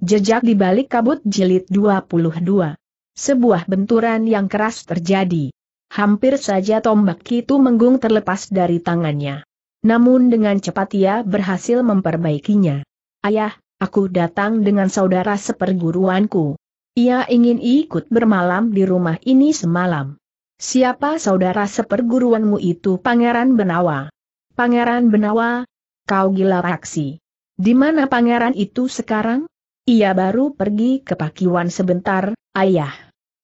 Jejak di balik kabut jilid 22. Sebuah benturan yang keras terjadi. Hampir saja tombak itu menggung terlepas dari tangannya. Namun dengan cepat ia berhasil memperbaikinya. Ayah, aku datang dengan saudara seperguruanku. Ia ingin ikut bermalam di rumah ini semalam. Siapa saudara seperguruanmu itu Pangeran Benawa? Pangeran Benawa? Kau gila raksi. Di mana pangeran itu sekarang? Ia baru pergi ke Pakiwan sebentar, ayah.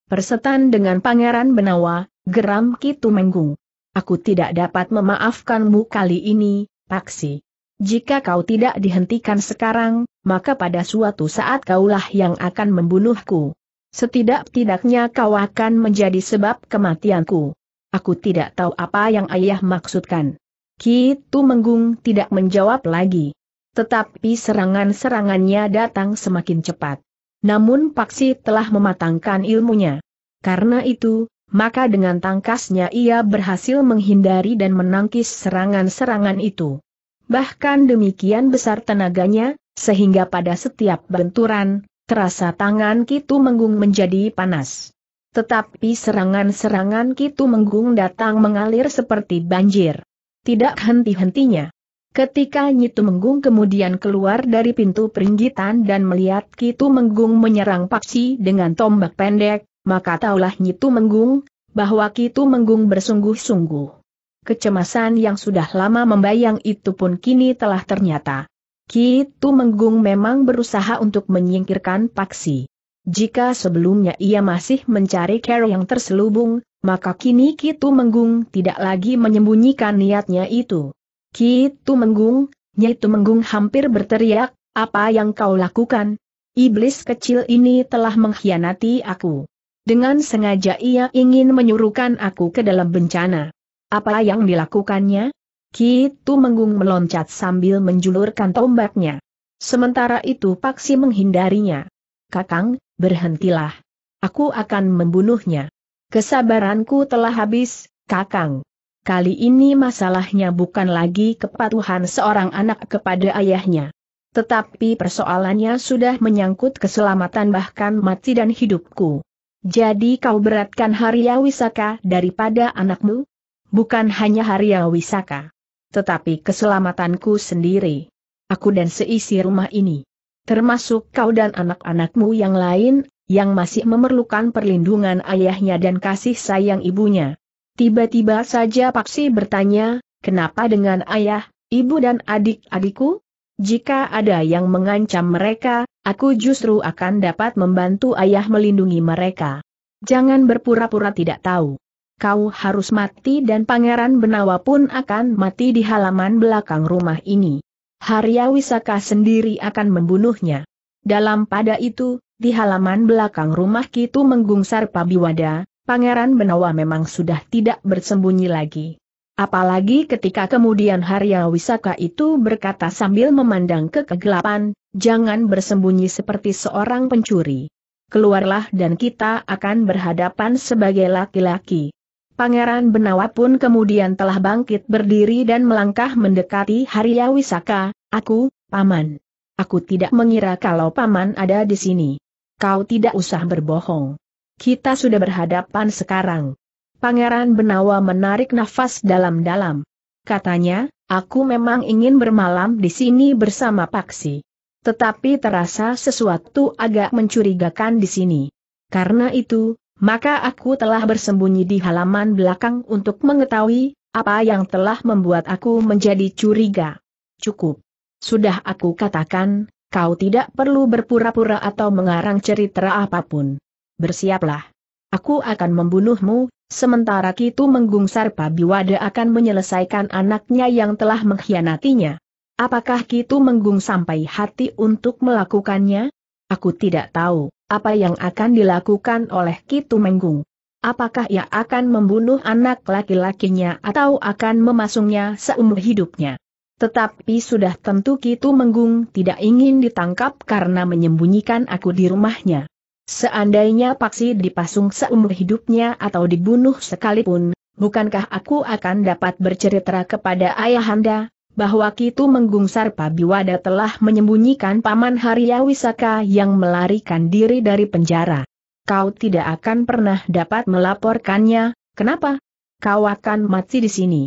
Persetan dengan Pangeran Benawa, geram Kitu Menggung. Aku tidak dapat memaafkanmu kali ini, Paksi. Jika kau tidak dihentikan sekarang, maka pada suatu saat kaulah yang akan membunuhku. Setidak-tidaknya kau akan menjadi sebab kematianku. Aku tidak tahu apa yang ayah maksudkan. Kitu Menggung tidak menjawab lagi tetapi serangan-serangannya datang semakin cepat. Namun Paksi telah mematangkan ilmunya. Karena itu, maka dengan tangkasnya ia berhasil menghindari dan menangkis serangan-serangan itu. Bahkan demikian besar tenaganya, sehingga pada setiap benturan, terasa tangan Kitu Menggung menjadi panas. Tetapi serangan-serangan Kitu Menggung datang mengalir seperti banjir. Tidak henti-hentinya. Ketika Nyitu Menggung kemudian keluar dari pintu peringgitan dan melihat Kitu Menggung menyerang Paksi dengan tombak pendek, maka taulah Nyitu Menggung bahwa Kitu Menggung bersungguh-sungguh. Kecemasan yang sudah lama membayang itu pun kini telah ternyata. Kitu Menggung memang berusaha untuk menyingkirkan Paksi. Jika sebelumnya ia masih mencari Carol yang terselubung, maka kini Kitu Menggung tidak lagi menyembunyikan niatnya itu. Ki menggung, Nyai Tumenggung hampir berteriak, apa yang kau lakukan? Iblis kecil ini telah mengkhianati aku. Dengan sengaja ia ingin menyuruhkan aku ke dalam bencana. Apa yang dilakukannya? Ki menggung meloncat sambil menjulurkan tombaknya. Sementara itu Paksi menghindarinya. Kakang, berhentilah. Aku akan membunuhnya. Kesabaranku telah habis, Kakang. Kali ini masalahnya bukan lagi kepatuhan seorang anak kepada ayahnya. Tetapi persoalannya sudah menyangkut keselamatan bahkan mati dan hidupku. Jadi kau beratkan Harya Wisaka daripada anakmu? Bukan hanya Harya Wisaka. Tetapi keselamatanku sendiri. Aku dan seisi rumah ini. Termasuk kau dan anak-anakmu yang lain, yang masih memerlukan perlindungan ayahnya dan kasih sayang ibunya. Tiba-tiba saja Paksi bertanya, kenapa dengan ayah, ibu dan adik-adikku? Jika ada yang mengancam mereka, aku justru akan dapat membantu ayah melindungi mereka. Jangan berpura-pura tidak tahu. Kau harus mati dan Pangeran Benawa pun akan mati di halaman belakang rumah ini. Harya Wisaka sendiri akan membunuhnya. Dalam pada itu, di halaman belakang rumah Kitu menggungsar Pabiwada. Pangeran Benawa memang sudah tidak bersembunyi lagi. Apalagi ketika kemudian Harya Wisaka itu berkata sambil memandang ke kegelapan, jangan bersembunyi seperti seorang pencuri. Keluarlah dan kita akan berhadapan sebagai laki-laki. Pangeran Benawa pun kemudian telah bangkit berdiri dan melangkah mendekati Harya Wisaka, aku, Paman. Aku tidak mengira kalau Paman ada di sini. Kau tidak usah berbohong. Kita sudah berhadapan sekarang. Pangeran Benawa menarik nafas dalam-dalam. Katanya, aku memang ingin bermalam di sini bersama Paksi. Tetapi terasa sesuatu agak mencurigakan di sini. Karena itu, maka aku telah bersembunyi di halaman belakang untuk mengetahui apa yang telah membuat aku menjadi curiga. Cukup. Sudah aku katakan, kau tidak perlu berpura-pura atau mengarang cerita apapun bersiaplah. Aku akan membunuhmu, sementara Kitu mengungsar Pabiwada akan menyelesaikan anaknya yang telah mengkhianatinya. Apakah Kitu menggung sampai hati untuk melakukannya? Aku tidak tahu, apa yang akan dilakukan oleh Kitu Menggung. Apakah ia akan membunuh anak laki-lakinya atau akan memasungnya seumur hidupnya? Tetapi sudah tentu Kitu Menggung tidak ingin ditangkap karena menyembunyikan aku di rumahnya. Seandainya Paksi dipasung seumur hidupnya atau dibunuh sekalipun, bukankah aku akan dapat bercerita kepada ayahanda, bahwa kita Menggungsar Pabiwada telah menyembunyikan Paman Harya yang melarikan diri dari penjara. Kau tidak akan pernah dapat melaporkannya, kenapa? Kau akan mati di sini.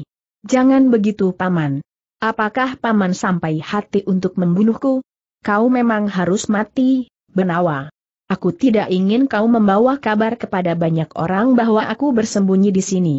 Jangan begitu Paman. Apakah Paman sampai hati untuk membunuhku? Kau memang harus mati, Benawa. Aku tidak ingin kau membawa kabar kepada banyak orang bahwa aku bersembunyi di sini.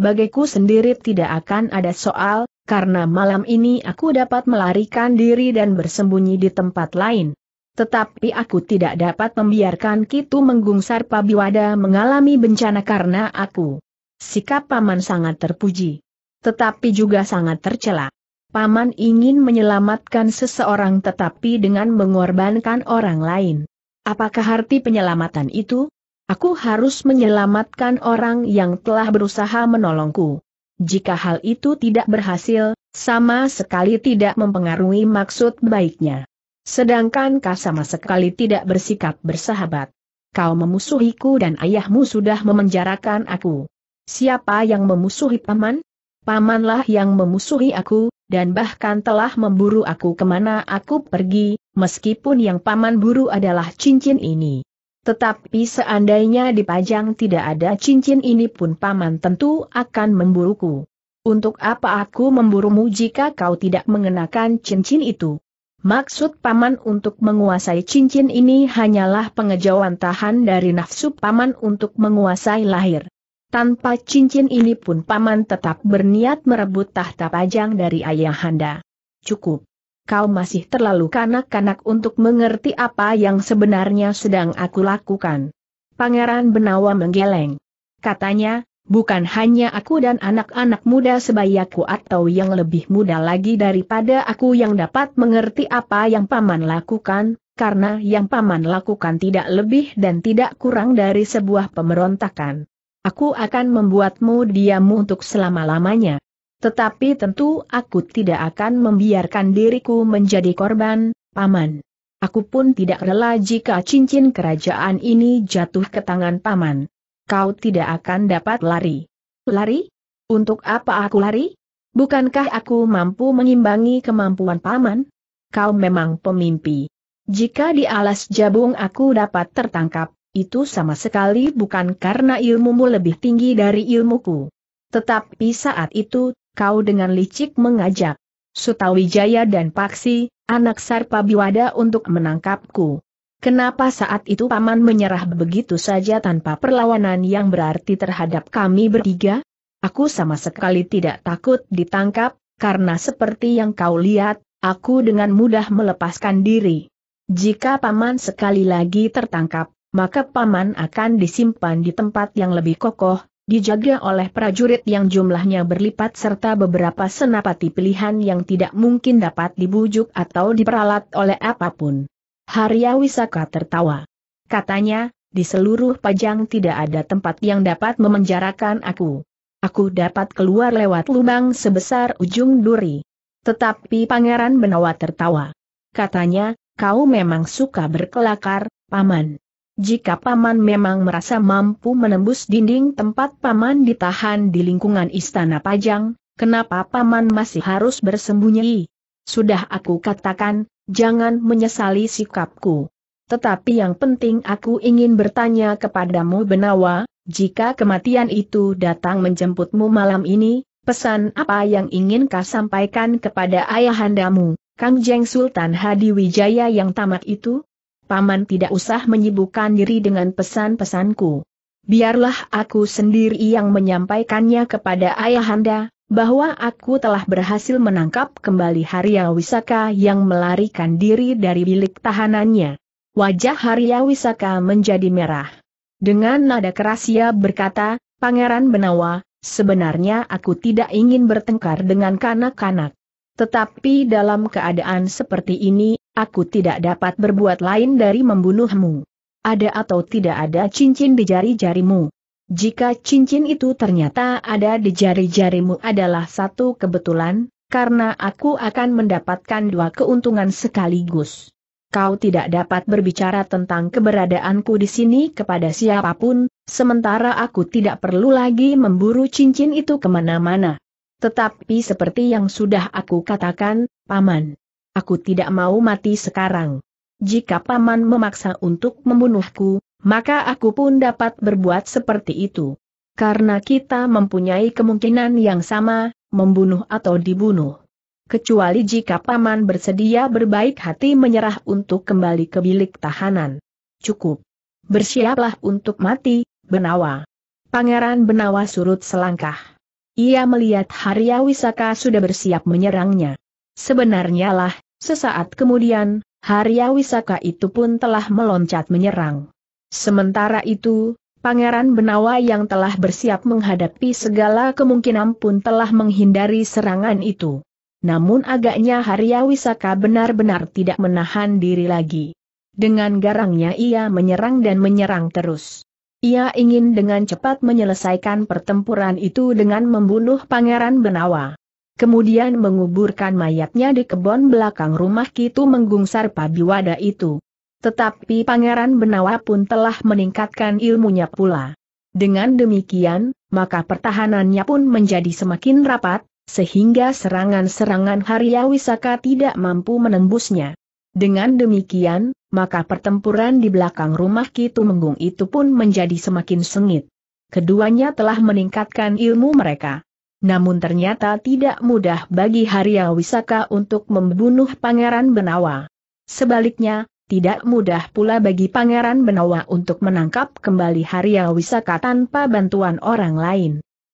Bagiku sendiri tidak akan ada soal, karena malam ini aku dapat melarikan diri dan bersembunyi di tempat lain. Tetapi aku tidak dapat membiarkan Kitu Menggungsar Pabiwada mengalami bencana karena aku. Sikap paman sangat terpuji. Tetapi juga sangat tercela. Paman ingin menyelamatkan seseorang tetapi dengan mengorbankan orang lain. Apakah arti penyelamatan itu? Aku harus menyelamatkan orang yang telah berusaha menolongku. Jika hal itu tidak berhasil, sama sekali tidak mempengaruhi maksud baiknya. Sedangkan kau sama sekali tidak bersikap bersahabat. Kau memusuhiku dan ayahmu sudah memenjarakan aku. Siapa yang memusuhi paman? Pamanlah yang memusuhi aku, dan bahkan telah memburu aku kemana aku pergi, meskipun yang paman buru adalah cincin ini. Tetapi seandainya dipajang tidak ada cincin ini pun paman tentu akan memburuku. Untuk apa aku memburumu jika kau tidak mengenakan cincin itu? Maksud paman untuk menguasai cincin ini hanyalah pengejauhan tahan dari nafsu paman untuk menguasai lahir. Tanpa cincin ini pun paman tetap berniat merebut tahta pajang dari ayahanda. Cukup. Kau masih terlalu kanak-kanak untuk mengerti apa yang sebenarnya sedang aku lakukan. Pangeran Benawa menggeleng. Katanya, bukan hanya aku dan anak-anak muda sebayaku atau yang lebih muda lagi daripada aku yang dapat mengerti apa yang paman lakukan, karena yang paman lakukan tidak lebih dan tidak kurang dari sebuah pemberontakan. Aku akan membuatmu diam untuk selama-lamanya. Tetapi tentu aku tidak akan membiarkan diriku menjadi korban, Paman. Aku pun tidak rela jika cincin kerajaan ini jatuh ke tangan Paman. Kau tidak akan dapat lari. Lari? Untuk apa aku lari? Bukankah aku mampu mengimbangi kemampuan Paman? Kau memang pemimpi. Jika di alas jabung aku dapat tertangkap, itu sama sekali bukan karena ilmumu lebih tinggi dari ilmuku. Tetapi saat itu, kau dengan licik mengajak Sutawijaya dan Paksi, anak Sarpa Biwada untuk menangkapku. Kenapa saat itu Paman menyerah begitu saja tanpa perlawanan yang berarti terhadap kami bertiga? Aku sama sekali tidak takut ditangkap, karena seperti yang kau lihat, aku dengan mudah melepaskan diri. Jika Paman sekali lagi tertangkap, maka paman akan disimpan di tempat yang lebih kokoh, dijaga oleh prajurit yang jumlahnya berlipat serta beberapa senapati pilihan yang tidak mungkin dapat dibujuk atau diperalat oleh apapun. Harya Wisaka tertawa. Katanya, di seluruh Pajang tidak ada tempat yang dapat memenjarakan aku. Aku dapat keluar lewat lubang sebesar ujung duri. Tetapi Pangeran Benawa tertawa. Katanya, kau memang suka berkelakar, Paman. Jika Paman memang merasa mampu menembus dinding tempat Paman ditahan di lingkungan Istana Pajang, kenapa Paman masih harus bersembunyi? Sudah aku katakan, jangan menyesali sikapku. Tetapi yang penting aku ingin bertanya kepadamu Benawa, jika kematian itu datang menjemputmu malam ini, pesan apa yang ingin kau sampaikan kepada ayahandamu, Kang Jeng Sultan Hadi Wijaya yang tamat itu? Paman tidak usah menyibukkan diri dengan pesan-pesanku. Biarlah aku sendiri yang menyampaikannya kepada Ayahanda, bahwa aku telah berhasil menangkap kembali Harya Wisaka yang melarikan diri dari bilik tahanannya. Wajah Harya Wisaka menjadi merah. Dengan nada keras ia berkata, Pangeran Benawa, sebenarnya aku tidak ingin bertengkar dengan kanak-kanak. Tetapi dalam keadaan seperti ini, Aku tidak dapat berbuat lain dari membunuhmu. Ada atau tidak ada cincin di jari-jarimu. Jika cincin itu ternyata ada di jari-jarimu adalah satu kebetulan, karena aku akan mendapatkan dua keuntungan sekaligus. Kau tidak dapat berbicara tentang keberadaanku di sini kepada siapapun, sementara aku tidak perlu lagi memburu cincin itu kemana-mana. Tetapi seperti yang sudah aku katakan, Paman, Aku tidak mau mati sekarang. Jika paman memaksa untuk membunuhku, maka aku pun dapat berbuat seperti itu. Karena kita mempunyai kemungkinan yang sama, membunuh atau dibunuh. Kecuali jika paman bersedia berbaik hati menyerah untuk kembali ke bilik tahanan. Cukup. Bersiaplah untuk mati, Benawa. Pangeran Benawa surut selangkah. Ia melihat Haryawisaka sudah bersiap menyerangnya. Sebenarnya lah, Sesaat kemudian, Harya Wisaka itu pun telah meloncat menyerang. Sementara itu, Pangeran Benawa yang telah bersiap menghadapi segala kemungkinan pun telah menghindari serangan itu. Namun agaknya Harya Wisaka benar-benar tidak menahan diri lagi. Dengan garangnya ia menyerang dan menyerang terus. Ia ingin dengan cepat menyelesaikan pertempuran itu dengan membunuh Pangeran Benawa kemudian menguburkan mayatnya di kebun belakang rumah Kitu menggungsar pabiwada itu. Tetapi Pangeran Benawa pun telah meningkatkan ilmunya pula. Dengan demikian, maka pertahanannya pun menjadi semakin rapat, sehingga serangan-serangan Harya Wisaka tidak mampu menembusnya. Dengan demikian, maka pertempuran di belakang rumah Kitu Menggung itu pun menjadi semakin sengit. Keduanya telah meningkatkan ilmu mereka namun ternyata tidak mudah bagi Harya Wisaka untuk membunuh Pangeran Benawa. Sebaliknya, tidak mudah pula bagi Pangeran Benawa untuk menangkap kembali Harya Wisaka tanpa bantuan orang lain.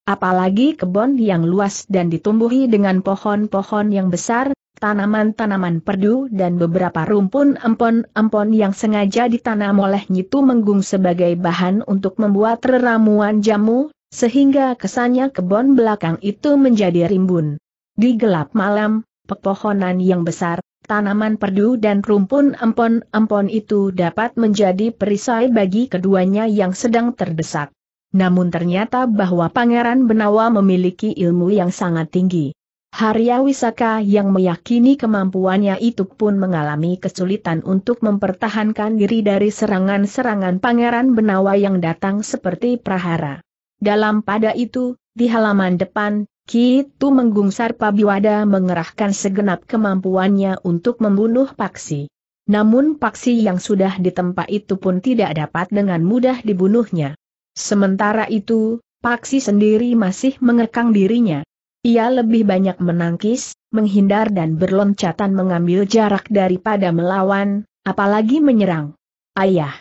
Apalagi kebun yang luas dan ditumbuhi dengan pohon-pohon yang besar, tanaman-tanaman perdu dan beberapa rumpun empon-empon yang sengaja ditanam oleh Nyitu Menggung sebagai bahan untuk membuat reramuan jamu, sehingga kesannya kebon belakang itu menjadi rimbun. Di gelap malam, pepohonan yang besar, tanaman perdu dan rumpun empon-empon itu dapat menjadi perisai bagi keduanya yang sedang terdesak. Namun ternyata bahwa Pangeran Benawa memiliki ilmu yang sangat tinggi. Harya Wisaka yang meyakini kemampuannya itu pun mengalami kesulitan untuk mempertahankan diri dari serangan-serangan Pangeran Benawa yang datang seperti prahara. Dalam pada itu, di halaman depan, Kitu menggungsar Pabiwada mengerahkan segenap kemampuannya untuk membunuh Paksi. Namun Paksi yang sudah ditempa itu pun tidak dapat dengan mudah dibunuhnya. Sementara itu, Paksi sendiri masih mengekang dirinya. Ia lebih banyak menangkis, menghindar dan berloncatan mengambil jarak daripada melawan, apalagi menyerang. Ayah.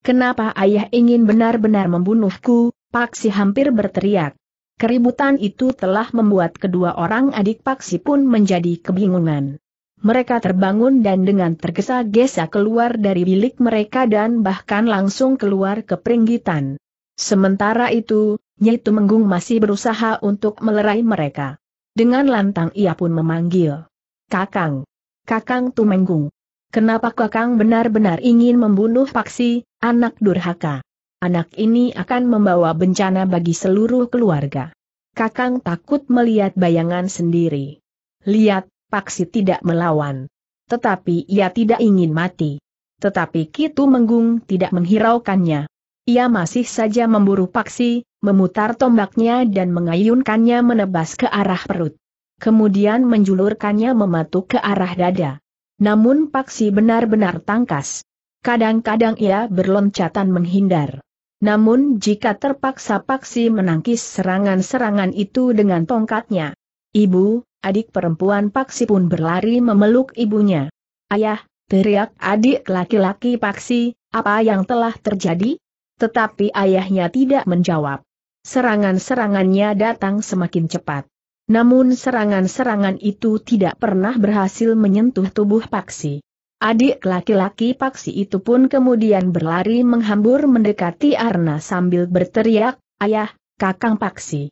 Kenapa ayah ingin benar-benar membunuhku, Paksi hampir berteriak. Keributan itu telah membuat kedua orang adik Paksi pun menjadi kebingungan. Mereka terbangun dan dengan tergesa-gesa keluar dari bilik mereka dan bahkan langsung keluar ke peringgitan. Sementara itu, Nyi Tumenggung masih berusaha untuk melerai mereka. Dengan lantang ia pun memanggil. Kakang. Kakang Tumenggung. Kenapa Kakang benar-benar ingin membunuh Paksi, anak durhaka? Anak ini akan membawa bencana bagi seluruh keluarga. Kakang takut melihat bayangan sendiri. Lihat, Paksi tidak melawan. Tetapi ia tidak ingin mati. Tetapi Kitu Menggung tidak menghiraukannya. Ia masih saja memburu Paksi, memutar tombaknya dan mengayunkannya menebas ke arah perut. Kemudian menjulurkannya mematuk ke arah dada. Namun Paksi benar-benar tangkas. Kadang-kadang ia berloncatan menghindar. Namun jika terpaksa Paksi menangkis serangan-serangan itu dengan tongkatnya. Ibu, adik perempuan Paksi pun berlari memeluk ibunya. Ayah, teriak adik laki-laki Paksi, apa yang telah terjadi? Tetapi ayahnya tidak menjawab. Serangan-serangannya datang semakin cepat. Namun serangan-serangan itu tidak pernah berhasil menyentuh tubuh Paksi. Adik laki-laki Paksi itu pun kemudian berlari menghambur mendekati Arna sambil berteriak, Ayah, Kakang Paksi.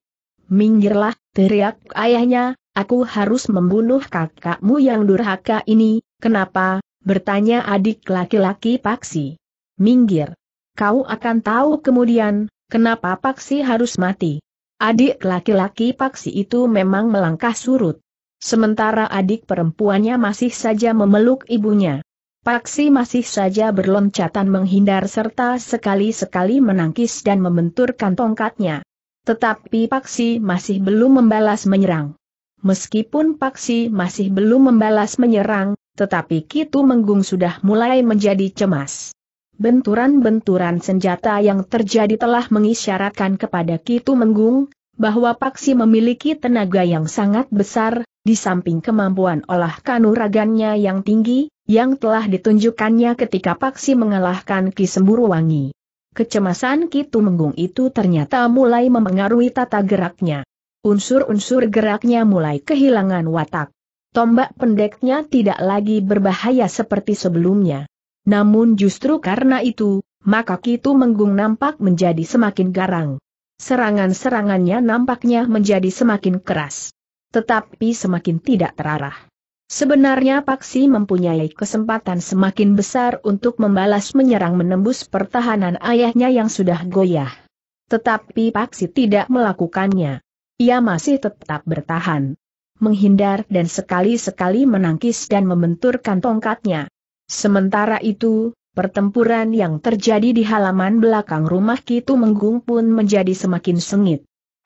Minggirlah, teriak ayahnya, aku harus membunuh kakakmu yang durhaka ini, kenapa? Bertanya adik laki-laki Paksi. Minggir. Kau akan tahu kemudian, kenapa Paksi harus mati. Adik laki-laki Paksi itu memang melangkah surut. Sementara adik perempuannya masih saja memeluk ibunya. Paksi masih saja berloncatan menghindar serta sekali-sekali menangkis dan membenturkan tongkatnya. Tetapi Paksi masih belum membalas menyerang. Meskipun Paksi masih belum membalas menyerang, tetapi Kitu Menggung sudah mulai menjadi cemas. Benturan-benturan senjata yang terjadi telah mengisyaratkan kepada Kitu Menggung, bahwa Paksi memiliki tenaga yang sangat besar, di samping kemampuan olah kanuragannya yang tinggi, yang telah ditunjukkannya ketika Paksi mengalahkan Ki Wangi. Kecemasan Ki Tumenggung itu ternyata mulai memengaruhi tata geraknya. Unsur-unsur geraknya mulai kehilangan watak. Tombak pendeknya tidak lagi berbahaya seperti sebelumnya. Namun justru karena itu, maka Ki Tumenggung nampak menjadi semakin garang. Serangan-serangannya nampaknya menjadi semakin keras tetapi semakin tidak terarah. Sebenarnya Paksi mempunyai kesempatan semakin besar untuk membalas menyerang menembus pertahanan ayahnya yang sudah goyah. Tetapi Paksi tidak melakukannya. Ia masih tetap bertahan. Menghindar dan sekali-sekali menangkis dan membenturkan tongkatnya. Sementara itu, pertempuran yang terjadi di halaman belakang rumah Kitu Menggung pun menjadi semakin sengit.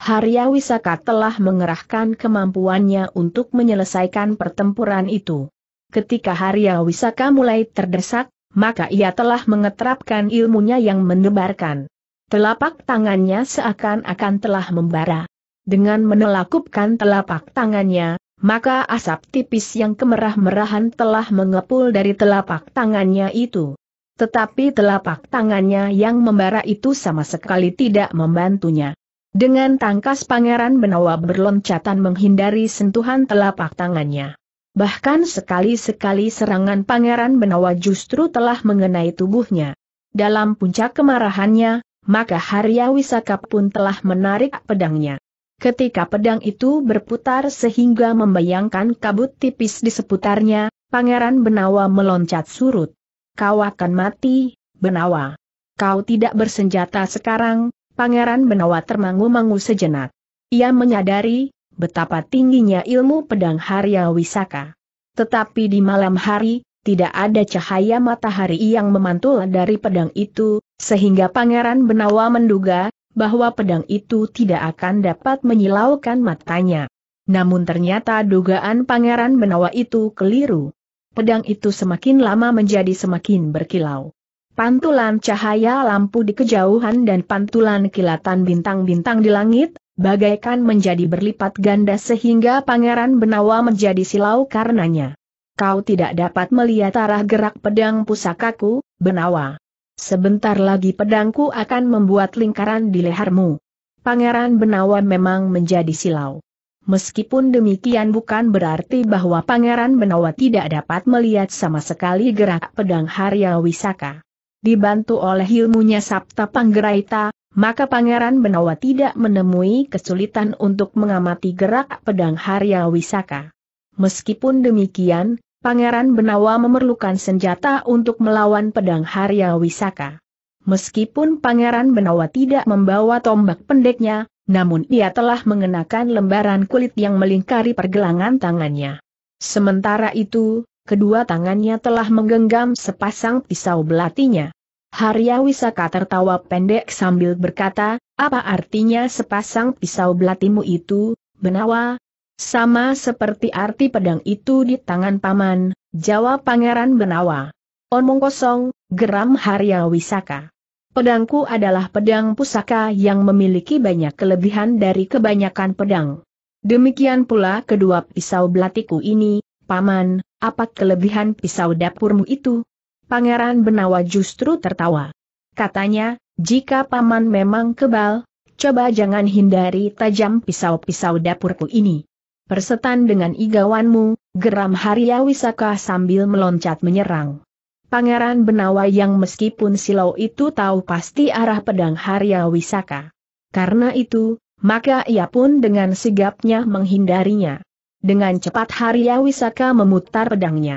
Harya Wisaka telah mengerahkan kemampuannya untuk menyelesaikan pertempuran itu. Ketika Harya Wisaka mulai terdesak, maka ia telah mengeterapkan ilmunya yang mendebarkan. Telapak tangannya seakan-akan telah membara. Dengan menelakupkan telapak tangannya, maka asap tipis yang kemerah-merahan telah mengepul dari telapak tangannya itu. Tetapi telapak tangannya yang membara itu sama sekali tidak membantunya. Dengan tangkas pangeran Benawa berloncatan menghindari sentuhan telapak tangannya. Bahkan sekali-sekali serangan pangeran Benawa justru telah mengenai tubuhnya. Dalam puncak kemarahannya, maka Harya Wisaka pun telah menarik pedangnya. Ketika pedang itu berputar sehingga membayangkan kabut tipis di seputarnya, Pangeran Benawa meloncat surut. Kau akan mati, Benawa. Kau tidak bersenjata sekarang, Pangeran Benawa termangu-mangu sejenak. Ia menyadari betapa tingginya ilmu pedang Harya Wisaka. Tetapi di malam hari, tidak ada cahaya matahari yang memantul dari pedang itu, sehingga Pangeran Benawa menduga bahwa pedang itu tidak akan dapat menyilaukan matanya. Namun ternyata dugaan Pangeran Benawa itu keliru. Pedang itu semakin lama menjadi semakin berkilau. Pantulan cahaya lampu di kejauhan dan pantulan kilatan bintang-bintang di langit, bagaikan menjadi berlipat ganda sehingga Pangeran Benawa menjadi silau karenanya. Kau tidak dapat melihat arah gerak pedang pusakaku, Benawa. Sebentar lagi pedangku akan membuat lingkaran di lehermu. Pangeran Benawa memang menjadi silau. Meskipun demikian bukan berarti bahwa Pangeran Benawa tidak dapat melihat sama sekali gerak pedang Harya Wisaka dibantu oleh ilmunya Sabta Panggeraita, maka Pangeran Benawa tidak menemui kesulitan untuk mengamati gerak pedang Harya Wisaka. Meskipun demikian, Pangeran Benawa memerlukan senjata untuk melawan pedang Harya Wisaka. Meskipun Pangeran Benawa tidak membawa tombak pendeknya, namun ia telah mengenakan lembaran kulit yang melingkari pergelangan tangannya. Sementara itu, kedua tangannya telah menggenggam sepasang pisau belatinya. Harya Wisaka tertawa pendek sambil berkata, apa artinya sepasang pisau belatimu itu, Benawa? Sama seperti arti pedang itu di tangan paman, jawab Pangeran Benawa. Omong kosong, geram Harya Wisaka. Pedangku adalah pedang pusaka yang memiliki banyak kelebihan dari kebanyakan pedang. Demikian pula kedua pisau belatiku ini, Paman, apa kelebihan pisau dapurmu itu? Pangeran Benawa justru tertawa. Katanya, jika Paman memang kebal, coba jangan hindari tajam pisau-pisau dapurku ini. Persetan dengan igawanmu, geram Harya Wisaka sambil meloncat menyerang. Pangeran Benawa yang meskipun silau itu tahu pasti arah pedang Harya Wisaka. Karena itu, maka ia pun dengan sigapnya menghindarinya. Dengan cepat Harya Wisaka memutar pedangnya.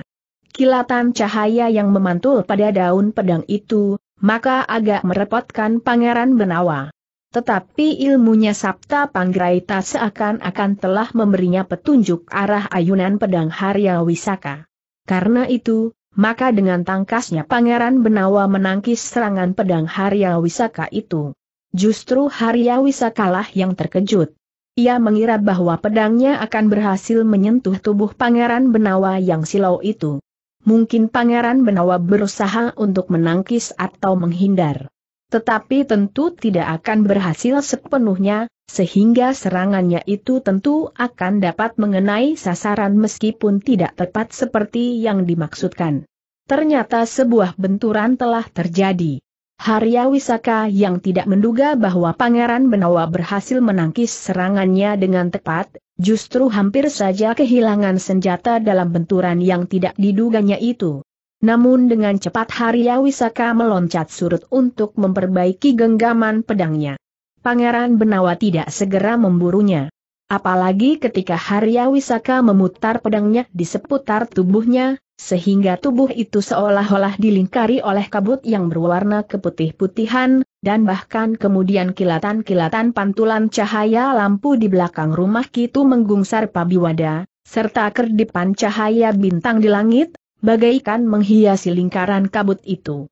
Kilatan cahaya yang memantul pada daun pedang itu, maka agak merepotkan Pangeran Benawa. Tetapi ilmunya Sabta Panggraita seakan-akan telah memberinya petunjuk arah ayunan pedang Harya Wisaka. Karena itu, maka dengan tangkasnya Pangeran Benawa menangkis serangan pedang Harya Wisaka itu. Justru Harya Wisakalah yang terkejut. Ia mengira bahwa pedangnya akan berhasil menyentuh tubuh Pangeran Benawa yang silau itu. Mungkin Pangeran Benawa berusaha untuk menangkis atau menghindar. Tetapi tentu tidak akan berhasil sepenuhnya, sehingga serangannya itu tentu akan dapat mengenai sasaran meskipun tidak tepat seperti yang dimaksudkan. Ternyata sebuah benturan telah terjadi. Harya Wisaka yang tidak menduga bahwa Pangeran Benawa berhasil menangkis serangannya dengan tepat, justru hampir saja kehilangan senjata dalam benturan yang tidak diduganya itu. Namun dengan cepat Harya Wisaka meloncat surut untuk memperbaiki genggaman pedangnya. Pangeran Benawa tidak segera memburunya. Apalagi ketika Harya Wisaka memutar pedangnya di seputar tubuhnya, sehingga tubuh itu seolah-olah dilingkari oleh kabut yang berwarna keputih-putihan, dan bahkan kemudian kilatan-kilatan pantulan cahaya lampu di belakang rumah itu menggungsar pabiwada, serta kerdipan cahaya bintang di langit, bagaikan menghiasi lingkaran kabut itu.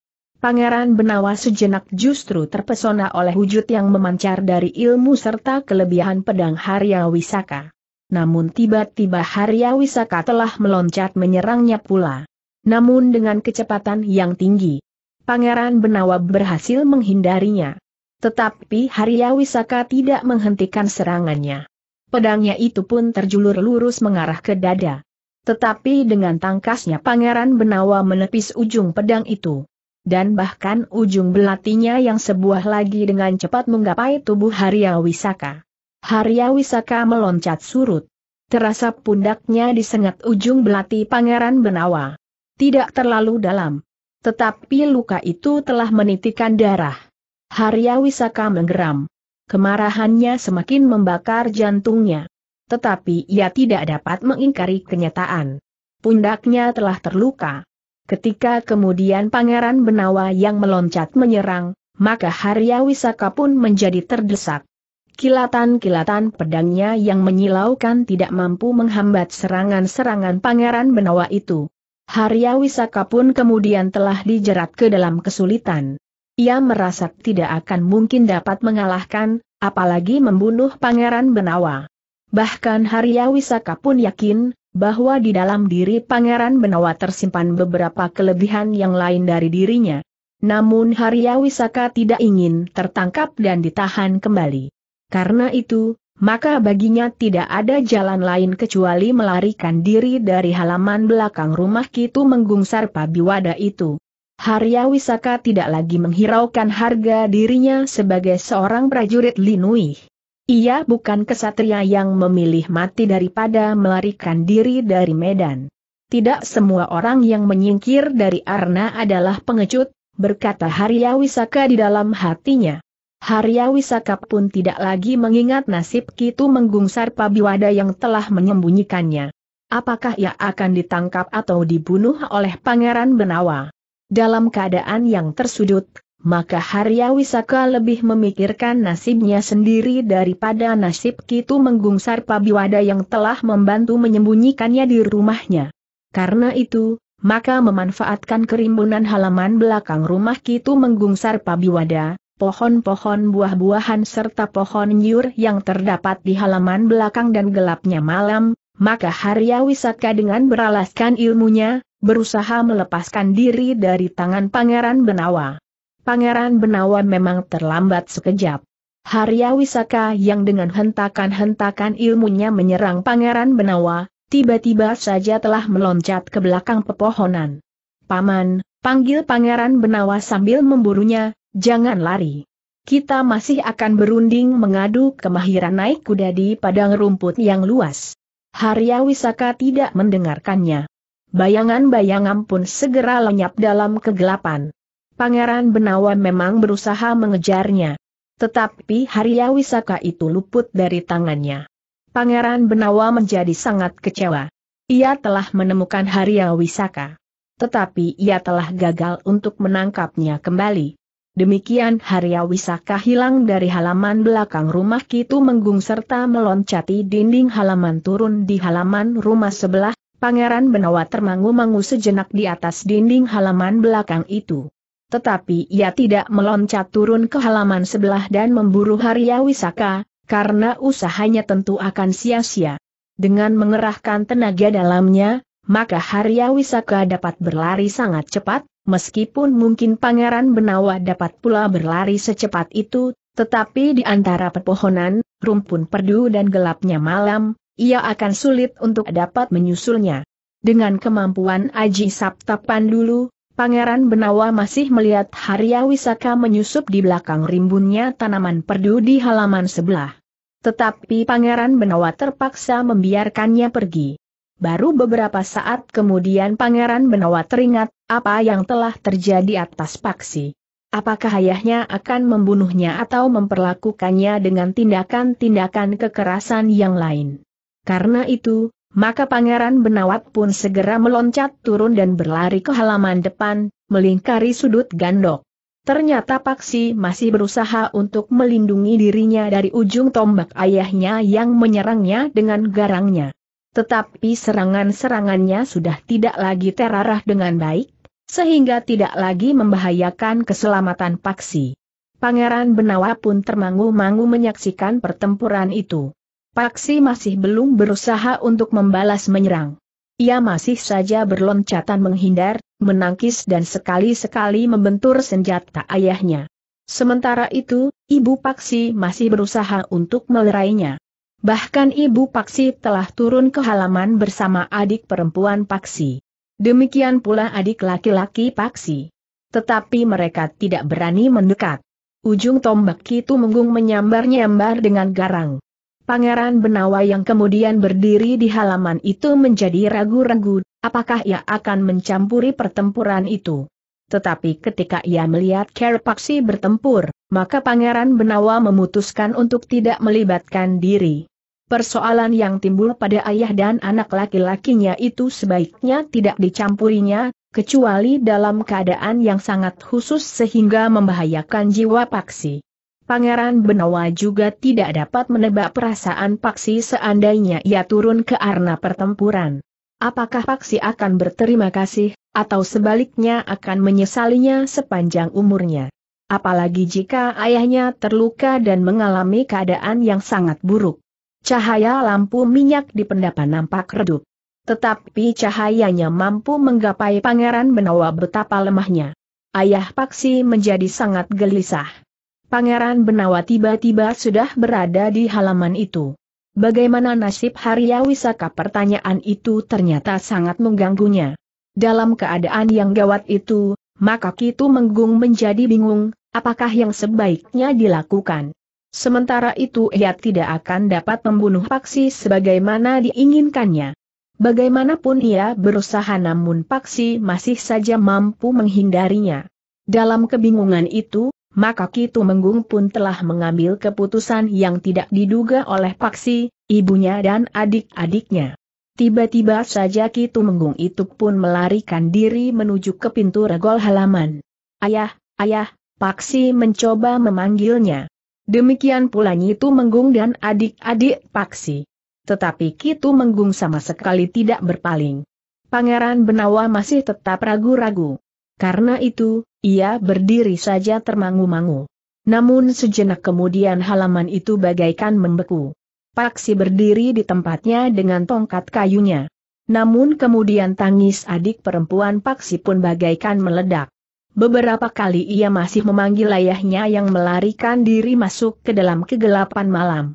Pangeran Benawa sejenak justru terpesona oleh wujud yang memancar dari ilmu serta kelebihan pedang Harya Wisaka. Namun tiba-tiba Harya Wisaka telah meloncat menyerangnya pula. Namun dengan kecepatan yang tinggi, Pangeran Benawa berhasil menghindarinya. Tetapi Harya Wisaka tidak menghentikan serangannya. Pedangnya itu pun terjulur lurus mengarah ke dada. Tetapi dengan tangkasnya Pangeran Benawa menepis ujung pedang itu dan bahkan ujung belatinya yang sebuah lagi dengan cepat menggapai tubuh Harya Wisaka. Harya Wisaka meloncat surut. Terasa pundaknya disengat ujung belati Pangeran Benawa. Tidak terlalu dalam. Tetapi luka itu telah menitikan darah. Harya Wisaka menggeram. Kemarahannya semakin membakar jantungnya. Tetapi ia tidak dapat mengingkari kenyataan. Pundaknya telah terluka. Ketika kemudian Pangeran Benawa yang meloncat menyerang, maka Harya Wisaka pun menjadi terdesak. Kilatan-kilatan pedangnya yang menyilaukan tidak mampu menghambat serangan-serangan Pangeran Benawa itu. Harya Wisaka pun kemudian telah dijerat ke dalam kesulitan. Ia merasa tidak akan mungkin dapat mengalahkan, apalagi membunuh Pangeran Benawa. Bahkan Harya Wisaka pun yakin, bahwa di dalam diri Pangeran Benawa tersimpan beberapa kelebihan yang lain dari dirinya. Namun Harya Wisaka tidak ingin tertangkap dan ditahan kembali. Karena itu, maka baginya tidak ada jalan lain kecuali melarikan diri dari halaman belakang rumah Kitu menggungsar pabiwada itu. Harya Wisaka tidak lagi menghiraukan harga dirinya sebagai seorang prajurit Linui. Ia bukan kesatria yang memilih mati daripada melarikan diri dari medan. Tidak semua orang yang menyingkir dari Arna adalah pengecut, berkata Harya Wisaka di dalam hatinya. Harya Wisaka pun tidak lagi mengingat nasib Kitu menggungsar Pabiwada yang telah menyembunyikannya. Apakah ia akan ditangkap atau dibunuh oleh Pangeran Benawa? Dalam keadaan yang tersudut, maka Harya Wisaka lebih memikirkan nasibnya sendiri daripada nasib Kitu Menggungsar Pabiwada yang telah membantu menyembunyikannya di rumahnya. Karena itu, maka memanfaatkan kerimbunan halaman belakang rumah Kitu Menggungsar Pabiwada, pohon-pohon buah-buahan serta pohon nyur yang terdapat di halaman belakang dan gelapnya malam, maka Harya Wisaka dengan beralaskan ilmunya, berusaha melepaskan diri dari tangan Pangeran Benawa. Pangeran Benawa memang terlambat sekejap. Harya Wisaka yang dengan hentakan-hentakan ilmunya menyerang Pangeran Benawa, tiba-tiba saja telah meloncat ke belakang pepohonan. Paman, panggil Pangeran Benawa sambil memburunya, jangan lari. Kita masih akan berunding mengadu kemahiran naik kuda di padang rumput yang luas. Harya Wisaka tidak mendengarkannya. Bayangan-bayangan pun segera lenyap dalam kegelapan. Pangeran Benawa memang berusaha mengejarnya. Tetapi Harya Wisaka itu luput dari tangannya. Pangeran Benawa menjadi sangat kecewa. Ia telah menemukan Harya Wisaka. Tetapi ia telah gagal untuk menangkapnya kembali. Demikian Harya Wisaka hilang dari halaman belakang rumah Kitu Menggung serta meloncati dinding halaman turun di halaman rumah sebelah, Pangeran Benawa termangu-mangu sejenak di atas dinding halaman belakang itu. Tetapi ia tidak meloncat turun ke halaman sebelah dan memburu Harya Wisaka, karena usahanya tentu akan sia-sia. Dengan mengerahkan tenaga dalamnya, maka Harya Wisaka dapat berlari sangat cepat, meskipun mungkin Pangeran Benawa dapat pula berlari secepat itu, tetapi di antara pepohonan, rumpun perdu dan gelapnya malam, ia akan sulit untuk dapat menyusulnya. Dengan kemampuan Aji Sapta Pandulu, Pangeran Benawa masih melihat Harya Wisaka menyusup di belakang rimbunnya tanaman perdu di halaman sebelah. Tetapi Pangeran Benawa terpaksa membiarkannya pergi. Baru beberapa saat kemudian Pangeran Benawa teringat apa yang telah terjadi atas Paksi. Apakah ayahnya akan membunuhnya atau memperlakukannya dengan tindakan-tindakan kekerasan yang lain? Karena itu, maka Pangeran Benawat pun segera meloncat turun dan berlari ke halaman depan, melingkari sudut gandok. Ternyata Paksi masih berusaha untuk melindungi dirinya dari ujung tombak ayahnya yang menyerangnya dengan garangnya. Tetapi serangan-serangannya sudah tidak lagi terarah dengan baik, sehingga tidak lagi membahayakan keselamatan Paksi. Pangeran Benawa pun termangu-mangu menyaksikan pertempuran itu. Paksi masih belum berusaha untuk membalas menyerang. Ia masih saja berloncatan menghindar, menangkis dan sekali-sekali membentur senjata ayahnya. Sementara itu, Ibu Paksi masih berusaha untuk melerainya. Bahkan Ibu Paksi telah turun ke halaman bersama adik perempuan Paksi. Demikian pula adik laki-laki Paksi. Tetapi mereka tidak berani mendekat. Ujung tombak itu menggung menyambar-nyambar dengan garang. Pangeran Benawa yang kemudian berdiri di halaman itu menjadi ragu-ragu, apakah ia akan mencampuri pertempuran itu. Tetapi ketika ia melihat Kerpaksi bertempur, maka Pangeran Benawa memutuskan untuk tidak melibatkan diri. Persoalan yang timbul pada ayah dan anak laki-lakinya itu sebaiknya tidak dicampurinya, kecuali dalam keadaan yang sangat khusus sehingga membahayakan jiwa Paksi. Pangeran Benawa juga tidak dapat menebak perasaan Paksi seandainya ia turun ke arena pertempuran. Apakah Paksi akan berterima kasih, atau sebaliknya akan menyesalinya sepanjang umurnya? Apalagi jika ayahnya terluka dan mengalami keadaan yang sangat buruk. Cahaya lampu minyak di pendapa nampak redup. Tetapi cahayanya mampu menggapai Pangeran Benawa betapa lemahnya. Ayah Paksi menjadi sangat gelisah. Pangeran Benawa tiba-tiba sudah berada di halaman itu. Bagaimana nasib Harya Wisaka pertanyaan itu ternyata sangat mengganggunya. Dalam keadaan yang gawat itu, maka Kitu Menggung menjadi bingung, apakah yang sebaiknya dilakukan. Sementara itu ia tidak akan dapat membunuh Paksi sebagaimana diinginkannya. Bagaimanapun ia berusaha namun Paksi masih saja mampu menghindarinya. Dalam kebingungan itu, maka Kitu Menggung pun telah mengambil keputusan yang tidak diduga oleh Paksi, ibunya dan adik-adiknya. Tiba-tiba saja Kitu Menggung itu pun melarikan diri menuju ke pintu regol halaman. Ayah, ayah, Paksi mencoba memanggilnya. Demikian pula Nyitu Menggung dan adik-adik Paksi. Tetapi Kitu Menggung sama sekali tidak berpaling. Pangeran Benawa masih tetap ragu-ragu. Karena itu, ia berdiri saja termangu-mangu. Namun sejenak kemudian halaman itu bagaikan membeku. Paksi berdiri di tempatnya dengan tongkat kayunya. Namun kemudian tangis adik perempuan Paksi pun bagaikan meledak. Beberapa kali ia masih memanggil ayahnya yang melarikan diri masuk ke dalam kegelapan malam.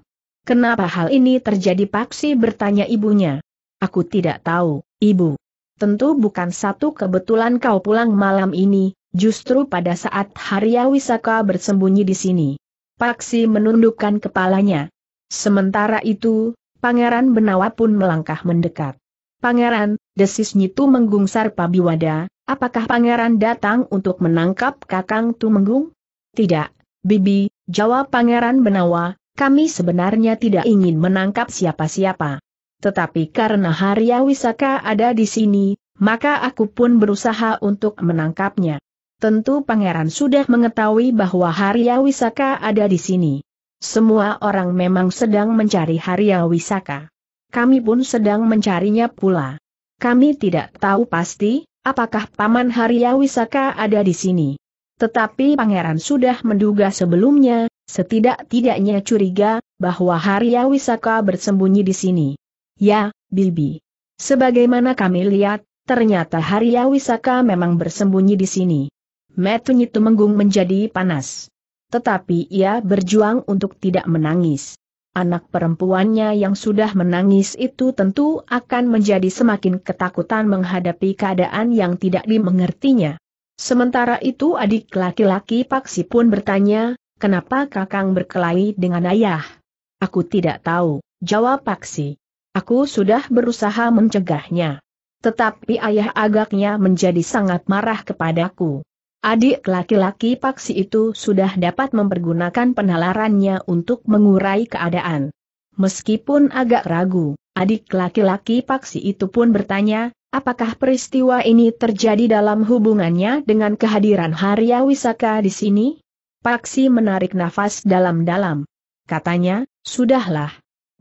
Kenapa hal ini terjadi Paksi bertanya ibunya. Aku tidak tahu, ibu. Tentu bukan satu kebetulan kau pulang malam ini, Justru pada saat Harya Wisaka bersembunyi di sini. Paksi menundukkan kepalanya. Sementara itu, Pangeran Benawa pun melangkah mendekat. Pangeran, desis Nyitu menggungsar Pabiwada, apakah Pangeran datang untuk menangkap Kakang Tumenggung? Tidak, Bibi, jawab Pangeran Benawa, kami sebenarnya tidak ingin menangkap siapa-siapa. Tetapi karena Harya Wisaka ada di sini, maka aku pun berusaha untuk menangkapnya. Tentu pangeran sudah mengetahui bahwa Harya Wisaka ada di sini. Semua orang memang sedang mencari Harya Wisaka. Kami pun sedang mencarinya pula. Kami tidak tahu pasti, apakah Paman Harya Wisaka ada di sini. Tetapi pangeran sudah menduga sebelumnya, setidak-tidaknya curiga, bahwa Harya Wisaka bersembunyi di sini. Ya, Bibi. Sebagaimana kami lihat, ternyata Harya Wisaka memang bersembunyi di sini. Metunya Tumenggung menjadi panas. Tetapi ia berjuang untuk tidak menangis. Anak perempuannya yang sudah menangis itu tentu akan menjadi semakin ketakutan menghadapi keadaan yang tidak dimengertinya. Sementara itu adik laki-laki Paksi pun bertanya, kenapa kakang berkelahi dengan ayah? Aku tidak tahu, jawab Paksi. Aku sudah berusaha mencegahnya. Tetapi ayah agaknya menjadi sangat marah kepadaku. Adik laki-laki Paksi itu sudah dapat mempergunakan penalarannya untuk mengurai keadaan. Meskipun agak ragu, adik laki-laki Paksi itu pun bertanya, apakah peristiwa ini terjadi dalam hubungannya dengan kehadiran Harya Wisaka di sini? Paksi menarik nafas dalam-dalam. Katanya, sudahlah.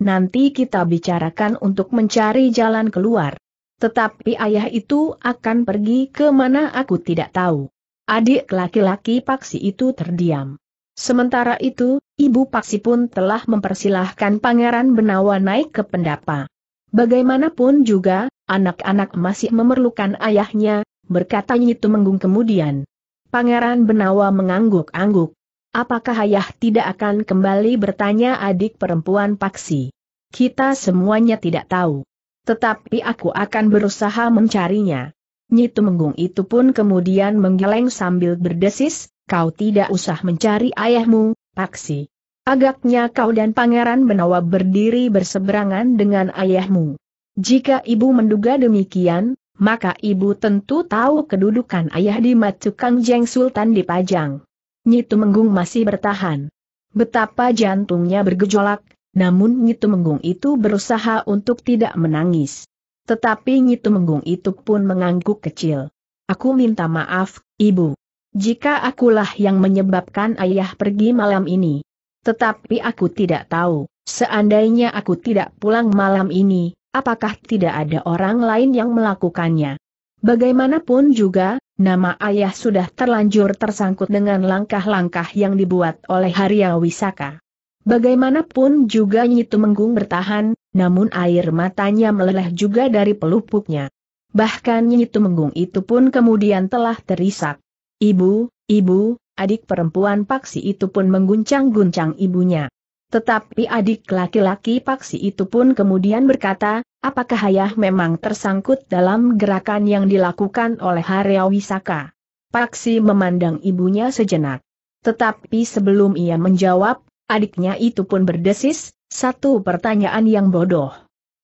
Nanti kita bicarakan untuk mencari jalan keluar. Tetapi ayah itu akan pergi ke mana aku tidak tahu. Adik laki-laki Paksi itu terdiam. Sementara itu, ibu Paksi pun telah mempersilahkan Pangeran Benawa naik ke pendapa. Bagaimanapun juga, anak-anak masih memerlukan ayahnya, berkata Nyitu Menggung kemudian. Pangeran Benawa mengangguk-angguk. Apakah ayah tidak akan kembali bertanya adik perempuan Paksi? Kita semuanya tidak tahu. Tetapi aku akan berusaha mencarinya. Nyi Menggung itu pun kemudian menggeleng sambil berdesis, kau tidak usah mencari ayahmu, Paksi. Agaknya kau dan Pangeran Benawa berdiri berseberangan dengan ayahmu. Jika ibu menduga demikian, maka ibu tentu tahu kedudukan ayah di Matsukang Jeng Sultan di Pajang. Nyi Tumenggung masih bertahan. Betapa jantungnya bergejolak, namun Nyi Menggung itu berusaha untuk tidak menangis. Tetapi nyitu menggung itu pun mengangguk kecil. Aku minta maaf, Ibu. Jika akulah yang menyebabkan ayah pergi malam ini. Tetapi aku tidak tahu, seandainya aku tidak pulang malam ini, apakah tidak ada orang lain yang melakukannya. Bagaimanapun juga, nama ayah sudah terlanjur tersangkut dengan langkah-langkah yang dibuat oleh Haria Wisaka. Bagaimanapun juga Nyitu Menggung bertahan, namun air matanya meleleh juga dari pelupuknya. Bahkan Nyitu Menggung itu pun kemudian telah terisak. Ibu, ibu, adik perempuan Paksi itu pun mengguncang-guncang ibunya. Tetapi adik laki-laki Paksi itu pun kemudian berkata, apakah ayah memang tersangkut dalam gerakan yang dilakukan oleh Harya Wisaka? Paksi memandang ibunya sejenak. Tetapi sebelum ia menjawab, Adiknya itu pun berdesis, satu pertanyaan yang bodoh.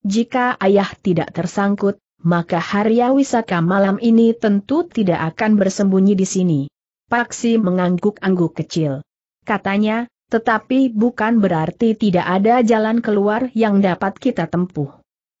Jika ayah tidak tersangkut, maka Harya Wisaka malam ini tentu tidak akan bersembunyi di sini. Paksi mengangguk-angguk kecil. Katanya, tetapi bukan berarti tidak ada jalan keluar yang dapat kita tempuh.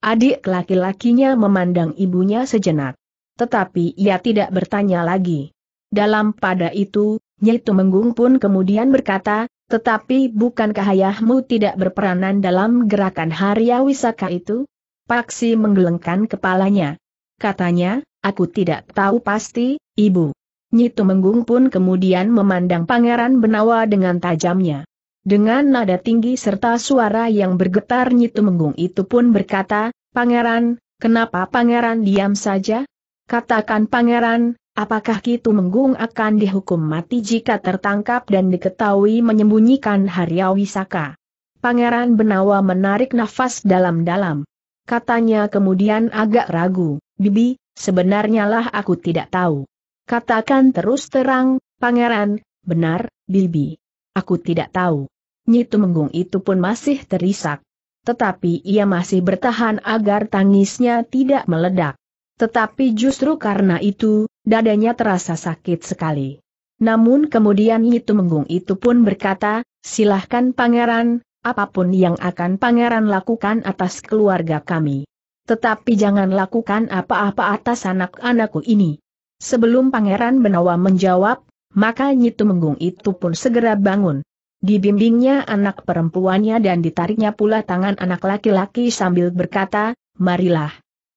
Adik laki-lakinya memandang ibunya sejenak. Tetapi ia tidak bertanya lagi. Dalam pada itu, Nyai Menggung pun kemudian berkata, tetapi bukankah ayahmu tidak berperanan dalam gerakan Harya Wisaka itu? Paksi menggelengkan kepalanya. Katanya, aku tidak tahu pasti, ibu. Nyitu Menggung pun kemudian memandang Pangeran Benawa dengan tajamnya. Dengan nada tinggi serta suara yang bergetar Nyitu Menggung itu pun berkata, Pangeran, kenapa Pangeran diam saja? Katakan Pangeran, Apakah Kitu Menggung akan dihukum mati jika tertangkap dan diketahui menyembunyikan Harya Wisaka? Pangeran Benawa menarik nafas dalam-dalam. Katanya kemudian agak ragu, Bibi, sebenarnya lah aku tidak tahu. Katakan terus terang, Pangeran, benar, Bibi. Aku tidak tahu. Nyitu Menggung itu pun masih terisak. Tetapi ia masih bertahan agar tangisnya tidak meledak. Tetapi justru karena itu, Dadanya terasa sakit sekali. Namun kemudian Yitu Menggung itu pun berkata, silahkan pangeran, apapun yang akan pangeran lakukan atas keluarga kami. Tetapi jangan lakukan apa-apa atas anak-anakku ini. Sebelum pangeran Benawa menjawab, maka Nyitu Menggung itu pun segera bangun. Dibimbingnya anak perempuannya dan ditariknya pula tangan anak laki-laki sambil berkata, marilah.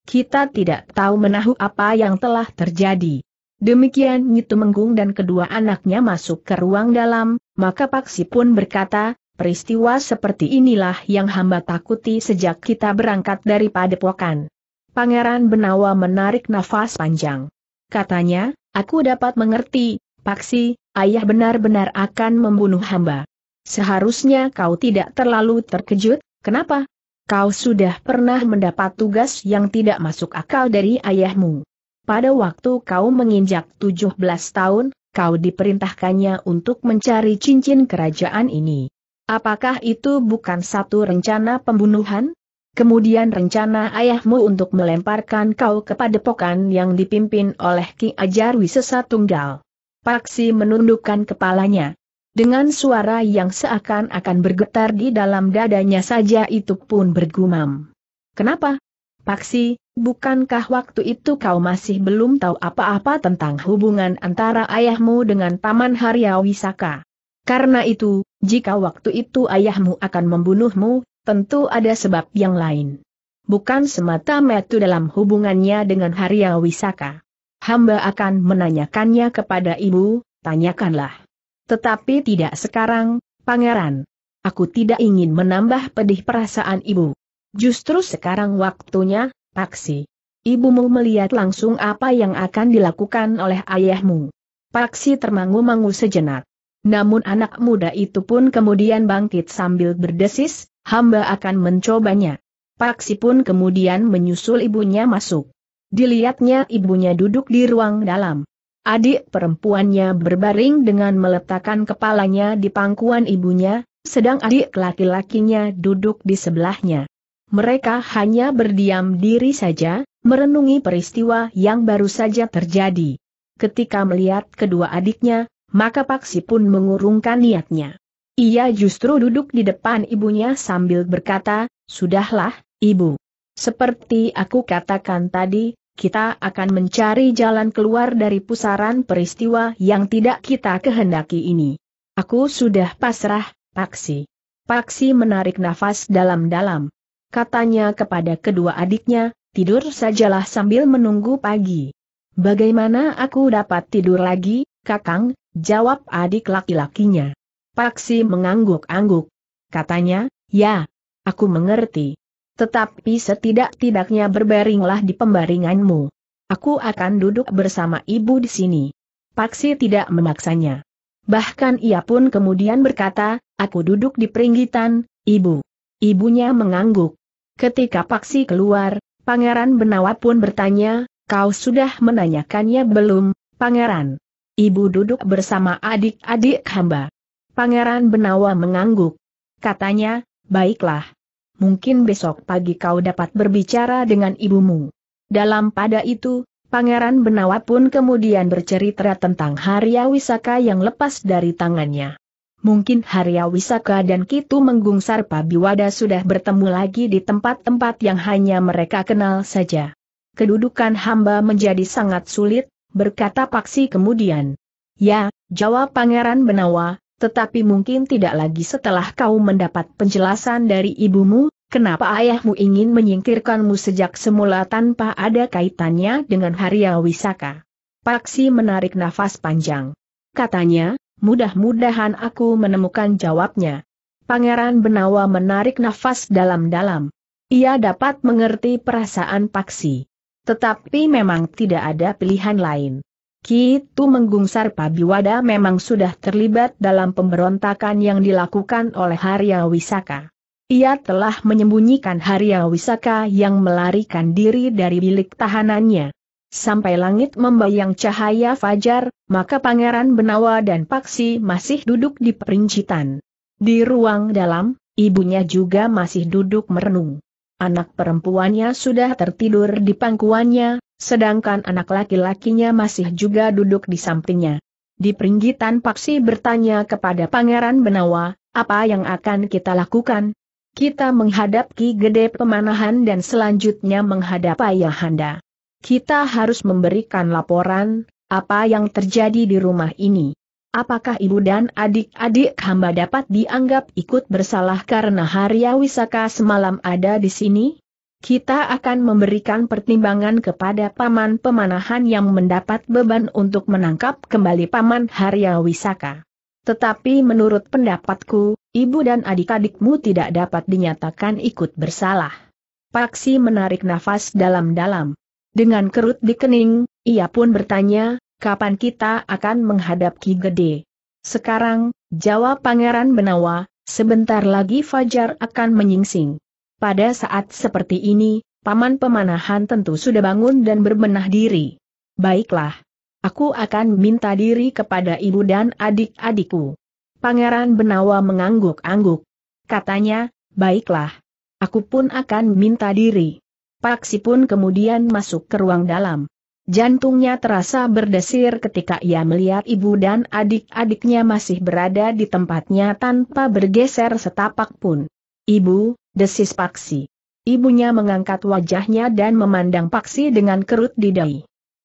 Kita tidak tahu menahu apa yang telah terjadi. Demikian nyitu menggung dan kedua anaknya masuk ke ruang dalam, maka Paksi pun berkata, peristiwa seperti inilah yang hamba takuti sejak kita berangkat dari padepokan. Pangeran Benawa menarik nafas panjang. Katanya, aku dapat mengerti, Paksi, ayah benar-benar akan membunuh hamba. Seharusnya kau tidak terlalu terkejut, kenapa? Kau sudah pernah mendapat tugas yang tidak masuk akal dari ayahmu. Pada waktu kau menginjak 17 tahun, kau diperintahkannya untuk mencari cincin kerajaan ini. Apakah itu bukan satu rencana pembunuhan? Kemudian rencana ayahmu untuk melemparkan kau kepada padepokan yang dipimpin oleh Ki Ajar Wisesa Tunggal. Paksi menundukkan kepalanya dengan suara yang seakan-akan bergetar di dalam dadanya saja itu pun bergumam. Kenapa? Paksi, bukankah waktu itu kau masih belum tahu apa-apa tentang hubungan antara ayahmu dengan Paman Haryawisaka? Karena itu, jika waktu itu ayahmu akan membunuhmu, tentu ada sebab yang lain. Bukan semata-mata dalam hubungannya dengan Haryawisaka. Hamba akan menanyakannya kepada ibu, tanyakanlah. Tetapi tidak sekarang, Pangeran. Aku tidak ingin menambah pedih perasaan ibu. Justru sekarang waktunya, Paksi. Ibumu melihat langsung apa yang akan dilakukan oleh ayahmu. Paksi termangu-mangu sejenak. Namun anak muda itu pun kemudian bangkit sambil berdesis, hamba akan mencobanya. Paksi pun kemudian menyusul ibunya masuk. Dilihatnya ibunya duduk di ruang dalam. Adik perempuannya berbaring dengan meletakkan kepalanya di pangkuan ibunya, sedang adik laki-lakinya duduk di sebelahnya. Mereka hanya berdiam diri saja, merenungi peristiwa yang baru saja terjadi. Ketika melihat kedua adiknya, maka Paksi pun mengurungkan niatnya. Ia justru duduk di depan ibunya sambil berkata, Sudahlah, ibu. Seperti aku katakan tadi, kita akan mencari jalan keluar dari pusaran peristiwa yang tidak kita kehendaki ini. Aku sudah pasrah, Paksi. Paksi menarik nafas dalam-dalam. Katanya kepada kedua adiknya, tidur sajalah sambil menunggu pagi. Bagaimana aku dapat tidur lagi, Kakang? Jawab adik laki-lakinya. Paksi mengangguk-angguk. Katanya, ya, aku mengerti. Tetapi setidak-tidaknya berbaringlah di pembaringanmu. Aku akan duduk bersama ibu di sini. Paksi tidak memaksanya. Bahkan ia pun kemudian berkata, aku duduk di peringgitan, ibu. Ibunya mengangguk. Ketika Paksi keluar, Pangeran Benawa pun bertanya, kau sudah menanyakannya belum, Pangeran? Ibu duduk bersama adik-adik hamba. Pangeran Benawa mengangguk. Katanya, baiklah mungkin besok pagi kau dapat berbicara dengan ibumu. Dalam pada itu, Pangeran Benawa pun kemudian bercerita tentang Harya Wisaka yang lepas dari tangannya. Mungkin Harya Wisaka dan Kitu Menggung Sarpa Biwada sudah bertemu lagi di tempat-tempat yang hanya mereka kenal saja. Kedudukan hamba menjadi sangat sulit, berkata Paksi kemudian. Ya, jawab Pangeran Benawa, tetapi mungkin tidak lagi setelah kau mendapat penjelasan dari ibumu, kenapa ayahmu ingin menyingkirkanmu sejak semula tanpa ada kaitannya dengan Harya Wisaka. Paksi menarik nafas panjang. Katanya, mudah-mudahan aku menemukan jawabnya. Pangeran Benawa menarik nafas dalam-dalam. Ia dapat mengerti perasaan Paksi. Tetapi memang tidak ada pilihan lain. Kitu Menggungsar Pabiwada memang sudah terlibat dalam pemberontakan yang dilakukan oleh Harya Wisaka. Ia telah menyembunyikan Harya Wisaka yang melarikan diri dari bilik tahanannya. Sampai langit membayang cahaya fajar, maka Pangeran Benawa dan Paksi masih duduk di perincitan. Di ruang dalam, ibunya juga masih duduk merenung. Anak perempuannya sudah tertidur di pangkuannya, sedangkan anak laki-lakinya masih juga duduk di sampingnya. Di peringgitan Paksi bertanya kepada Pangeran Benawa, apa yang akan kita lakukan? Kita menghadap Ki Gede Pemanahan dan selanjutnya menghadap Ayahanda. Kita harus memberikan laporan, apa yang terjadi di rumah ini. Apakah ibu dan adik-adik hamba dapat dianggap ikut bersalah karena Harya Wisaka semalam ada di sini? Kita akan memberikan pertimbangan kepada paman pemanahan yang mendapat beban untuk menangkap kembali paman Harya Wisaka. Tetapi menurut pendapatku, ibu dan adik-adikmu tidak dapat dinyatakan ikut bersalah. Paksi menarik nafas dalam-dalam. Dengan kerut di kening, ia pun bertanya, kapan kita akan menghadap Ki Gede? Sekarang, jawab Pangeran Benawa, sebentar lagi Fajar akan menyingsing. Pada saat seperti ini, Paman Pemanahan tentu sudah bangun dan berbenah diri. Baiklah. Aku akan minta diri kepada ibu dan adik-adikku. Pangeran Benawa mengangguk-angguk. Katanya, baiklah. Aku pun akan minta diri. Paksi pun kemudian masuk ke ruang dalam. Jantungnya terasa berdesir ketika ia melihat ibu dan adik-adiknya masih berada di tempatnya tanpa bergeser setapak pun. Ibu, desis Paksi. Ibunya mengangkat wajahnya dan memandang Paksi dengan kerut di dahi.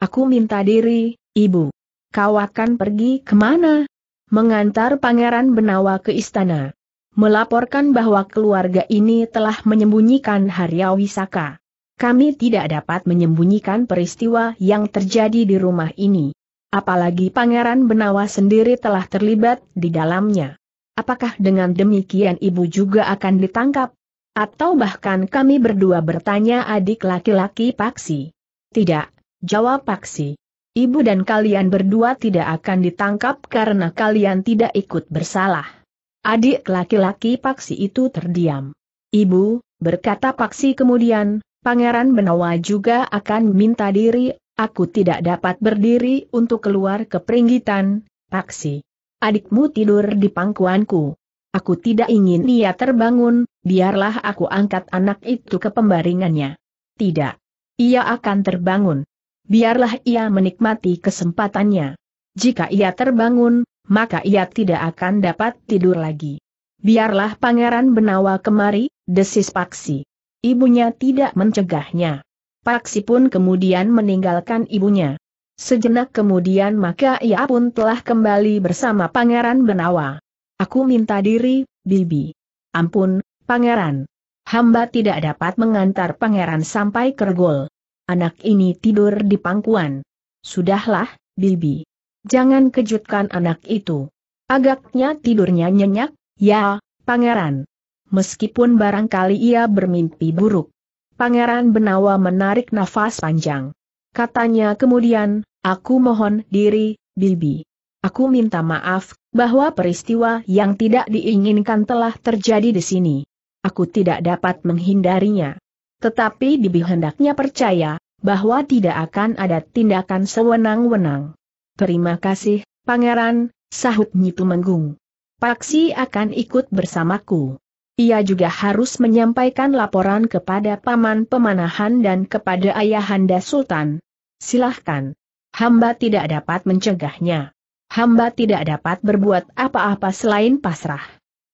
Aku minta diri, ibu. Kau akan pergi kemana? Mengantar Pangeran Benawa ke istana. Melaporkan bahwa keluarga ini telah menyembunyikan Haryawisaka. Wisaka. Kami tidak dapat menyembunyikan peristiwa yang terjadi di rumah ini. Apalagi Pangeran Benawa sendiri telah terlibat di dalamnya. Apakah dengan demikian ibu juga akan ditangkap? Atau bahkan kami berdua bertanya adik laki-laki Paksi. Tidak, jawab Paksi. Ibu dan kalian berdua tidak akan ditangkap karena kalian tidak ikut bersalah. Adik laki-laki Paksi itu terdiam. Ibu, berkata Paksi kemudian, Pangeran Benawa juga akan minta diri, aku tidak dapat berdiri untuk keluar ke peringgitan, Paksi. Adikmu tidur di pangkuanku. Aku tidak ingin ia terbangun, biarlah aku angkat anak itu ke pembaringannya. Tidak. Ia akan terbangun. Biarlah ia menikmati kesempatannya. Jika ia terbangun, maka ia tidak akan dapat tidur lagi. Biarlah Pangeran Benawa kemari, desis Paksi. Ibunya tidak mencegahnya. Paksi pun kemudian meninggalkan ibunya. Sejenak kemudian maka ia pun telah kembali bersama Pangeran Benawa. Aku minta diri, Bibi. Ampun, Pangeran. Hamba tidak dapat mengantar Pangeran sampai ke Kergol. Anak ini tidur di pangkuan. Sudahlah, Bibi. Jangan kejutkan anak itu. Agaknya tidurnya nyenyak, ya, Pangeran meskipun barangkali ia bermimpi buruk. Pangeran Benawa menarik nafas panjang. Katanya kemudian, aku mohon diri, Bibi. Aku minta maaf, bahwa peristiwa yang tidak diinginkan telah terjadi di sini. Aku tidak dapat menghindarinya. Tetapi Bibi hendaknya percaya, bahwa tidak akan ada tindakan sewenang-wenang. Terima kasih, Pangeran, sahut Nyitu Menggung. Paksi akan ikut bersamaku. Ia juga harus menyampaikan laporan kepada Paman Pemanahan dan kepada Ayahanda Sultan. Silahkan. Hamba tidak dapat mencegahnya. Hamba tidak dapat berbuat apa-apa selain pasrah.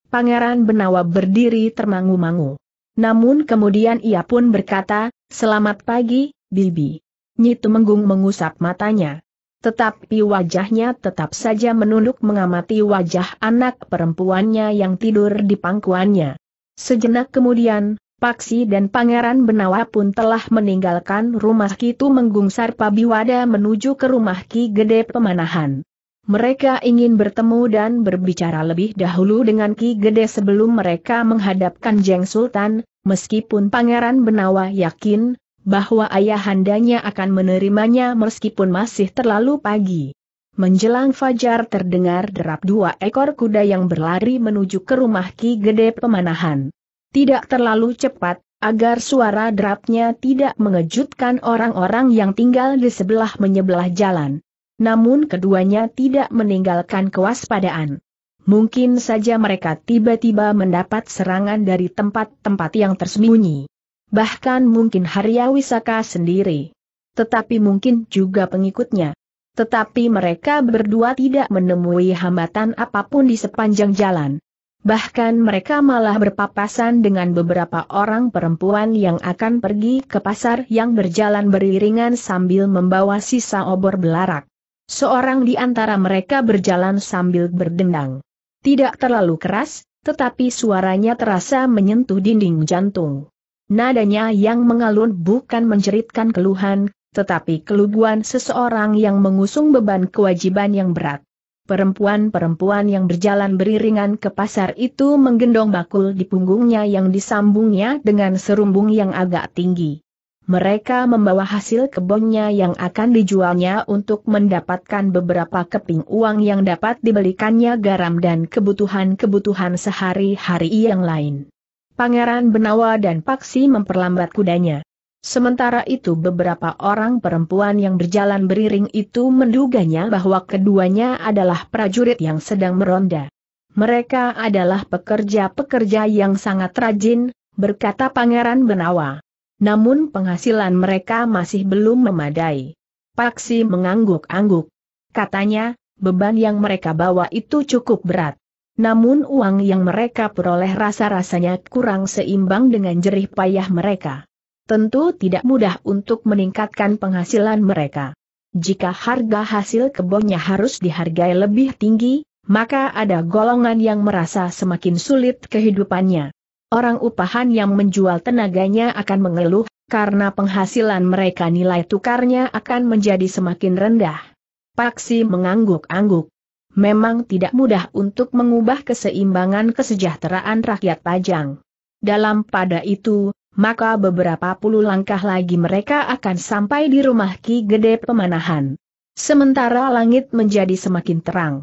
Pangeran Benawa berdiri termangu-mangu. Namun kemudian ia pun berkata, Selamat pagi, Bibi. Nyitu menggung mengusap matanya. Tetapi wajahnya tetap saja menunduk mengamati wajah anak perempuannya yang tidur di pangkuannya. Sejenak kemudian, Paksi dan Pangeran Benawa pun telah meninggalkan rumah Kitu Menggungsar Pabiwada menuju ke rumah Ki Gede Pemanahan. Mereka ingin bertemu dan berbicara lebih dahulu dengan Ki Gede sebelum mereka menghadapkan Jeng Sultan, meskipun Pangeran Benawa yakin, bahwa ayahandanya akan menerimanya meskipun masih terlalu pagi. Menjelang fajar terdengar derap dua ekor kuda yang berlari menuju ke rumah Ki Gede Pemanahan. Tidak terlalu cepat, agar suara derapnya tidak mengejutkan orang-orang yang tinggal di sebelah menyebelah jalan. Namun keduanya tidak meninggalkan kewaspadaan. Mungkin saja mereka tiba-tiba mendapat serangan dari tempat-tempat yang tersembunyi bahkan mungkin Harya Wisaka sendiri. Tetapi mungkin juga pengikutnya. Tetapi mereka berdua tidak menemui hambatan apapun di sepanjang jalan. Bahkan mereka malah berpapasan dengan beberapa orang perempuan yang akan pergi ke pasar yang berjalan beriringan sambil membawa sisa obor belarak. Seorang di antara mereka berjalan sambil berdendang. Tidak terlalu keras, tetapi suaranya terasa menyentuh dinding jantung. Nadanya yang mengalun bukan menceritkan keluhan, tetapi keluguan seseorang yang mengusung beban kewajiban yang berat. Perempuan-perempuan yang berjalan beriringan ke pasar itu menggendong bakul di punggungnya yang disambungnya dengan serumbung yang agak tinggi. Mereka membawa hasil kebunnya yang akan dijualnya untuk mendapatkan beberapa keping uang yang dapat dibelikannya garam dan kebutuhan-kebutuhan sehari-hari yang lain. Pangeran Benawa dan Paksi memperlambat kudanya. Sementara itu beberapa orang perempuan yang berjalan beriring itu menduganya bahwa keduanya adalah prajurit yang sedang meronda. Mereka adalah pekerja-pekerja yang sangat rajin, berkata Pangeran Benawa. Namun penghasilan mereka masih belum memadai. Paksi mengangguk-angguk. Katanya, beban yang mereka bawa itu cukup berat. Namun uang yang mereka peroleh rasa-rasanya kurang seimbang dengan jerih payah mereka. Tentu tidak mudah untuk meningkatkan penghasilan mereka. Jika harga hasil kebunnya harus dihargai lebih tinggi, maka ada golongan yang merasa semakin sulit kehidupannya. Orang upahan yang menjual tenaganya akan mengeluh, karena penghasilan mereka nilai tukarnya akan menjadi semakin rendah. Paksi mengangguk-angguk memang tidak mudah untuk mengubah keseimbangan kesejahteraan rakyat Pajang. Dalam pada itu, maka beberapa puluh langkah lagi mereka akan sampai di rumah Ki Gede Pemanahan. Sementara langit menjadi semakin terang.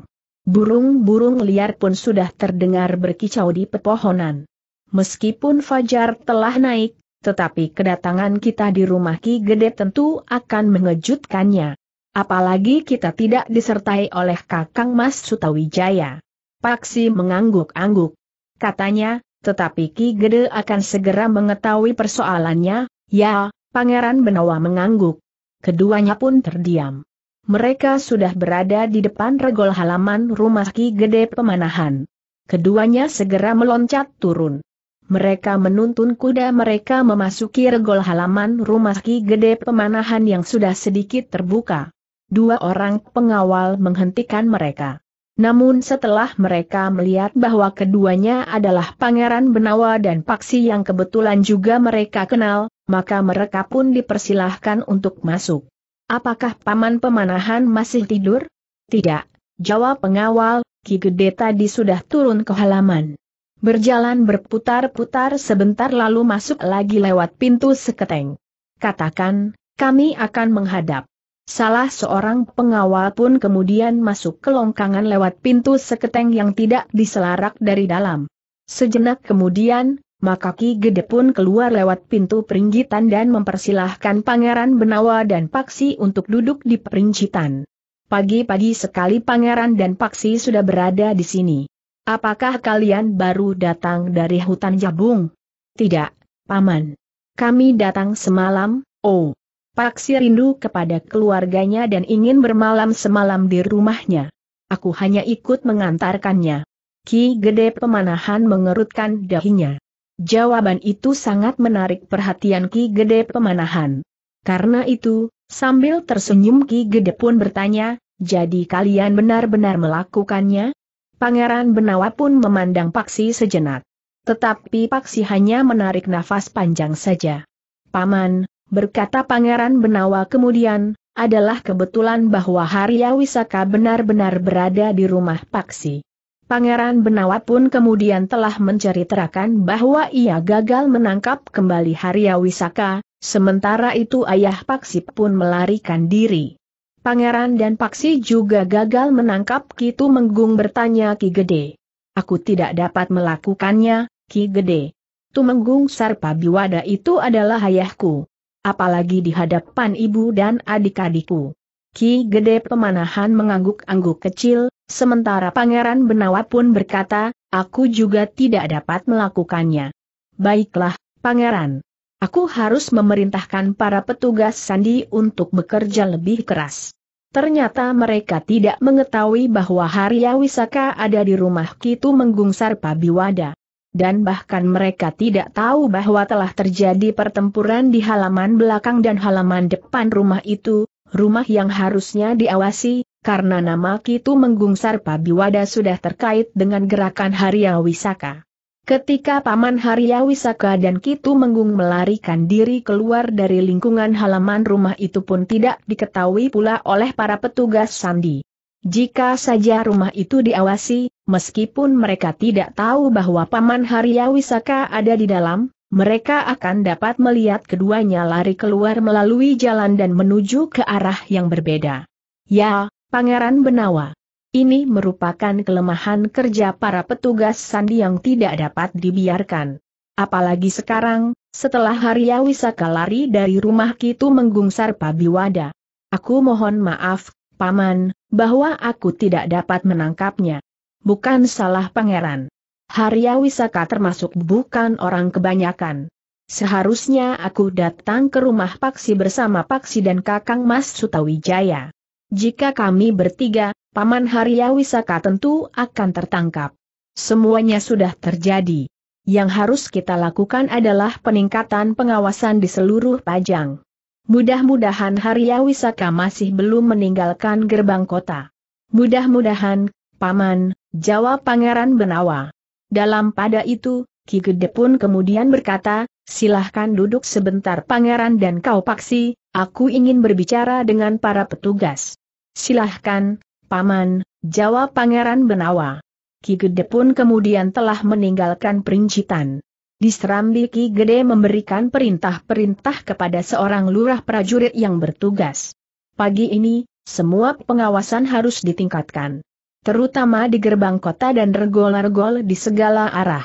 Burung-burung liar pun sudah terdengar berkicau di pepohonan. Meskipun fajar telah naik, tetapi kedatangan kita di rumah Ki Gede tentu akan mengejutkannya. Apalagi kita tidak disertai oleh Kakang Mas Sutawijaya. Paksi mengangguk-angguk. Katanya, tetapi Ki Gede akan segera mengetahui persoalannya, ya, Pangeran Benawa mengangguk. Keduanya pun terdiam. Mereka sudah berada di depan regol halaman rumah Ki Gede Pemanahan. Keduanya segera meloncat turun. Mereka menuntun kuda mereka memasuki regol halaman rumah Ki Gede Pemanahan yang sudah sedikit terbuka dua orang pengawal menghentikan mereka. Namun setelah mereka melihat bahwa keduanya adalah Pangeran Benawa dan Paksi yang kebetulan juga mereka kenal, maka mereka pun dipersilahkan untuk masuk. Apakah Paman Pemanahan masih tidur? Tidak, jawab pengawal, Ki Gede tadi sudah turun ke halaman. Berjalan berputar-putar sebentar lalu masuk lagi lewat pintu seketeng. Katakan, kami akan menghadap. Salah seorang pengawal pun kemudian masuk ke longkangan lewat pintu seketeng yang tidak diselarak dari dalam. Sejenak kemudian, maka Ki Gede pun keluar lewat pintu peringgitan dan mempersilahkan Pangeran Benawa dan Paksi untuk duduk di peringgitan. Pagi-pagi sekali Pangeran dan Paksi sudah berada di sini. Apakah kalian baru datang dari hutan jabung? Tidak, Paman. Kami datang semalam, oh. Paksi rindu kepada keluarganya dan ingin bermalam semalam di rumahnya. Aku hanya ikut mengantarkannya. Ki Gede Pemanahan mengerutkan dahinya. Jawaban itu sangat menarik perhatian Ki Gede Pemanahan. Karena itu, sambil tersenyum Ki Gede pun bertanya, jadi kalian benar-benar melakukannya? Pangeran Benawa pun memandang Paksi sejenak. Tetapi Paksi hanya menarik nafas panjang saja. Paman, berkata Pangeran Benawa kemudian, adalah kebetulan bahwa Harya Wisaka benar-benar berada di rumah Paksi. Pangeran Benawa pun kemudian telah menceritakan bahwa ia gagal menangkap kembali Harya Wisaka, sementara itu ayah Paksi pun melarikan diri. Pangeran dan Paksi juga gagal menangkap Kitu Menggung bertanya Ki Gede. Aku tidak dapat melakukannya, Ki Gede. Tumenggung Sarpa Biwada itu adalah ayahku apalagi di hadapan ibu dan adik-adikku. Ki Gede Pemanahan mengangguk-angguk kecil, sementara Pangeran Benawa pun berkata, aku juga tidak dapat melakukannya. Baiklah, Pangeran. Aku harus memerintahkan para petugas sandi untuk bekerja lebih keras. Ternyata mereka tidak mengetahui bahwa Haria Wisaka ada di rumah Kitu Menggungsar Pabiwada dan bahkan mereka tidak tahu bahwa telah terjadi pertempuran di halaman belakang dan halaman depan rumah itu, rumah yang harusnya diawasi, karena nama Kitu Menggungsar Pabiwada sudah terkait dengan gerakan Harya Wisaka. Ketika Paman Harya Wisaka dan Kitu Menggung melarikan diri keluar dari lingkungan halaman rumah itu pun tidak diketahui pula oleh para petugas sandi. Jika saja rumah itu diawasi, meskipun mereka tidak tahu bahwa Paman Harya ada di dalam, mereka akan dapat melihat keduanya lari keluar melalui jalan dan menuju ke arah yang berbeda. Ya, Pangeran Benawa. Ini merupakan kelemahan kerja para petugas sandi yang tidak dapat dibiarkan. Apalagi sekarang, setelah Harya lari dari rumah Kitu menggungsar Pabiwada. Aku mohon maaf, Paman, bahwa aku tidak dapat menangkapnya. Bukan salah pangeran. Harya Wisaka termasuk bukan orang kebanyakan. Seharusnya aku datang ke rumah Paksi bersama Paksi dan Kakang Mas Sutawijaya. Jika kami bertiga, Paman Harya Wisaka tentu akan tertangkap. Semuanya sudah terjadi. Yang harus kita lakukan adalah peningkatan pengawasan di seluruh Pajang. Mudah-mudahan Harya Wisaka masih belum meninggalkan gerbang kota. Mudah-mudahan, Paman, jawab Pangeran Benawa. Dalam pada itu, Ki Gede pun kemudian berkata, silahkan duduk sebentar Pangeran dan kau paksi, aku ingin berbicara dengan para petugas. Silahkan, Paman, jawab Pangeran Benawa. Ki Gede pun kemudian telah meninggalkan perincitan. Serambi Ki Gede memberikan perintah-perintah kepada seorang lurah prajurit yang bertugas. Pagi ini, semua pengawasan harus ditingkatkan. Terutama di gerbang kota dan regol-regol di segala arah.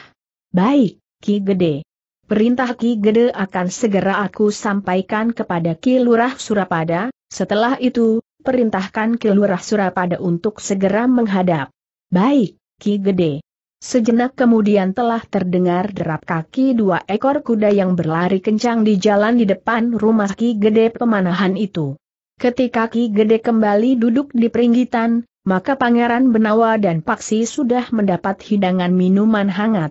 Baik, Ki Gede. Perintah Ki Gede akan segera aku sampaikan kepada Ki Lurah Surapada, setelah itu, perintahkan Ki Lurah Surapada untuk segera menghadap. Baik, Ki Gede. Sejenak kemudian telah terdengar derap kaki dua ekor kuda yang berlari kencang di jalan di depan rumah Ki Gede pemanahan itu. Ketika Ki Gede kembali duduk di peringgitan, maka Pangeran Benawa dan Paksi sudah mendapat hidangan minuman hangat.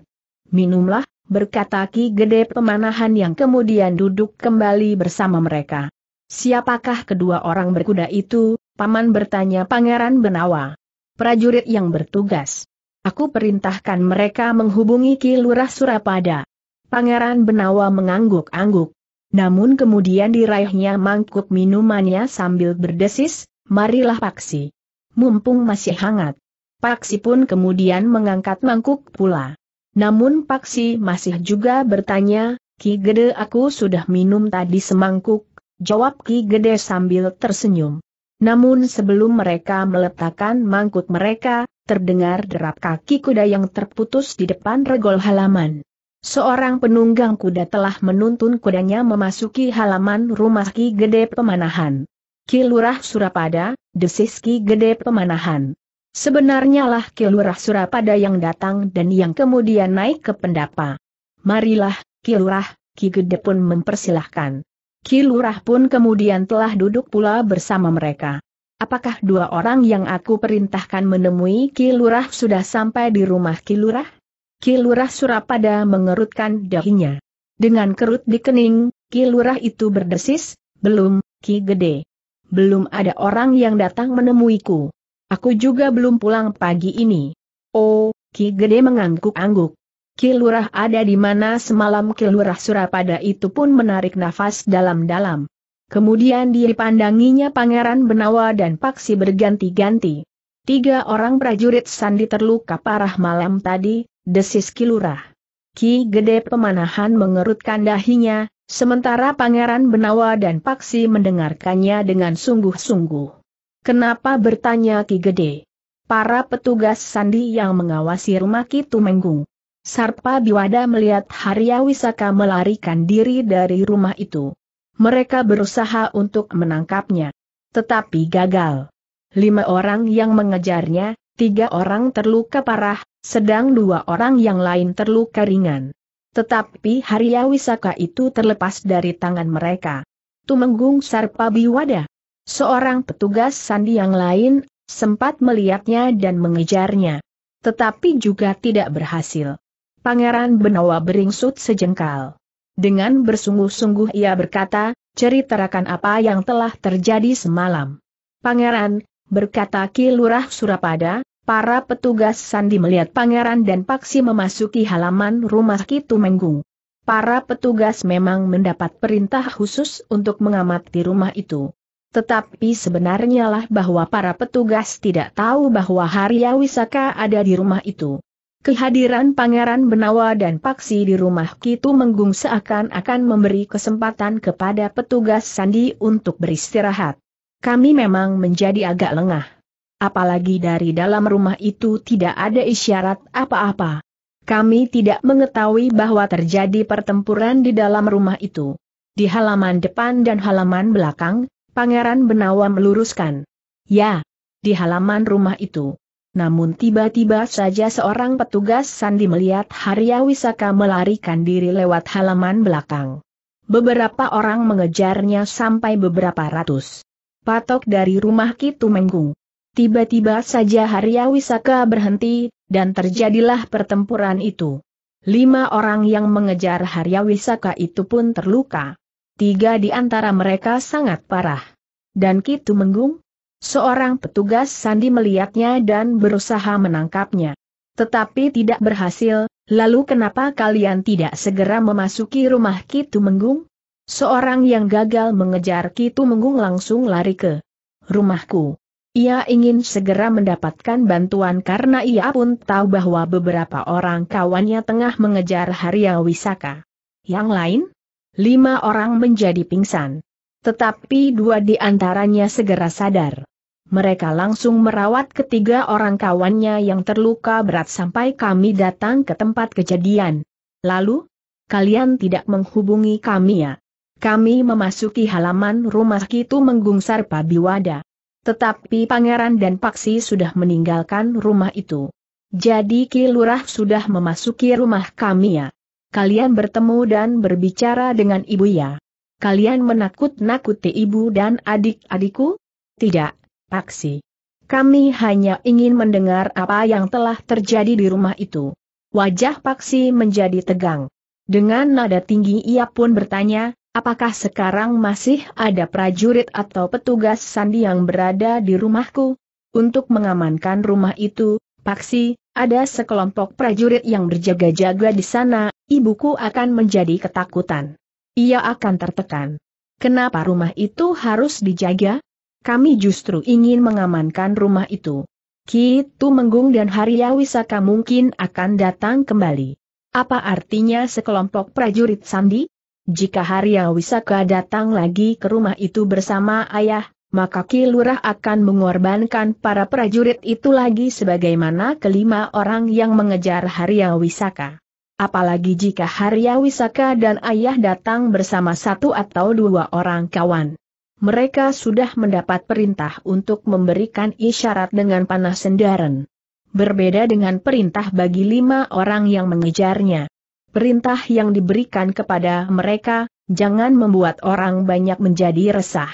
Minumlah, berkata Ki Gede pemanahan yang kemudian duduk kembali bersama mereka. Siapakah kedua orang berkuda itu? Paman bertanya Pangeran Benawa. Prajurit yang bertugas. Aku perintahkan mereka menghubungi Ki Lurah Surapada. Pangeran Benawa mengangguk-angguk. Namun kemudian diraihnya mangkuk minumannya sambil berdesis, marilah Paksi. Mumpung masih hangat. Paksi pun kemudian mengangkat mangkuk pula. Namun Paksi masih juga bertanya, Ki Gede aku sudah minum tadi semangkuk, jawab Ki Gede sambil tersenyum. Namun sebelum mereka meletakkan mangkuk mereka, terdengar derap kaki kuda yang terputus di depan regol halaman. Seorang penunggang kuda telah menuntun kudanya memasuki halaman rumah Ki Gede Pemanahan. Ki Lurah Surapada, desis Ki Gede Pemanahan. Sebenarnya lah Ki Lurah Surapada yang datang dan yang kemudian naik ke pendapa. Marilah, Ki Lurah, Ki Gede pun mempersilahkan. Ki Lurah pun kemudian telah duduk pula bersama mereka. Apakah dua orang yang aku perintahkan menemui Kilurah sudah sampai di rumah Kilurah? Kilurah Surapada mengerutkan dahinya. Dengan kerut di kening, Kilurah itu berdesis, belum, Ki Gede. Belum ada orang yang datang menemuiku. Aku juga belum pulang pagi ini. Oh, Ki Gede mengangguk-angguk. Kilurah ada di mana semalam Kilurah Surapada itu pun menarik nafas dalam-dalam. Kemudian dipandanginya Pangeran Benawa dan Paksi berganti-ganti. Tiga orang prajurit Sandi terluka parah malam tadi, desis Kilurah. Ki Gede Pemanahan mengerutkan dahinya, sementara Pangeran Benawa dan Paksi mendengarkannya dengan sungguh-sungguh. Kenapa bertanya Ki Gede? Para petugas Sandi yang mengawasi rumah Ki Tumenggung. Sarpa Biwada melihat Haryawisaka melarikan diri dari rumah itu mereka berusaha untuk menangkapnya. Tetapi gagal. Lima orang yang mengejarnya, tiga orang terluka parah, sedang dua orang yang lain terluka ringan. Tetapi Harya Wisaka itu terlepas dari tangan mereka. Tumenggung Sarpabiwada, seorang petugas sandi yang lain, sempat melihatnya dan mengejarnya. Tetapi juga tidak berhasil. Pangeran Benawa beringsut sejengkal. Dengan bersungguh-sungguh ia berkata, ceritakan apa yang telah terjadi semalam. Pangeran, berkata Ki Lurah Surapada, para petugas Sandi melihat Pangeran dan Paksi memasuki halaman rumah Ki Tumenggung. Para petugas memang mendapat perintah khusus untuk mengamati rumah itu. Tetapi sebenarnya lah bahwa para petugas tidak tahu bahwa Harya Wisaka ada di rumah itu. Kehadiran Pangeran Benawa dan Paksi di rumah Kitu Menggung seakan-akan memberi kesempatan kepada petugas Sandi untuk beristirahat. Kami memang menjadi agak lengah. Apalagi dari dalam rumah itu tidak ada isyarat apa-apa. Kami tidak mengetahui bahwa terjadi pertempuran di dalam rumah itu. Di halaman depan dan halaman belakang, Pangeran Benawa meluruskan. Ya, di halaman rumah itu. Namun tiba-tiba saja seorang petugas Sandi melihat Harya Wisaka melarikan diri lewat halaman belakang. Beberapa orang mengejarnya sampai beberapa ratus. Patok dari rumah Kitu Menggung. Tiba-tiba saja Harya Wisaka berhenti, dan terjadilah pertempuran itu. Lima orang yang mengejar Harya Wisaka itu pun terluka. Tiga di antara mereka sangat parah. Dan Kitu Menggung, Seorang petugas sandi melihatnya dan berusaha menangkapnya. Tetapi tidak berhasil, lalu kenapa kalian tidak segera memasuki rumah Kitu Menggung? Seorang yang gagal mengejar Kitu Menggung langsung lari ke rumahku. Ia ingin segera mendapatkan bantuan karena ia pun tahu bahwa beberapa orang kawannya tengah mengejar Haria Wisaka. Yang lain? Lima orang menjadi pingsan. Tetapi dua di antaranya segera sadar. Mereka langsung merawat ketiga orang kawannya yang terluka berat sampai kami datang ke tempat kejadian. Lalu, kalian tidak menghubungi kami ya? Kami memasuki halaman rumah itu Menggungsar Pabiwada. Tetapi Pangeran dan Paksi sudah meninggalkan rumah itu. Jadi Ki sudah memasuki rumah kami ya. Kalian bertemu dan berbicara dengan ibu ya. Kalian menakut-nakuti ibu dan adik-adikku? Tidak, Paksi. Kami hanya ingin mendengar apa yang telah terjadi di rumah itu. Wajah Paksi menjadi tegang. Dengan nada tinggi ia pun bertanya, apakah sekarang masih ada prajurit atau petugas sandi yang berada di rumahku? Untuk mengamankan rumah itu, Paksi, ada sekelompok prajurit yang berjaga-jaga di sana, ibuku akan menjadi ketakutan. Ia akan tertekan. Kenapa rumah itu harus dijaga? Kami justru ingin mengamankan rumah itu. Ki Tumenggung dan Haria Wisaka mungkin akan datang kembali. Apa artinya sekelompok prajurit Sandi? Jika Haria Wisaka datang lagi ke rumah itu bersama ayah, maka Ki akan mengorbankan para prajurit itu lagi sebagaimana kelima orang yang mengejar Haria Wisaka. Apalagi jika Haria Wisaka dan ayah datang bersama satu atau dua orang kawan. Mereka sudah mendapat perintah untuk memberikan isyarat dengan panah sendaren. Berbeda dengan perintah bagi lima orang yang mengejarnya. Perintah yang diberikan kepada mereka, jangan membuat orang banyak menjadi resah.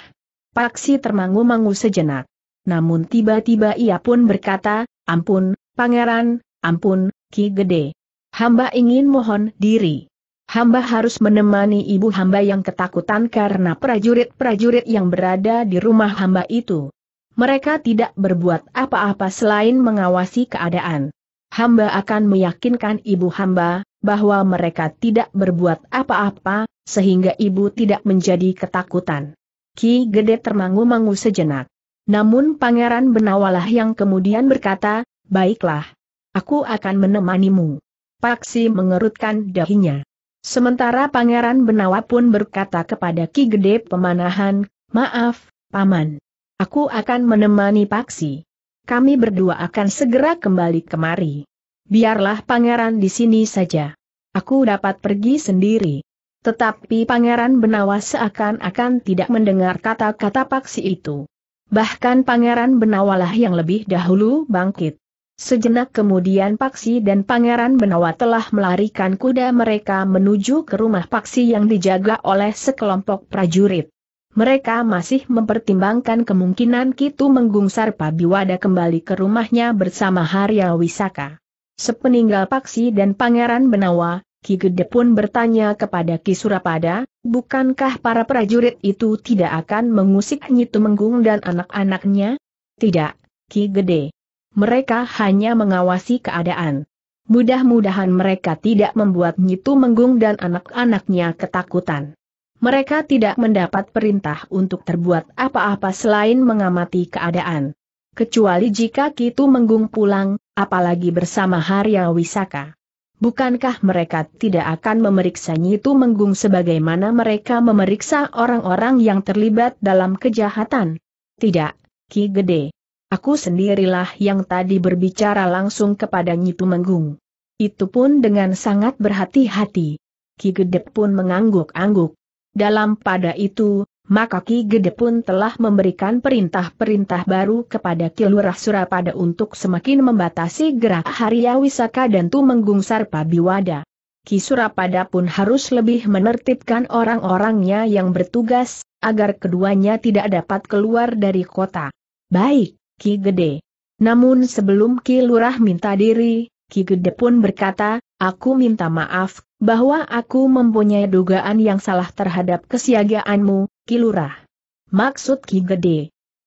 Paksi termangu-mangu sejenak. Namun tiba-tiba ia pun berkata, ampun, pangeran, ampun, ki gede. Hamba ingin mohon diri. Hamba harus menemani ibu hamba yang ketakutan karena prajurit-prajurit yang berada di rumah hamba itu. Mereka tidak berbuat apa-apa selain mengawasi keadaan. Hamba akan meyakinkan ibu hamba bahwa mereka tidak berbuat apa-apa, sehingga ibu tidak menjadi ketakutan. Ki Gede termangu-mangu sejenak. Namun Pangeran Benawalah yang kemudian berkata, Baiklah, aku akan menemanimu. Paksi mengerutkan dahinya. Sementara Pangeran Benawa pun berkata kepada Ki Gede Pemanahan, Maaf, Paman. Aku akan menemani Paksi. Kami berdua akan segera kembali kemari. Biarlah Pangeran di sini saja. Aku dapat pergi sendiri. Tetapi Pangeran Benawa seakan-akan tidak mendengar kata-kata Paksi itu. Bahkan Pangeran Benawalah yang lebih dahulu bangkit. Sejenak kemudian Paksi dan Pangeran Benawa telah melarikan kuda mereka menuju ke rumah Paksi yang dijaga oleh sekelompok prajurit. Mereka masih mempertimbangkan kemungkinan Kitu menggungsar Pabiwada kembali ke rumahnya bersama Harya Wisaka. Sepeninggal Paksi dan Pangeran Benawa, Ki Gede pun bertanya kepada Ki Surapada, bukankah para prajurit itu tidak akan mengusik Nyitu Menggung dan anak-anaknya? Tidak, Ki Gede mereka hanya mengawasi keadaan. Mudah-mudahan mereka tidak membuat Nyitu Menggung dan anak-anaknya ketakutan. Mereka tidak mendapat perintah untuk terbuat apa-apa selain mengamati keadaan. Kecuali jika Kitu Menggung pulang, apalagi bersama Harya Wisaka. Bukankah mereka tidak akan memeriksa Nyitu Menggung sebagaimana mereka memeriksa orang-orang yang terlibat dalam kejahatan? Tidak, Ki Gede. Aku sendirilah yang tadi berbicara langsung kepada Nyi Tumenggung. Itu pun dengan sangat berhati-hati. Ki Gede pun mengangguk-angguk. Dalam pada itu, maka Ki Gede pun telah memberikan perintah-perintah baru kepada Ki Lurah Surapada untuk semakin membatasi gerak Harya Wisaka dan Tumenggung Sarpa Biwada. Ki Surapada pun harus lebih menertibkan orang-orangnya yang bertugas, agar keduanya tidak dapat keluar dari kota. Baik, Ki Gede. Namun sebelum Ki Lurah minta diri, Ki Gede pun berkata, aku minta maaf, bahwa aku mempunyai dugaan yang salah terhadap kesiagaanmu, Ki Lurah. Maksud Ki Gede.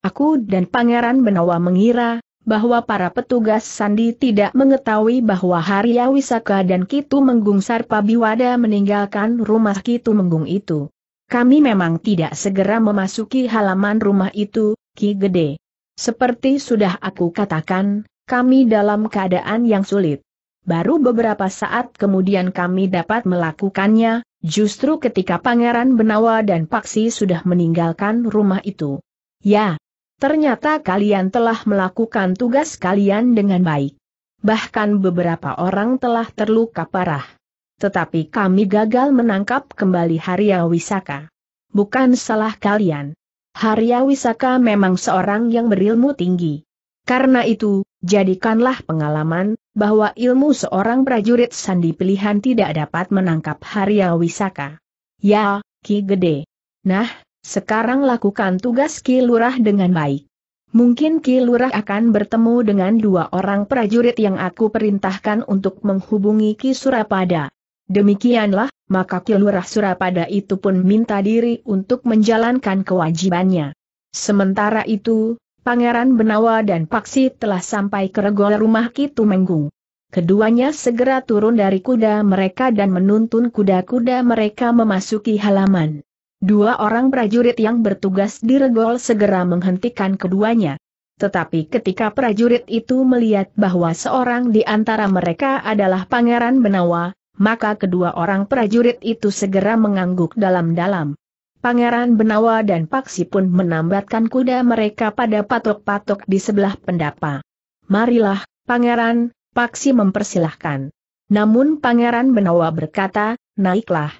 Aku dan Pangeran Benawa mengira, bahwa para petugas Sandi tidak mengetahui bahwa Harya Wisaka dan Kitu Menggung Sarpabiwada meninggalkan rumah Kitu Menggung itu. Kami memang tidak segera memasuki halaman rumah itu, Ki Gede. Seperti sudah aku katakan, kami dalam keadaan yang sulit. Baru beberapa saat kemudian kami dapat melakukannya, justru ketika Pangeran Benawa dan Paksi sudah meninggalkan rumah itu. Ya, ternyata kalian telah melakukan tugas kalian dengan baik. Bahkan beberapa orang telah terluka parah. Tetapi kami gagal menangkap kembali Haria Wisaka. Bukan salah kalian. Harya Wisaka memang seorang yang berilmu tinggi. Karena itu, jadikanlah pengalaman, bahwa ilmu seorang prajurit sandi pilihan tidak dapat menangkap Harya Wisaka. Ya, Ki Gede. Nah, sekarang lakukan tugas Ki Lurah dengan baik. Mungkin Ki Lurah akan bertemu dengan dua orang prajurit yang aku perintahkan untuk menghubungi Ki Surapada. Demikianlah, maka Kilurah Surapada itu pun minta diri untuk menjalankan kewajibannya. Sementara itu, Pangeran Benawa dan Paksi telah sampai ke regol rumah Kitu Menggung. Keduanya segera turun dari kuda mereka dan menuntun kuda-kuda mereka memasuki halaman. Dua orang prajurit yang bertugas di regol segera menghentikan keduanya. Tetapi ketika prajurit itu melihat bahwa seorang di antara mereka adalah Pangeran Benawa, maka kedua orang prajurit itu segera mengangguk dalam-dalam. Pangeran Benawa dan Paksi pun menambatkan kuda mereka pada patok-patok di sebelah pendapa. Marilah, Pangeran, Paksi mempersilahkan. Namun Pangeran Benawa berkata, naiklah.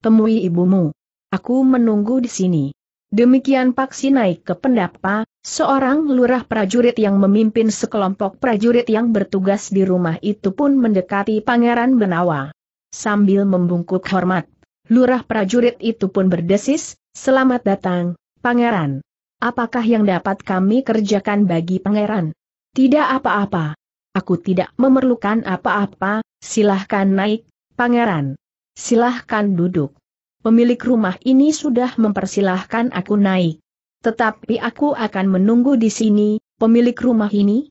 Temui ibumu. Aku menunggu di sini. Demikian Paksi naik ke pendapa, seorang lurah prajurit yang memimpin sekelompok prajurit yang bertugas di rumah itu pun mendekati Pangeran Benawa sambil membungkuk hormat. Lurah prajurit itu pun berdesis, selamat datang, pangeran. Apakah yang dapat kami kerjakan bagi pangeran? Tidak apa-apa. Aku tidak memerlukan apa-apa, silahkan naik, pangeran. Silahkan duduk. Pemilik rumah ini sudah mempersilahkan aku naik. Tetapi aku akan menunggu di sini, pemilik rumah ini?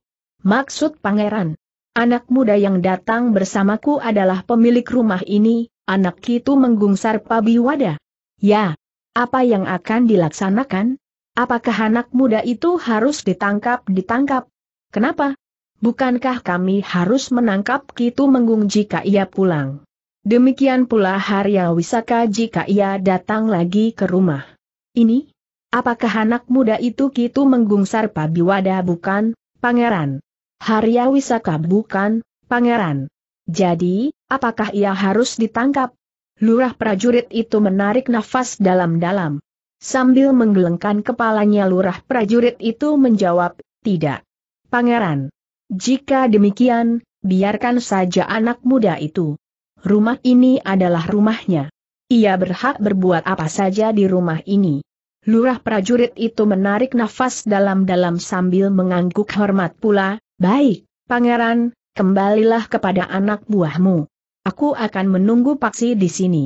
Maksud pangeran, Anak muda yang datang bersamaku adalah pemilik rumah ini, anak itu menggungsar Pabi Wada. Ya, apa yang akan dilaksanakan? Apakah anak muda itu harus ditangkap-ditangkap? Kenapa? Bukankah kami harus menangkap Kitu Menggung jika ia pulang? Demikian pula Harya Wisaka jika ia datang lagi ke rumah. Ini? Apakah anak muda itu Kitu Menggung Sarpa Biwada bukan, pangeran? Harya Wisaka bukan, pangeran. Jadi, apakah ia harus ditangkap? Lurah prajurit itu menarik nafas dalam-dalam. Sambil menggelengkan kepalanya lurah prajurit itu menjawab, tidak. Pangeran. Jika demikian, biarkan saja anak muda itu. Rumah ini adalah rumahnya. Ia berhak berbuat apa saja di rumah ini. Lurah prajurit itu menarik nafas dalam-dalam sambil mengangguk hormat pula, Baik, pangeran, kembalilah kepada anak buahmu. Aku akan menunggu paksi di sini.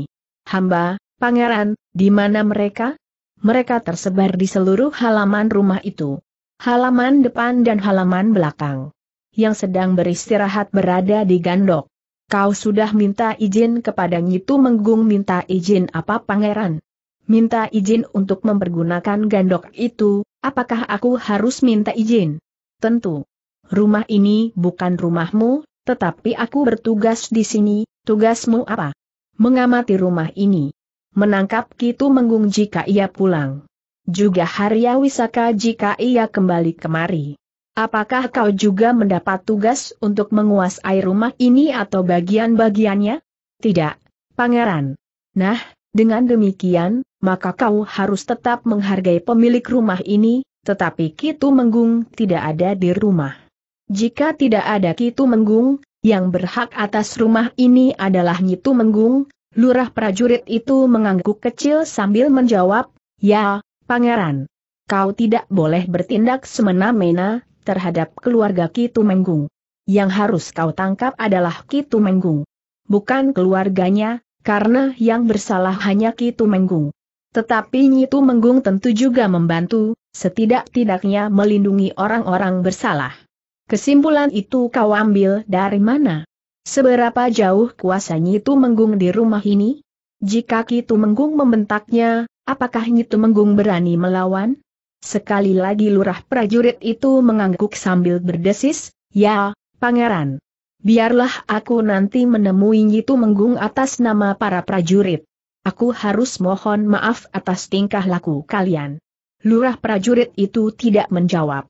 Hamba, pangeran, di mana mereka? Mereka tersebar di seluruh halaman rumah itu. Halaman depan dan halaman belakang. Yang sedang beristirahat berada di gandok. Kau sudah minta izin kepada Nyitu Menggung minta izin apa pangeran? Minta izin untuk mempergunakan gandok itu, apakah aku harus minta izin? Tentu rumah ini bukan rumahmu, tetapi aku bertugas di sini, tugasmu apa? Mengamati rumah ini. Menangkap Kitu Menggung jika ia pulang. Juga Harya Wisaka jika ia kembali kemari. Apakah kau juga mendapat tugas untuk menguasai rumah ini atau bagian-bagiannya? Tidak, pangeran. Nah, dengan demikian, maka kau harus tetap menghargai pemilik rumah ini, tetapi Kitu Menggung tidak ada di rumah. Jika tidak ada Kitu Menggung, yang berhak atas rumah ini adalah Nyitu Menggung, lurah prajurit itu mengangguk kecil sambil menjawab, Ya, pangeran. Kau tidak boleh bertindak semena-mena terhadap keluarga Kitu Menggung. Yang harus kau tangkap adalah Kitu Menggung. Bukan keluarganya, karena yang bersalah hanya Kitu Menggung. Tetapi Nyitu Menggung tentu juga membantu, setidak-tidaknya melindungi orang-orang bersalah. Kesimpulan itu kau ambil dari mana? Seberapa jauh kuasanya itu Menggung di rumah ini? Jika Kitu Menggung membentaknya, apakah Nyitu Menggung berani melawan? Sekali lagi lurah prajurit itu mengangguk sambil berdesis, ya, pangeran. Biarlah aku nanti menemui Nyitu Menggung atas nama para prajurit. Aku harus mohon maaf atas tingkah laku kalian. Lurah prajurit itu tidak menjawab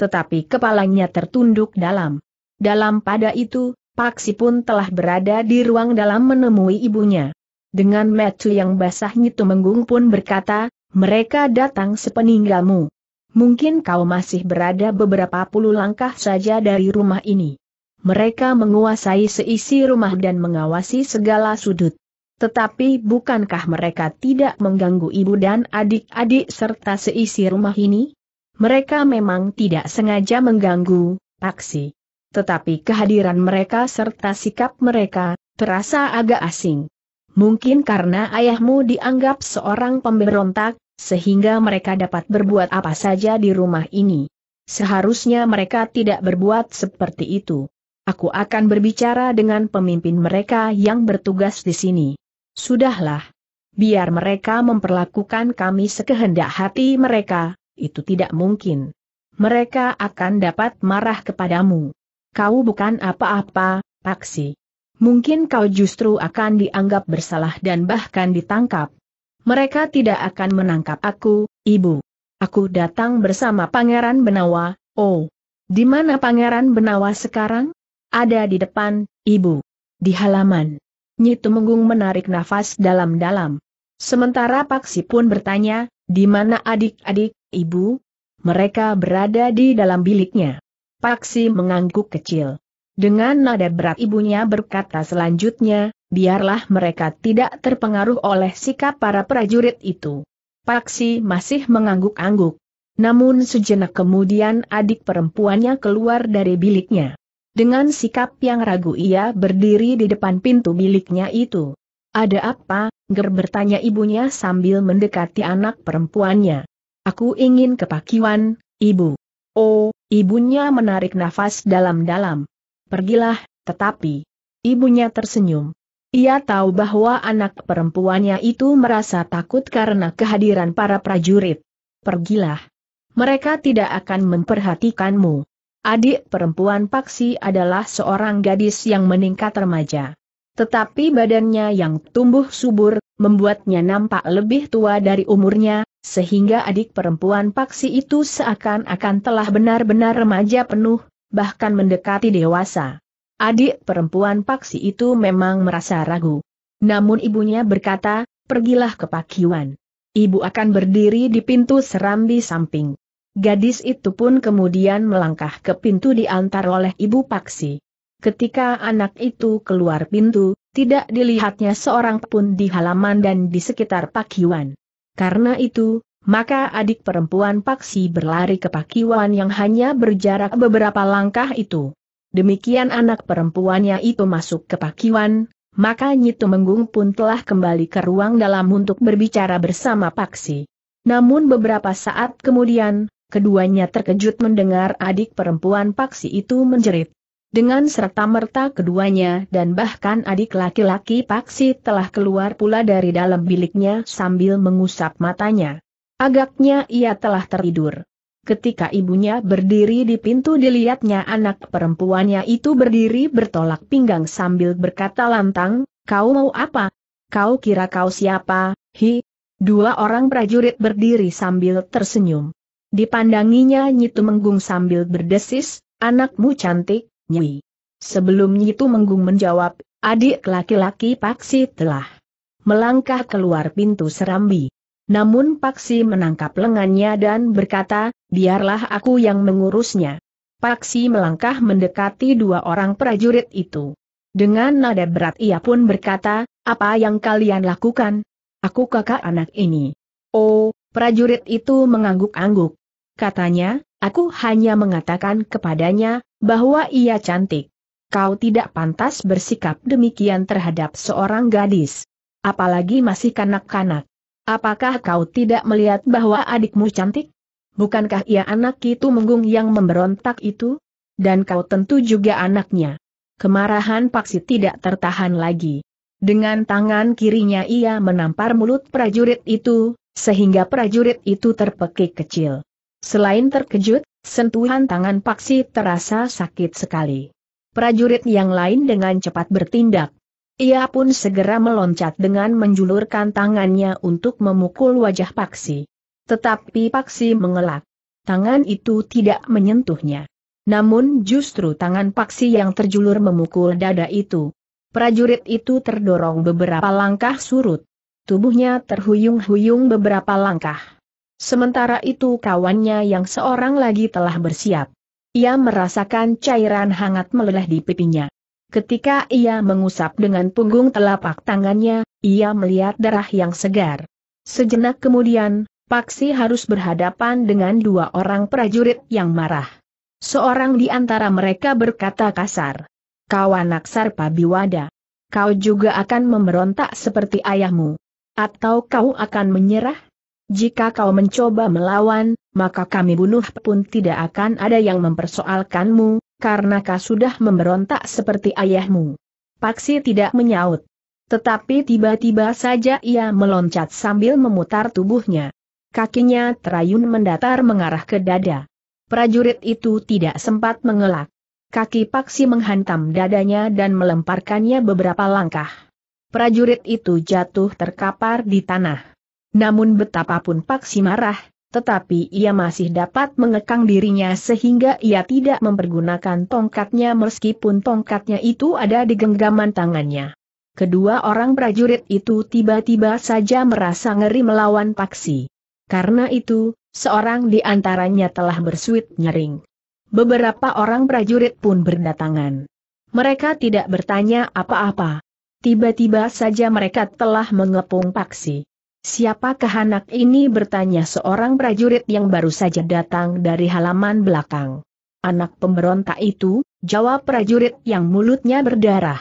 tetapi kepalanya tertunduk dalam. Dalam pada itu, Paksi pun telah berada di ruang dalam menemui ibunya. Dengan metu yang basah menggung pun berkata, mereka datang sepeninggalmu. Mungkin kau masih berada beberapa puluh langkah saja dari rumah ini. Mereka menguasai seisi rumah dan mengawasi segala sudut. Tetapi bukankah mereka tidak mengganggu ibu dan adik-adik serta seisi rumah ini? Mereka memang tidak sengaja mengganggu, Paksi. Tetapi kehadiran mereka serta sikap mereka, terasa agak asing. Mungkin karena ayahmu dianggap seorang pemberontak, sehingga mereka dapat berbuat apa saja di rumah ini. Seharusnya mereka tidak berbuat seperti itu. Aku akan berbicara dengan pemimpin mereka yang bertugas di sini. Sudahlah. Biar mereka memperlakukan kami sekehendak hati mereka, itu tidak mungkin. Mereka akan dapat marah kepadamu. Kau bukan apa-apa, Paksi. Mungkin kau justru akan dianggap bersalah dan bahkan ditangkap. Mereka tidak akan menangkap aku, ibu. Aku datang bersama Pangeran Benawa, oh. Di mana Pangeran Benawa sekarang? Ada di depan, ibu. Di halaman. Nyi Tumenggung menarik nafas dalam-dalam. Sementara Paksi pun bertanya, di mana adik-adik, Ibu, mereka berada di dalam biliknya. Paksi mengangguk kecil. Dengan nada berat ibunya berkata selanjutnya, biarlah mereka tidak terpengaruh oleh sikap para prajurit itu. Paksi masih mengangguk-angguk. Namun sejenak kemudian adik perempuannya keluar dari biliknya. Dengan sikap yang ragu ia berdiri di depan pintu biliknya itu. Ada apa, Ger bertanya ibunya sambil mendekati anak perempuannya. Aku ingin ke Pakiwan, ibu. Oh, ibunya menarik nafas dalam-dalam. Pergilah, tetapi. Ibunya tersenyum. Ia tahu bahwa anak perempuannya itu merasa takut karena kehadiran para prajurit. Pergilah. Mereka tidak akan memperhatikanmu. Adik perempuan Paksi adalah seorang gadis yang meningkat remaja. Tetapi badannya yang tumbuh subur, membuatnya nampak lebih tua dari umurnya, sehingga adik perempuan Paksi itu seakan-akan telah benar-benar remaja penuh, bahkan mendekati dewasa. Adik perempuan Paksi itu memang merasa ragu. Namun ibunya berkata, pergilah ke Pakiwan. Ibu akan berdiri di pintu serambi samping. Gadis itu pun kemudian melangkah ke pintu diantar oleh ibu Paksi. Ketika anak itu keluar pintu, tidak dilihatnya seorang pun di halaman dan di sekitar Pakiwan. Karena itu, maka adik perempuan Paksi berlari ke pakiwan yang hanya berjarak beberapa langkah itu. Demikian anak perempuannya itu masuk ke pakiwan, maka Nyitu Menggung pun telah kembali ke ruang dalam untuk berbicara bersama Paksi. Namun beberapa saat kemudian, keduanya terkejut mendengar adik perempuan Paksi itu menjerit. Dengan serta-merta keduanya dan bahkan adik laki-laki Paksi telah keluar pula dari dalam biliknya sambil mengusap matanya. Agaknya ia telah tertidur. Ketika ibunya berdiri di pintu dilihatnya anak perempuannya itu berdiri bertolak pinggang sambil berkata lantang, kau mau apa? Kau kira kau siapa? Hi! Dua orang prajurit berdiri sambil tersenyum. Dipandanginya Nyitu Menggung sambil berdesis, anakmu cantik, Nyi. Sebelum itu Menggung menjawab, adik laki-laki Paksi telah melangkah keluar pintu serambi. Namun Paksi menangkap lengannya dan berkata, biarlah aku yang mengurusnya. Paksi melangkah mendekati dua orang prajurit itu. Dengan nada berat ia pun berkata, apa yang kalian lakukan? Aku kakak anak ini. Oh, prajurit itu mengangguk-angguk. Katanya, aku hanya mengatakan kepadanya, bahwa ia cantik. Kau tidak pantas bersikap demikian terhadap seorang gadis. Apalagi masih kanak-kanak. Apakah kau tidak melihat bahwa adikmu cantik? Bukankah ia anak itu menggung yang memberontak itu? Dan kau tentu juga anaknya. Kemarahan Paksi tidak tertahan lagi. Dengan tangan kirinya ia menampar mulut prajurit itu, sehingga prajurit itu terpekik kecil. Selain terkejut, Sentuhan tangan Paksi terasa sakit sekali. Prajurit yang lain dengan cepat bertindak. Ia pun segera meloncat dengan menjulurkan tangannya untuk memukul wajah Paksi. Tetapi Paksi mengelak. Tangan itu tidak menyentuhnya. Namun justru tangan Paksi yang terjulur memukul dada itu. Prajurit itu terdorong beberapa langkah surut. Tubuhnya terhuyung-huyung beberapa langkah Sementara itu kawannya yang seorang lagi telah bersiap. Ia merasakan cairan hangat meleleh di pipinya. Ketika ia mengusap dengan punggung telapak tangannya, ia melihat darah yang segar. Sejenak kemudian, Paksi harus berhadapan dengan dua orang prajurit yang marah. Seorang di antara mereka berkata kasar. Kau anak sarpa biwada. Kau juga akan memberontak seperti ayahmu. Atau kau akan menyerah? Jika kau mencoba melawan, maka kami bunuh pun tidak akan ada yang mempersoalkanmu, karena kau sudah memberontak seperti ayahmu. Paksi tidak menyaut. Tetapi tiba-tiba saja ia meloncat sambil memutar tubuhnya. Kakinya terayun mendatar mengarah ke dada. Prajurit itu tidak sempat mengelak. Kaki Paksi menghantam dadanya dan melemparkannya beberapa langkah. Prajurit itu jatuh terkapar di tanah. Namun betapapun Paksi marah, tetapi ia masih dapat mengekang dirinya sehingga ia tidak mempergunakan tongkatnya meskipun tongkatnya itu ada di genggaman tangannya. Kedua orang prajurit itu tiba-tiba saja merasa ngeri melawan Paksi. Karena itu, seorang di antaranya telah bersuit nyering. Beberapa orang prajurit pun berdatangan. Mereka tidak bertanya apa-apa. Tiba-tiba saja mereka telah mengepung Paksi. Siapakah anak ini bertanya seorang prajurit yang baru saja datang dari halaman belakang. Anak pemberontak itu, jawab prajurit yang mulutnya berdarah.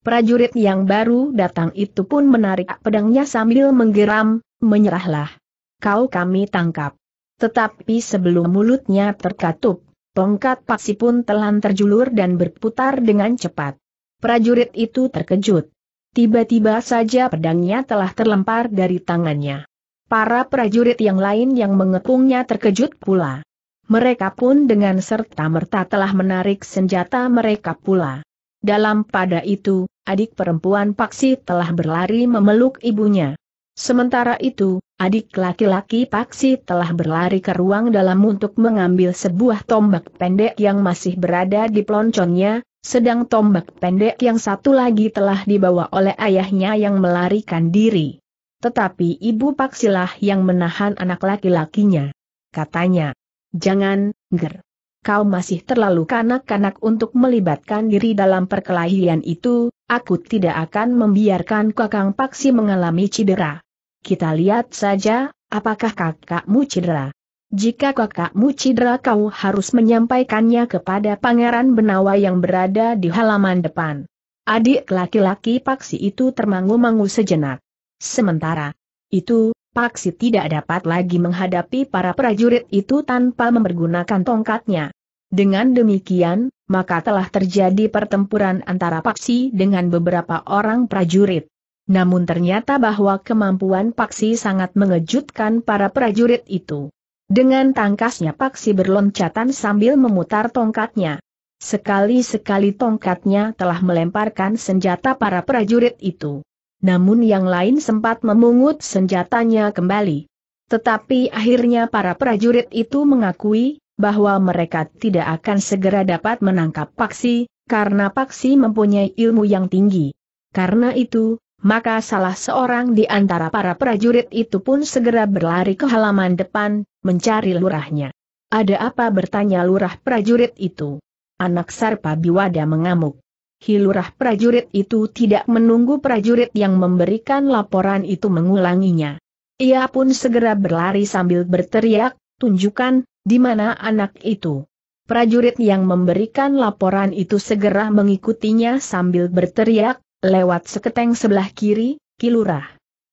Prajurit yang baru datang itu pun menarik pedangnya sambil menggeram, menyerahlah. Kau kami tangkap. Tetapi sebelum mulutnya terkatup, tongkat paksi pun telan terjulur dan berputar dengan cepat. Prajurit itu terkejut. Tiba-tiba saja pedangnya telah terlempar dari tangannya. Para prajurit yang lain yang mengepungnya terkejut pula. Mereka pun dengan serta-merta telah menarik senjata mereka pula. Dalam pada itu, adik perempuan Paksi telah berlari memeluk ibunya. Sementara itu, adik laki-laki Paksi telah berlari ke ruang dalam untuk mengambil sebuah tombak pendek yang masih berada di pelonconnya, sedang tombak pendek yang satu lagi telah dibawa oleh ayahnya yang melarikan diri. Tetapi ibu Paksilah yang menahan anak laki-lakinya. Katanya, jangan, ger. Kau masih terlalu kanak-kanak untuk melibatkan diri dalam perkelahian itu, aku tidak akan membiarkan kakang Paksi mengalami cedera. Kita lihat saja, apakah kakakmu cedera. Jika kakakmu cedera kau harus menyampaikannya kepada Pangeran Benawa yang berada di halaman depan. Adik laki-laki Paksi itu termangu-mangu sejenak. Sementara itu, Paksi tidak dapat lagi menghadapi para prajurit itu tanpa mempergunakan tongkatnya. Dengan demikian, maka telah terjadi pertempuran antara Paksi dengan beberapa orang prajurit. Namun ternyata bahwa kemampuan Paksi sangat mengejutkan para prajurit itu. Dengan tangkasnya Paksi berloncatan sambil memutar tongkatnya. Sekali-sekali tongkatnya telah melemparkan senjata para prajurit itu. Namun yang lain sempat memungut senjatanya kembali. Tetapi akhirnya para prajurit itu mengakui, bahwa mereka tidak akan segera dapat menangkap Paksi, karena Paksi mempunyai ilmu yang tinggi. Karena itu, maka salah seorang di antara para prajurit itu pun segera berlari ke halaman depan, mencari lurahnya. Ada apa bertanya lurah prajurit itu? Anak Sarpa Biwada mengamuk. Hilurah prajurit itu tidak menunggu prajurit yang memberikan laporan itu mengulanginya. Ia pun segera berlari sambil berteriak, tunjukkan, di mana anak itu. Prajurit yang memberikan laporan itu segera mengikutinya sambil berteriak, Lewat seketeng sebelah kiri, Kilurah.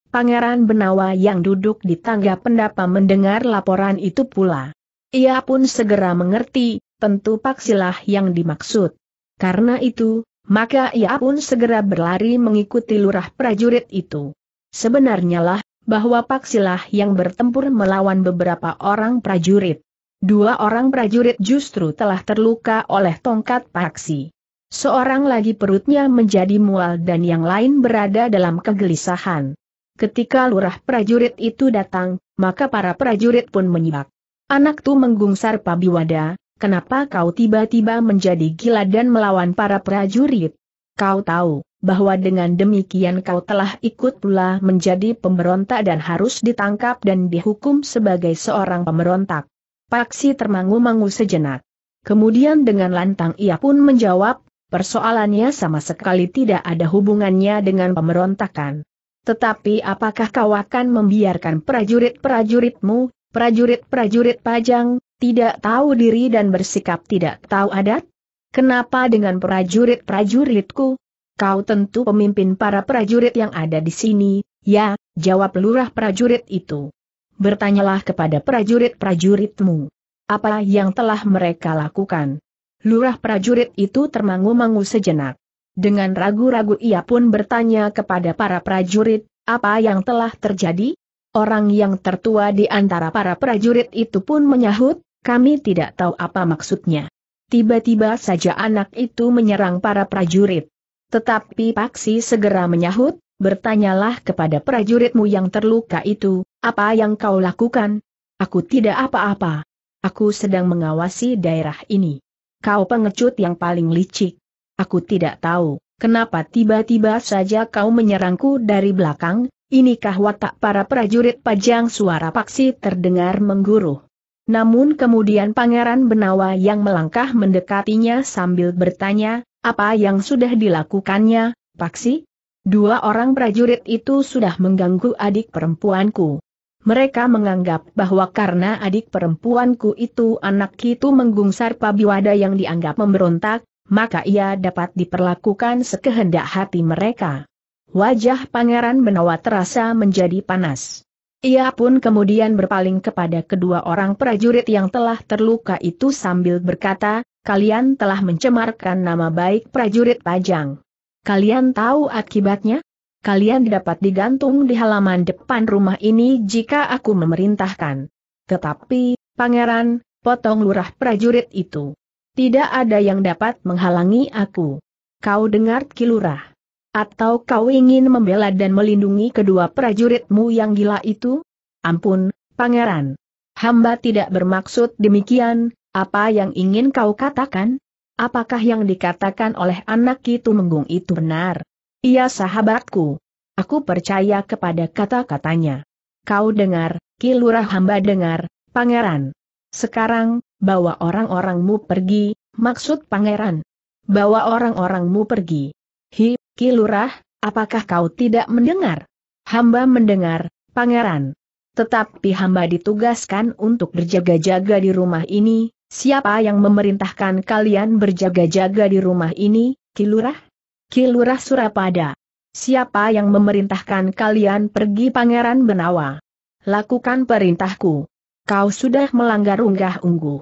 Pangeran Benawa yang duduk di tangga pendapa mendengar laporan itu pula. Ia pun segera mengerti, tentu Paksilah yang dimaksud. Karena itu, maka ia pun segera berlari mengikuti lurah prajurit itu. Sebenarnya lah, bahwa Paksilah yang bertempur melawan beberapa orang prajurit. Dua orang prajurit justru telah terluka oleh tongkat Paksi. Seorang lagi perutnya menjadi mual dan yang lain berada dalam kegelisahan. Ketika lurah prajurit itu datang, maka para prajurit pun menyibak. Anak tu menggungsar Pabiwada, kenapa kau tiba-tiba menjadi gila dan melawan para prajurit? Kau tahu, bahwa dengan demikian kau telah ikut pula menjadi pemberontak dan harus ditangkap dan dihukum sebagai seorang pemberontak. Paksi termangu-mangu sejenak. Kemudian dengan lantang ia pun menjawab, Persoalannya sama sekali tidak ada hubungannya dengan pemberontakan. Tetapi apakah kau akan membiarkan prajurit-prajuritmu, prajurit-prajurit pajang, tidak tahu diri dan bersikap tidak tahu adat? Kenapa dengan prajurit-prajuritku? Kau tentu pemimpin para prajurit yang ada di sini, ya, jawab lurah prajurit itu. Bertanyalah kepada prajurit-prajuritmu. Apa yang telah mereka lakukan? Lurah prajurit itu termangu-mangu sejenak. Dengan ragu-ragu ia pun bertanya kepada para prajurit, apa yang telah terjadi? Orang yang tertua di antara para prajurit itu pun menyahut, kami tidak tahu apa maksudnya. Tiba-tiba saja anak itu menyerang para prajurit. Tetapi Paksi segera menyahut, bertanyalah kepada prajuritmu yang terluka itu, apa yang kau lakukan? Aku tidak apa-apa. Aku sedang mengawasi daerah ini. Kau pengecut yang paling licik. Aku tidak tahu, kenapa tiba-tiba saja kau menyerangku dari belakang, inikah watak para prajurit pajang suara paksi terdengar mengguruh. Namun kemudian Pangeran Benawa yang melangkah mendekatinya sambil bertanya, apa yang sudah dilakukannya, Paksi? Dua orang prajurit itu sudah mengganggu adik perempuanku. Mereka menganggap bahwa karena adik perempuanku itu anak itu menggungsar pabiwada yang dianggap memberontak, maka ia dapat diperlakukan sekehendak hati mereka. Wajah Pangeran Benawa terasa menjadi panas. Ia pun kemudian berpaling kepada kedua orang prajurit yang telah terluka itu sambil berkata, kalian telah mencemarkan nama baik prajurit Pajang. Kalian tahu akibatnya? kalian dapat digantung di halaman depan rumah ini jika aku memerintahkan. Tetapi, pangeran, potong lurah prajurit itu. Tidak ada yang dapat menghalangi aku. Kau dengar kilurah. Atau kau ingin membela dan melindungi kedua prajuritmu yang gila itu? Ampun, pangeran. Hamba tidak bermaksud demikian, apa yang ingin kau katakan? Apakah yang dikatakan oleh anak itu menggung itu benar? Ia sahabatku. Aku percaya kepada kata-katanya. Kau dengar, kilurah hamba dengar, pangeran. Sekarang, bawa orang-orangmu pergi, maksud pangeran. Bawa orang-orangmu pergi. Hi, kilurah, apakah kau tidak mendengar? Hamba mendengar, pangeran. Tetapi hamba ditugaskan untuk berjaga-jaga di rumah ini, siapa yang memerintahkan kalian berjaga-jaga di rumah ini, Kilurah? Kilurah Surapada. Siapa yang memerintahkan kalian pergi Pangeran Benawa? Lakukan perintahku. Kau sudah melanggar unggah-ungguh.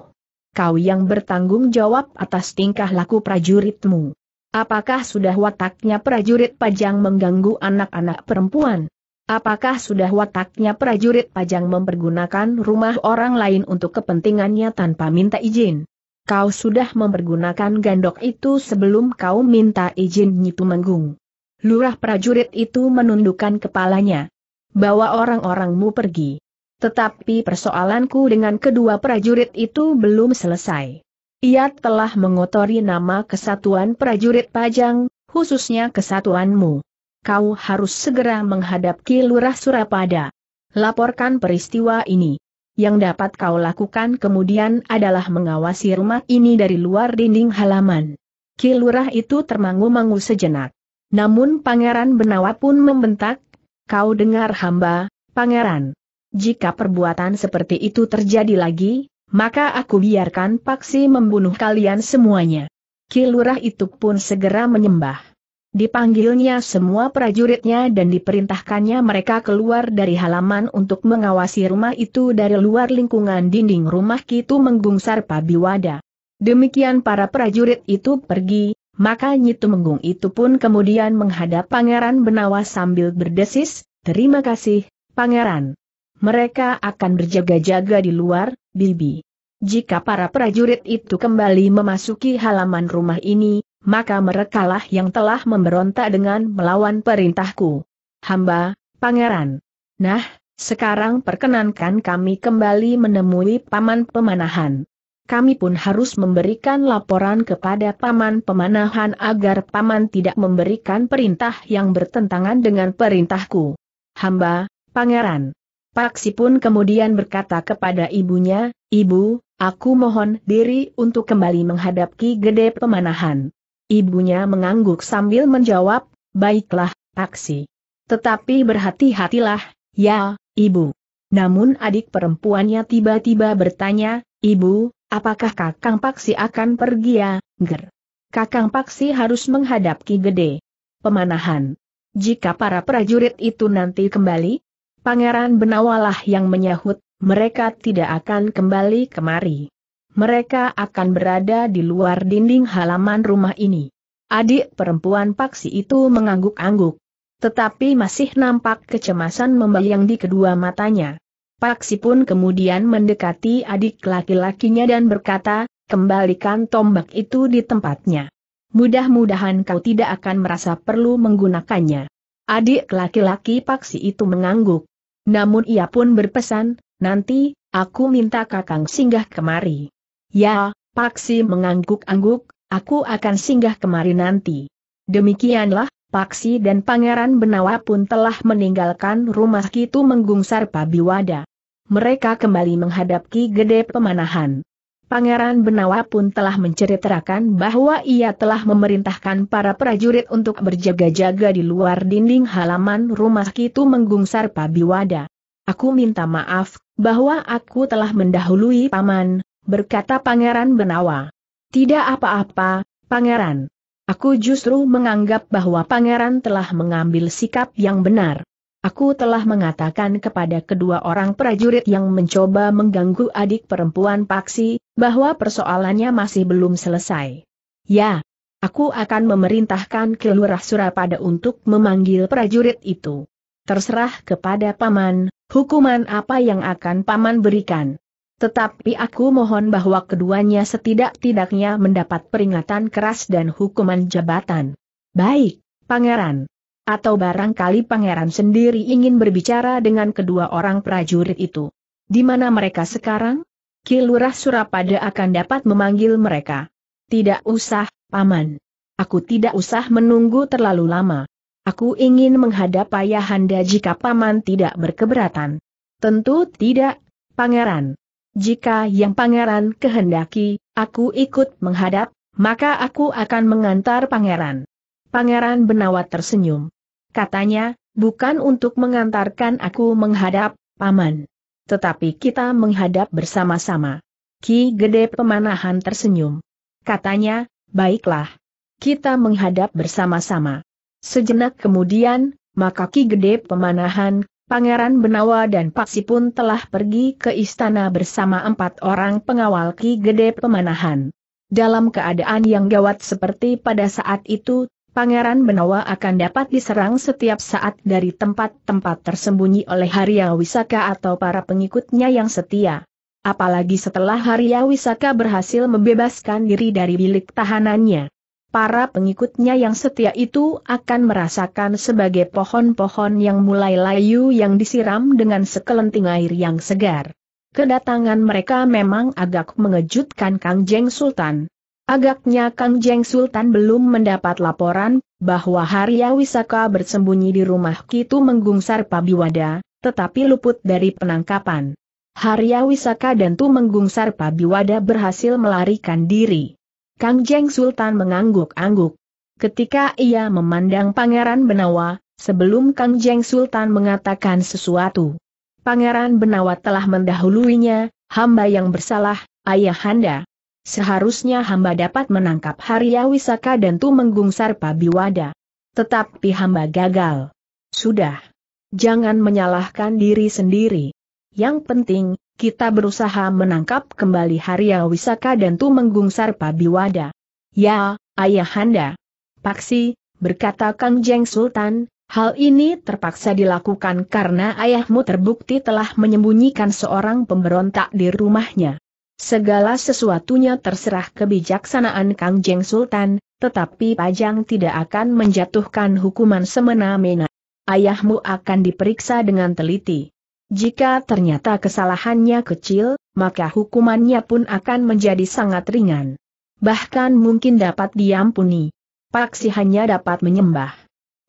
Kau yang bertanggung jawab atas tingkah laku prajuritmu. Apakah sudah wataknya prajurit pajang mengganggu anak-anak perempuan? Apakah sudah wataknya prajurit pajang mempergunakan rumah orang lain untuk kepentingannya tanpa minta izin? Kau sudah mempergunakan gandok itu sebelum kau minta izin Nyitu Menggung. Lurah prajurit itu menundukkan kepalanya. Bawa orang-orangmu pergi. Tetapi persoalanku dengan kedua prajurit itu belum selesai. Ia telah mengotori nama kesatuan prajurit Pajang, khususnya kesatuanmu. Kau harus segera menghadapi Lurah Surapada. Laporkan peristiwa ini. Yang dapat kau lakukan kemudian adalah mengawasi rumah ini dari luar dinding halaman. Kilurah itu termangu-mangu sejenak. Namun Pangeran Benawa pun membentak, kau dengar hamba, Pangeran. Jika perbuatan seperti itu terjadi lagi, maka aku biarkan Paksi membunuh kalian semuanya. Kilurah itu pun segera menyembah. Dipanggilnya semua prajuritnya dan diperintahkannya mereka keluar dari halaman untuk mengawasi rumah itu dari luar lingkungan dinding rumah Kitu Menggung Biwada. Demikian para prajurit itu pergi, maka Nyitu Menggung itu pun kemudian menghadap Pangeran Benawa sambil berdesis, terima kasih, Pangeran. Mereka akan berjaga-jaga di luar, Bibi. Jika para prajurit itu kembali memasuki halaman rumah ini, maka merekalah yang telah memberontak dengan melawan perintahku. Hamba, pangeran. Nah, sekarang perkenankan kami kembali menemui paman pemanahan. Kami pun harus memberikan laporan kepada paman pemanahan agar paman tidak memberikan perintah yang bertentangan dengan perintahku. Hamba, pangeran. Paksi pun kemudian berkata kepada ibunya, Ibu, aku mohon diri untuk kembali menghadapi Ki Gede Pemanahan. Ibunya mengangguk sambil menjawab, baiklah, aksi. Tetapi berhati-hatilah, ya, ibu. Namun adik perempuannya tiba-tiba bertanya, ibu, apakah kakang Paksi akan pergi ya, ger? Kakang Paksi harus menghadapi Gede. Pemanahan. Jika para prajurit itu nanti kembali, Pangeran Benawalah yang menyahut, mereka tidak akan kembali kemari mereka akan berada di luar dinding halaman rumah ini. Adik perempuan Paksi itu mengangguk-angguk. Tetapi masih nampak kecemasan membayang di kedua matanya. Paksi pun kemudian mendekati adik laki-lakinya dan berkata, kembalikan tombak itu di tempatnya. Mudah-mudahan kau tidak akan merasa perlu menggunakannya. Adik laki-laki Paksi itu mengangguk. Namun ia pun berpesan, nanti, aku minta kakang singgah kemari. Ya, Paksi mengangguk-angguk, aku akan singgah kemari nanti. Demikianlah, Paksi dan Pangeran Benawa pun telah meninggalkan rumah Kitu Menggungsar Pabiwada. Mereka kembali menghadapi Gede Pemanahan. Pangeran Benawa pun telah menceritakan bahwa ia telah memerintahkan para prajurit untuk berjaga-jaga di luar dinding halaman rumah Kitu Menggungsar Pabiwada. Aku minta maaf, bahwa aku telah mendahului paman, berkata Pangeran Benawa. Tidak apa-apa, Pangeran. Aku justru menganggap bahwa Pangeran telah mengambil sikap yang benar. Aku telah mengatakan kepada kedua orang prajurit yang mencoba mengganggu adik perempuan Paksi, bahwa persoalannya masih belum selesai. Ya, aku akan memerintahkan Kelurah Surapada untuk memanggil prajurit itu. Terserah kepada Paman, hukuman apa yang akan Paman berikan. Tetapi aku mohon bahwa keduanya setidak-tidaknya mendapat peringatan keras dan hukuman jabatan. Baik, pangeran. Atau barangkali pangeran sendiri ingin berbicara dengan kedua orang prajurit itu. Di mana mereka sekarang? Kilurah Surapada akan dapat memanggil mereka. Tidak usah, Paman. Aku tidak usah menunggu terlalu lama. Aku ingin menghadap Ayahanda jika Paman tidak berkeberatan. Tentu tidak, Pangeran. Jika yang pangeran kehendaki, aku ikut menghadap, maka aku akan mengantar pangeran. Pangeran Benawa tersenyum. Katanya, bukan untuk mengantarkan aku menghadap, paman. Tetapi kita menghadap bersama-sama. Ki Gede Pemanahan tersenyum. Katanya, baiklah. Kita menghadap bersama-sama. Sejenak kemudian, maka Ki Gede Pemanahan Pangeran Benawa dan Paksi pun telah pergi ke istana bersama empat orang pengawal Ki Gede Pemanahan. Dalam keadaan yang gawat seperti pada saat itu, Pangeran Benawa akan dapat diserang setiap saat dari tempat-tempat tersembunyi oleh Harya Wisaka atau para pengikutnya yang setia. Apalagi setelah Harya Wisaka berhasil membebaskan diri dari bilik tahanannya para pengikutnya yang setia itu akan merasakan sebagai pohon-pohon yang mulai layu yang disiram dengan sekelenting air yang segar. Kedatangan mereka memang agak mengejutkan Kang Jeng Sultan. Agaknya Kang Jeng Sultan belum mendapat laporan bahwa Harya Wisaka bersembunyi di rumah Kitu Menggungsar Pabiwada, tetapi luput dari penangkapan. Harya Wisaka dan Tu Menggungsar Pabiwada berhasil melarikan diri. Kang Jeng Sultan mengangguk-angguk. Ketika ia memandang Pangeran Benawa, sebelum Kang Jeng Sultan mengatakan sesuatu, Pangeran Benawa telah mendahuluinya, hamba yang bersalah, ayahanda. Seharusnya hamba dapat menangkap Harya Wisaka dan Tumenggung Sarpabiwada. Tetapi hamba gagal. Sudah. Jangan menyalahkan diri sendiri. Yang penting, kita berusaha menangkap kembali Harya Wisaka dan Tumenggung Biwada. Ya, Ayahanda. Paksi, berkata Kang Jeng Sultan, Hal ini terpaksa dilakukan karena ayahmu terbukti telah menyembunyikan seorang pemberontak di rumahnya. Segala sesuatunya terserah kebijaksanaan Kang Jeng Sultan, tetapi Pajang tidak akan menjatuhkan hukuman semena-mena. Ayahmu akan diperiksa dengan teliti. Jika ternyata kesalahannya kecil, maka hukumannya pun akan menjadi sangat ringan. Bahkan mungkin dapat diampuni. Paksi hanya dapat menyembah.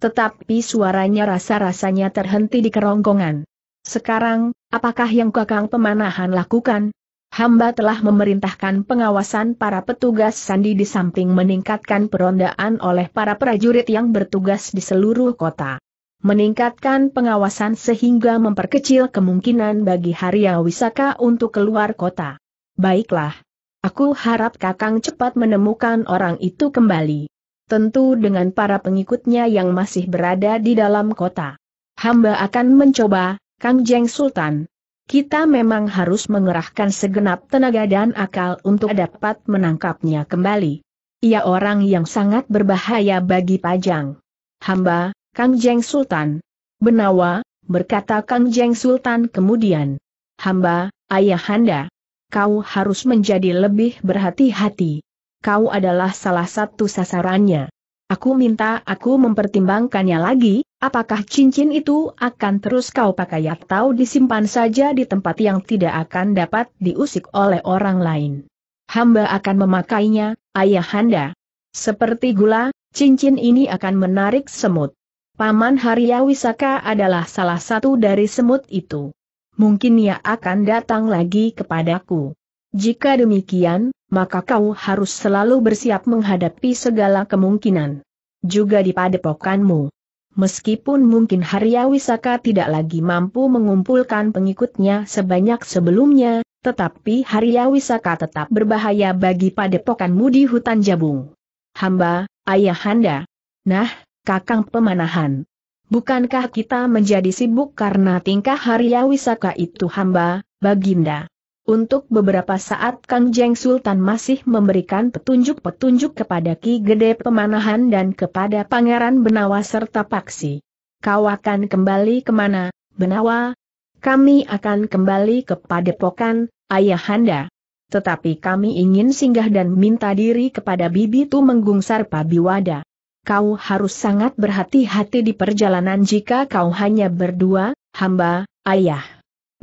Tetapi suaranya rasa-rasanya terhenti di kerongkongan. Sekarang, apakah yang kakang pemanahan lakukan? Hamba telah memerintahkan pengawasan para petugas sandi di samping meningkatkan perondaan oleh para prajurit yang bertugas di seluruh kota meningkatkan pengawasan sehingga memperkecil kemungkinan bagi Haria Wisaka untuk keluar kota. Baiklah. Aku harap Kakang cepat menemukan orang itu kembali. Tentu dengan para pengikutnya yang masih berada di dalam kota. Hamba akan mencoba, Kang Jeng Sultan. Kita memang harus mengerahkan segenap tenaga dan akal untuk dapat menangkapnya kembali. Ia orang yang sangat berbahaya bagi Pajang. Hamba, Kang Jeng Sultan. Benawa, berkata Kang Jeng Sultan kemudian. Hamba, ayahanda, kau harus menjadi lebih berhati-hati. Kau adalah salah satu sasarannya. Aku minta aku mempertimbangkannya lagi, apakah cincin itu akan terus kau pakai atau disimpan saja di tempat yang tidak akan dapat diusik oleh orang lain. Hamba akan memakainya, ayahanda. Seperti gula, cincin ini akan menarik semut. Paman Harya Wisaka adalah salah satu dari semut itu. Mungkin ia akan datang lagi kepadaku. Jika demikian, maka kau harus selalu bersiap menghadapi segala kemungkinan. Juga di padepokanmu. Meskipun mungkin Harya Wisaka tidak lagi mampu mengumpulkan pengikutnya sebanyak sebelumnya, tetapi Harya Wisaka tetap berbahaya bagi padepokanmu di hutan Jabung. Hamba, ayahanda. Nah, Kakang Pemanahan. Bukankah kita menjadi sibuk karena tingkah Haria ya Wisaka itu hamba, Baginda? Untuk beberapa saat Kang Jeng Sultan masih memberikan petunjuk-petunjuk kepada Ki Gede Pemanahan dan kepada Pangeran Benawa serta Paksi. Kau akan kembali kemana, Benawa? Kami akan kembali ke Padepokan, Ayahanda. Tetapi kami ingin singgah dan minta diri kepada Bibi Tumenggung Sarpa Biwada kau harus sangat berhati-hati di perjalanan jika kau hanya berdua, hamba, ayah.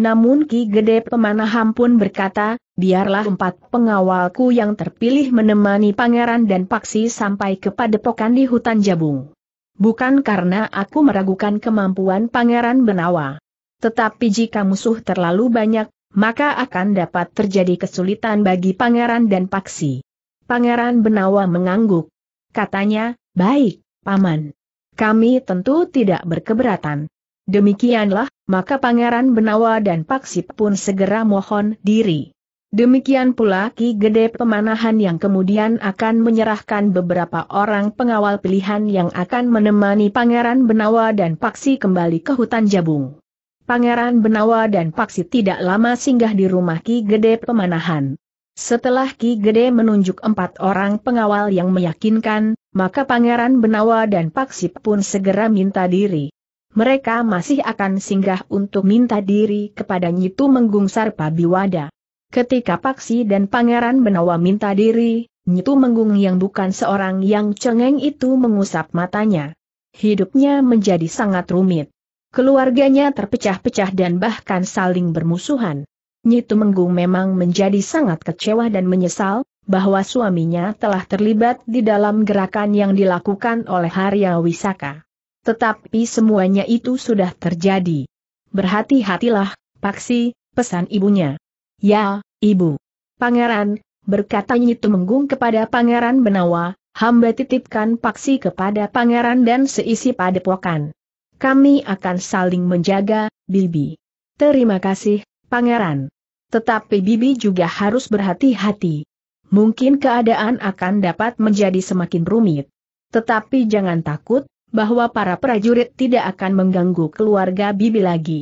Namun Ki Gede Pemanah pun berkata, biarlah empat pengawalku yang terpilih menemani pangeran dan paksi sampai ke padepokan di hutan jabung. Bukan karena aku meragukan kemampuan pangeran Benawa. Tetapi jika musuh terlalu banyak, maka akan dapat terjadi kesulitan bagi pangeran dan paksi. Pangeran Benawa mengangguk. Katanya, Baik, Paman. Kami tentu tidak berkeberatan. Demikianlah, maka Pangeran Benawa dan Paksip pun segera mohon diri. Demikian pula Ki Gede Pemanahan yang kemudian akan menyerahkan beberapa orang pengawal pilihan yang akan menemani Pangeran Benawa dan Paksi kembali ke hutan Jabung. Pangeran Benawa dan Paksi tidak lama singgah di rumah Ki Gede Pemanahan. Setelah Ki Gede menunjuk empat orang pengawal yang meyakinkan, maka Pangeran Benawa dan Paksip pun segera minta diri. Mereka masih akan singgah untuk minta diri kepada Nyitu Menggung Biwada. Ketika Paksi dan Pangeran Benawa minta diri, Nyitu Menggung yang bukan seorang yang cengeng itu mengusap matanya. Hidupnya menjadi sangat rumit. Keluarganya terpecah-pecah dan bahkan saling bermusuhan. Nyitu Menggung memang menjadi sangat kecewa dan menyesal, bahwa suaminya telah terlibat di dalam gerakan yang dilakukan oleh Harya Wisaka. Tetapi semuanya itu sudah terjadi. Berhati-hatilah, Paksi, pesan ibunya. Ya, ibu. Pangeran, berkata Nyitu Menggung kepada Pangeran Benawa, hamba titipkan Paksi kepada Pangeran dan seisi padepokan. Kami akan saling menjaga, Bibi. Terima kasih, Pangeran. Tetapi Bibi juga harus berhati-hati. Mungkin keadaan akan dapat menjadi semakin rumit. Tetapi jangan takut, bahwa para prajurit tidak akan mengganggu keluarga Bibi lagi.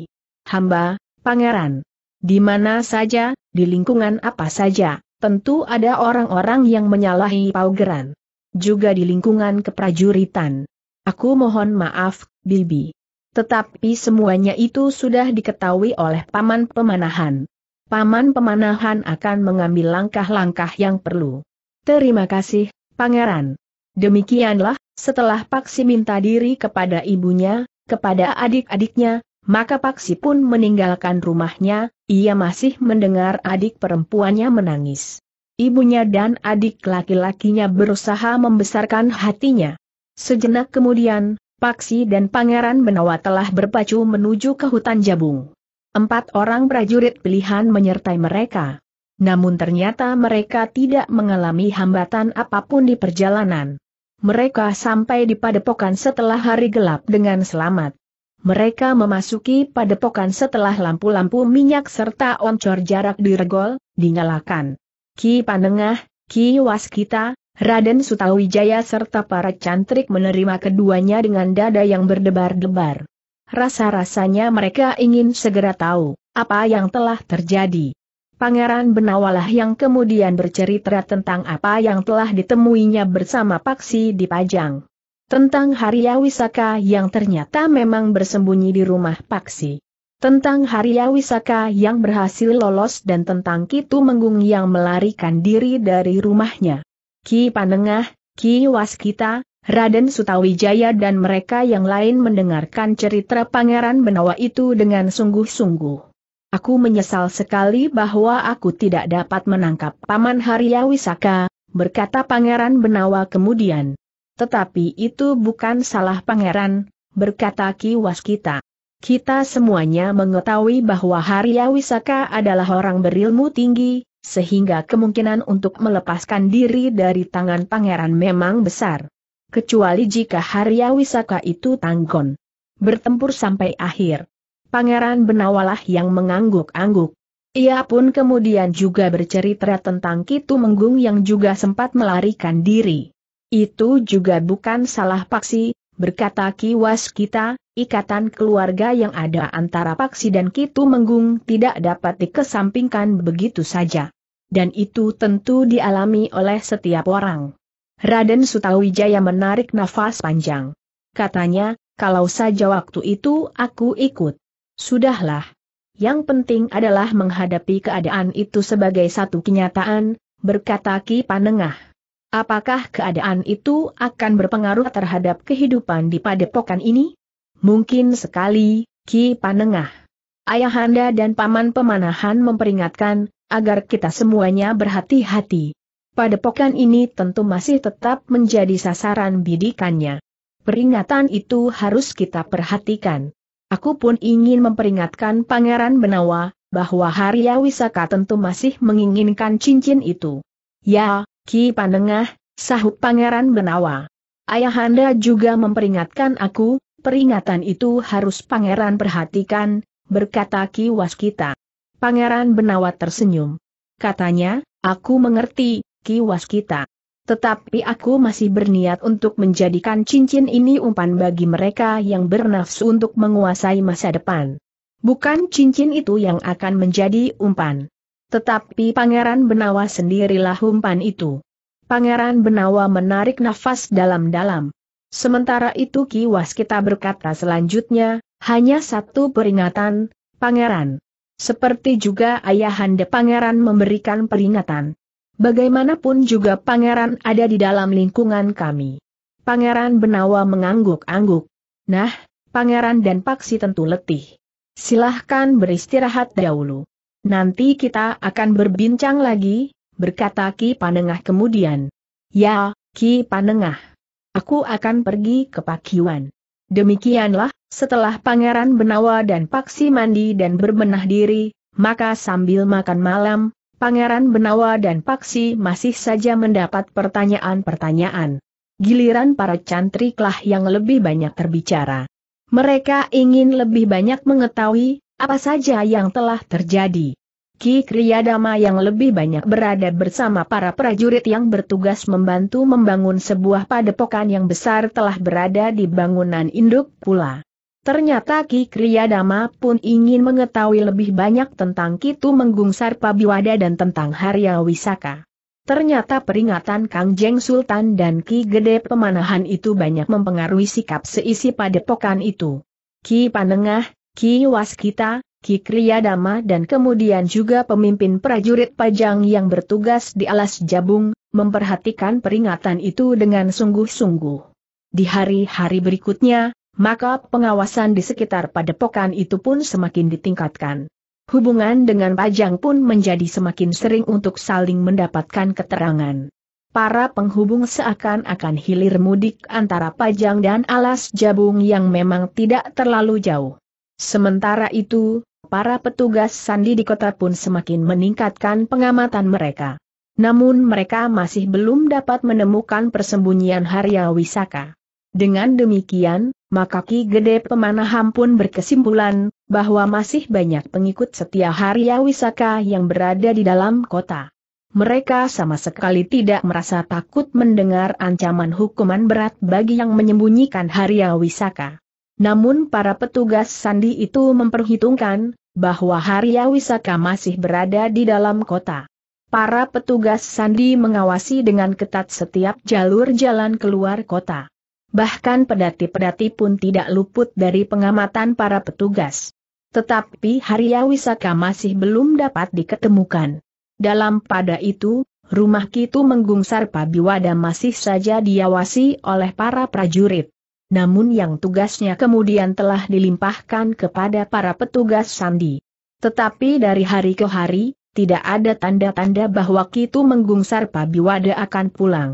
Hamba, pangeran. Di mana saja, di lingkungan apa saja, tentu ada orang-orang yang menyalahi paugeran. Juga di lingkungan keprajuritan. Aku mohon maaf, Bibi. Tetapi semuanya itu sudah diketahui oleh paman pemanahan. Paman Pemanahan akan mengambil langkah-langkah yang perlu. Terima kasih, Pangeran. Demikianlah, setelah Paksi minta diri kepada ibunya, kepada adik-adiknya, maka Paksi pun meninggalkan rumahnya, ia masih mendengar adik perempuannya menangis. Ibunya dan adik laki-lakinya berusaha membesarkan hatinya. Sejenak kemudian, Paksi dan Pangeran Benawa telah berpacu menuju ke hutan jabung. Empat orang prajurit pilihan menyertai mereka. Namun ternyata mereka tidak mengalami hambatan apapun di perjalanan. Mereka sampai di padepokan setelah hari gelap dengan selamat. Mereka memasuki padepokan setelah lampu-lampu minyak serta oncor jarak diregol, dinyalakan. Ki Panengah, Ki Waskita, Raden Sutawijaya serta para cantrik menerima keduanya dengan dada yang berdebar-debar. Rasa-rasanya mereka ingin segera tahu apa yang telah terjadi. Pangeran Benawalah yang kemudian bercerita tentang apa yang telah ditemuinya bersama Paksi di Pajang. Tentang Haria Wisaka yang ternyata memang bersembunyi di rumah Paksi. Tentang Haria Wisaka yang berhasil lolos dan tentang Kitu Menggung yang melarikan diri dari rumahnya. Ki Panengah, Ki Waskita, Raden Sutawijaya dan mereka yang lain mendengarkan cerita Pangeran Benawa itu dengan sungguh-sungguh. Aku menyesal sekali bahwa aku tidak dapat menangkap Paman Haryawisaka, berkata Pangeran Benawa kemudian. Tetapi itu bukan salah Pangeran, berkata Ki Waskita. Kita semuanya mengetahui bahwa Haryawisaka adalah orang berilmu tinggi, sehingga kemungkinan untuk melepaskan diri dari tangan pangeran memang besar kecuali jika Harya Wisaka itu tanggon. Bertempur sampai akhir. Pangeran Benawalah yang mengangguk-angguk. Ia pun kemudian juga bercerita tentang Kitu Menggung yang juga sempat melarikan diri. Itu juga bukan salah Paksi, berkata Kiwas kita, ikatan keluarga yang ada antara Paksi dan Kitu Menggung tidak dapat dikesampingkan begitu saja. Dan itu tentu dialami oleh setiap orang. Raden Sutawijaya menarik nafas panjang. Katanya, kalau saja waktu itu aku ikut. Sudahlah. Yang penting adalah menghadapi keadaan itu sebagai satu kenyataan, berkata Ki Panengah. Apakah keadaan itu akan berpengaruh terhadap kehidupan di padepokan ini? Mungkin sekali, Ki Panengah. Ayahanda dan paman pemanahan memperingatkan, agar kita semuanya berhati-hati padepokan ini tentu masih tetap menjadi sasaran bidikannya. Peringatan itu harus kita perhatikan. Aku pun ingin memperingatkan Pangeran Benawa, bahwa Harya Wisaka tentu masih menginginkan cincin itu. Ya, Ki Panengah, sahut Pangeran Benawa. Ayahanda juga memperingatkan aku, peringatan itu harus Pangeran perhatikan, berkata Ki Waskita. Pangeran Benawa tersenyum. Katanya, aku mengerti, kiwas kita. Tetapi aku masih berniat untuk menjadikan cincin ini umpan bagi mereka yang bernafsu untuk menguasai masa depan. Bukan cincin itu yang akan menjadi umpan. Tetapi Pangeran Benawa sendirilah umpan itu. Pangeran Benawa menarik nafas dalam-dalam. Sementara itu kiwas kita berkata selanjutnya, hanya satu peringatan, Pangeran. Seperti juga ayahanda Pangeran memberikan peringatan. Bagaimanapun juga pangeran ada di dalam lingkungan kami. Pangeran Benawa mengangguk-angguk. Nah, pangeran dan paksi tentu letih. Silahkan beristirahat dahulu. Nanti kita akan berbincang lagi, berkata Ki Panengah kemudian. Ya, Ki Panengah. Aku akan pergi ke Pakiwan. Demikianlah, setelah Pangeran Benawa dan Paksi mandi dan berbenah diri, maka sambil makan malam, Pangeran Benawa dan Paksi masih saja mendapat pertanyaan-pertanyaan. Giliran para cantriklah yang lebih banyak terbicara. Mereka ingin lebih banyak mengetahui apa saja yang telah terjadi. Ki Kriyadama yang lebih banyak berada bersama para prajurit yang bertugas membantu membangun sebuah padepokan yang besar telah berada di bangunan induk pula. Ternyata Ki Kriyadama pun ingin mengetahui lebih banyak tentang Kitu Menggung Pabiwada dan tentang Harya Wisaka. Ternyata peringatan Kang Jeng Sultan dan Ki Gede Pemanahan itu banyak mempengaruhi sikap seisi padepokan itu. Ki Panengah, Ki Waskita, Ki Kriyadama dan kemudian juga pemimpin prajurit pajang yang bertugas di alas jabung, memperhatikan peringatan itu dengan sungguh-sungguh. Di hari-hari berikutnya, maka pengawasan di sekitar padepokan itu pun semakin ditingkatkan. Hubungan dengan Pajang pun menjadi semakin sering untuk saling mendapatkan keterangan. Para penghubung seakan-akan hilir mudik antara Pajang dan Alas Jabung yang memang tidak terlalu jauh. Sementara itu, para petugas sandi di kota pun semakin meningkatkan pengamatan mereka. Namun mereka masih belum dapat menemukan persembunyian Harya Wisaka. Dengan demikian, maka Ki Gede Pemanahan pun berkesimpulan, bahwa masih banyak pengikut setia Harya Wisaka yang berada di dalam kota. Mereka sama sekali tidak merasa takut mendengar ancaman hukuman berat bagi yang menyembunyikan Harya Wisaka. Namun para petugas sandi itu memperhitungkan, bahwa Harya Wisaka masih berada di dalam kota. Para petugas sandi mengawasi dengan ketat setiap jalur jalan keluar kota. Bahkan pedati-pedati pun tidak luput dari pengamatan para petugas. Tetapi Haria Wisaka masih belum dapat diketemukan. Dalam pada itu, rumah Kitu menggungsar Pabiwada masih saja diawasi oleh para prajurit. Namun yang tugasnya kemudian telah dilimpahkan kepada para petugas Sandi. Tetapi dari hari ke hari, tidak ada tanda-tanda bahwa Kitu menggungsar Pabiwada akan pulang.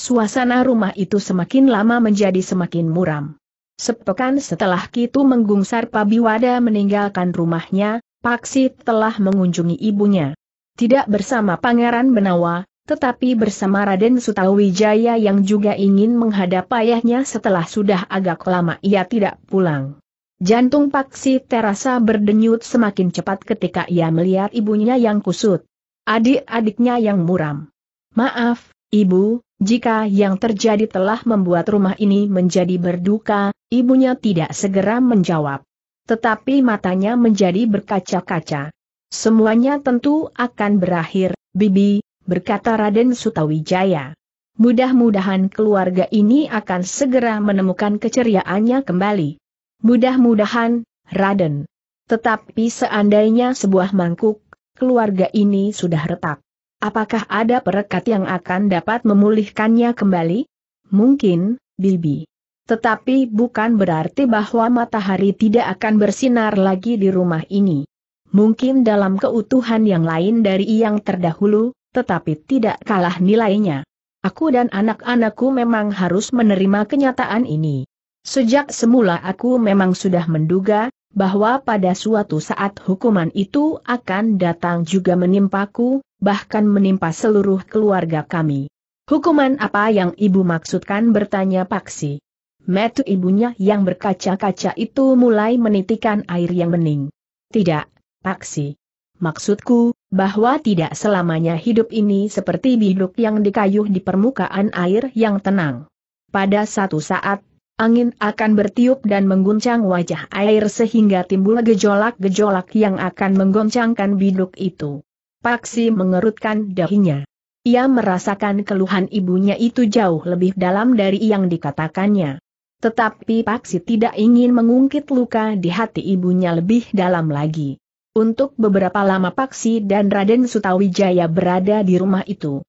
Suasana rumah itu semakin lama menjadi semakin muram. Sepekan setelah Kitu Menggungsar Pabiwada meninggalkan rumahnya, Paksi telah mengunjungi ibunya. Tidak bersama Pangeran Benawa, tetapi bersama Raden Sutawijaya yang juga ingin menghadap ayahnya setelah sudah agak lama ia tidak pulang. Jantung Paksi terasa berdenyut semakin cepat ketika ia melihat ibunya yang kusut. Adik-adiknya yang muram. Maaf, Ibu, jika yang terjadi telah membuat rumah ini menjadi berduka, ibunya tidak segera menjawab. Tetapi matanya menjadi berkaca-kaca. Semuanya tentu akan berakhir, Bibi, berkata Raden Sutawijaya. Mudah-mudahan keluarga ini akan segera menemukan keceriaannya kembali. Mudah-mudahan, Raden. Tetapi seandainya sebuah mangkuk, keluarga ini sudah retak. Apakah ada perekat yang akan dapat memulihkannya kembali? Mungkin, Bibi. Tetapi bukan berarti bahwa matahari tidak akan bersinar lagi di rumah ini. Mungkin dalam keutuhan yang lain dari yang terdahulu, tetapi tidak kalah nilainya. Aku dan anak-anakku memang harus menerima kenyataan ini. Sejak semula aku memang sudah menduga, bahwa pada suatu saat hukuman itu akan datang juga menimpaku, bahkan menimpa seluruh keluarga kami. Hukuman apa yang ibu maksudkan bertanya Paksi. Metu ibunya yang berkaca-kaca itu mulai menitikan air yang bening. Tidak, Paksi. Maksudku, bahwa tidak selamanya hidup ini seperti biduk yang dikayuh di permukaan air yang tenang. Pada satu saat, angin akan bertiup dan mengguncang wajah air sehingga timbul gejolak-gejolak yang akan menggoncangkan biduk itu. Paksi mengerutkan dahinya. Ia merasakan keluhan ibunya itu jauh lebih dalam dari yang dikatakannya. Tetapi Paksi tidak ingin mengungkit luka di hati ibunya lebih dalam lagi. Untuk beberapa lama Paksi dan Raden Sutawijaya berada di rumah itu.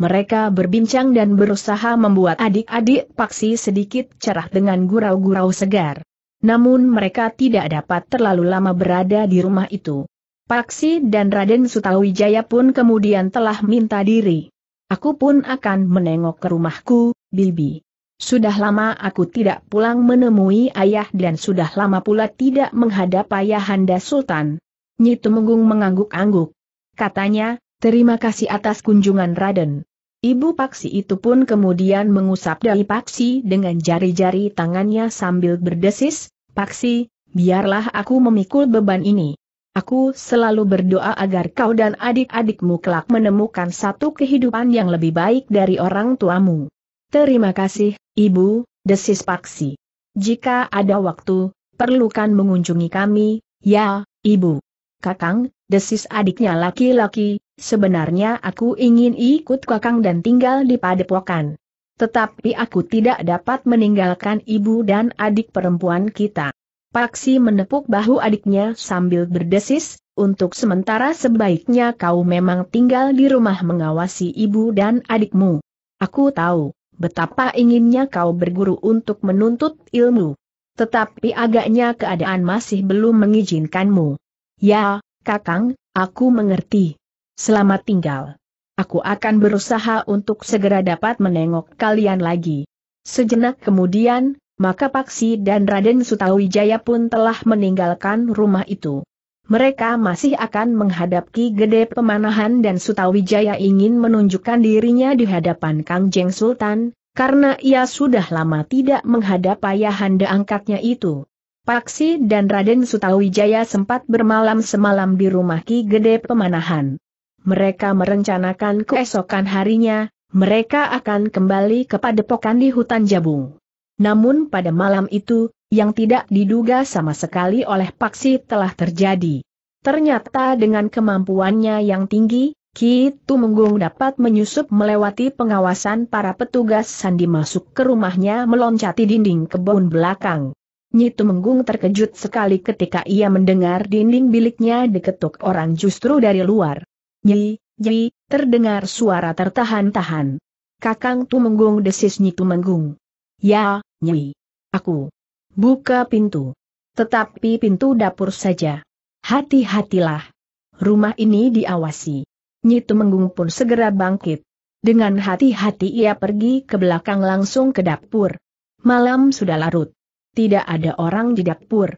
Mereka berbincang dan berusaha membuat adik-adik Paksi sedikit cerah dengan gurau-gurau segar. Namun mereka tidak dapat terlalu lama berada di rumah itu. Paksi dan Raden Sutawijaya pun kemudian telah minta diri. Aku pun akan menengok ke rumahku, Bibi. Sudah lama aku tidak pulang menemui ayah dan sudah lama pula tidak menghadap ayahanda Sultan. Nyi Tumenggung mengangguk-angguk. Katanya, terima kasih atas kunjungan Raden. Ibu Paksi itu pun kemudian mengusap dahi Paksi dengan jari-jari tangannya sambil berdesis, Paksi, biarlah aku memikul beban ini. Aku selalu berdoa agar kau dan adik-adikmu kelak menemukan satu kehidupan yang lebih baik dari orang tuamu. Terima kasih, Ibu, desis Paksi. Jika ada waktu, perlukan mengunjungi kami, ya, Ibu. Kakang, desis adiknya laki-laki, Sebenarnya aku ingin ikut kakang dan tinggal di padepokan. Tetapi aku tidak dapat meninggalkan ibu dan adik perempuan kita. Paksi menepuk bahu adiknya sambil berdesis, untuk sementara sebaiknya kau memang tinggal di rumah mengawasi ibu dan adikmu. Aku tahu, betapa inginnya kau berguru untuk menuntut ilmu. Tetapi agaknya keadaan masih belum mengizinkanmu. Ya, Kakang, aku mengerti. Selamat tinggal. Aku akan berusaha untuk segera dapat menengok kalian lagi. Sejenak kemudian, maka Paksi dan Raden Sutawijaya pun telah meninggalkan rumah itu. Mereka masih akan menghadapi Gede Pemanahan dan Sutawijaya ingin menunjukkan dirinya di hadapan Kang Jeng Sultan, karena ia sudah lama tidak menghadap ayahanda angkatnya itu. Paksi dan Raden Sutawijaya sempat bermalam semalam di rumah Ki Gede Pemanahan. Mereka merencanakan keesokan harinya, mereka akan kembali ke padepokan di hutan Jabung. Namun pada malam itu, yang tidak diduga sama sekali oleh Paksi telah terjadi. Ternyata dengan kemampuannya yang tinggi, Ki Tumenggung dapat menyusup melewati pengawasan para petugas sandi masuk ke rumahnya meloncati dinding kebun belakang. Nyi Tumenggung terkejut sekali ketika ia mendengar dinding biliknya diketuk orang justru dari luar. Nyi, nyi, terdengar suara tertahan-tahan. Kakang tu menggung desis Nyi Tumenggung. Ya, nyi. Aku. Buka pintu. Tetapi pintu dapur saja. Hati-hatilah. Rumah ini diawasi. Nyi Tumenggung pun segera bangkit. Dengan hati-hati ia pergi ke belakang langsung ke dapur. Malam sudah larut. Tidak ada orang di dapur.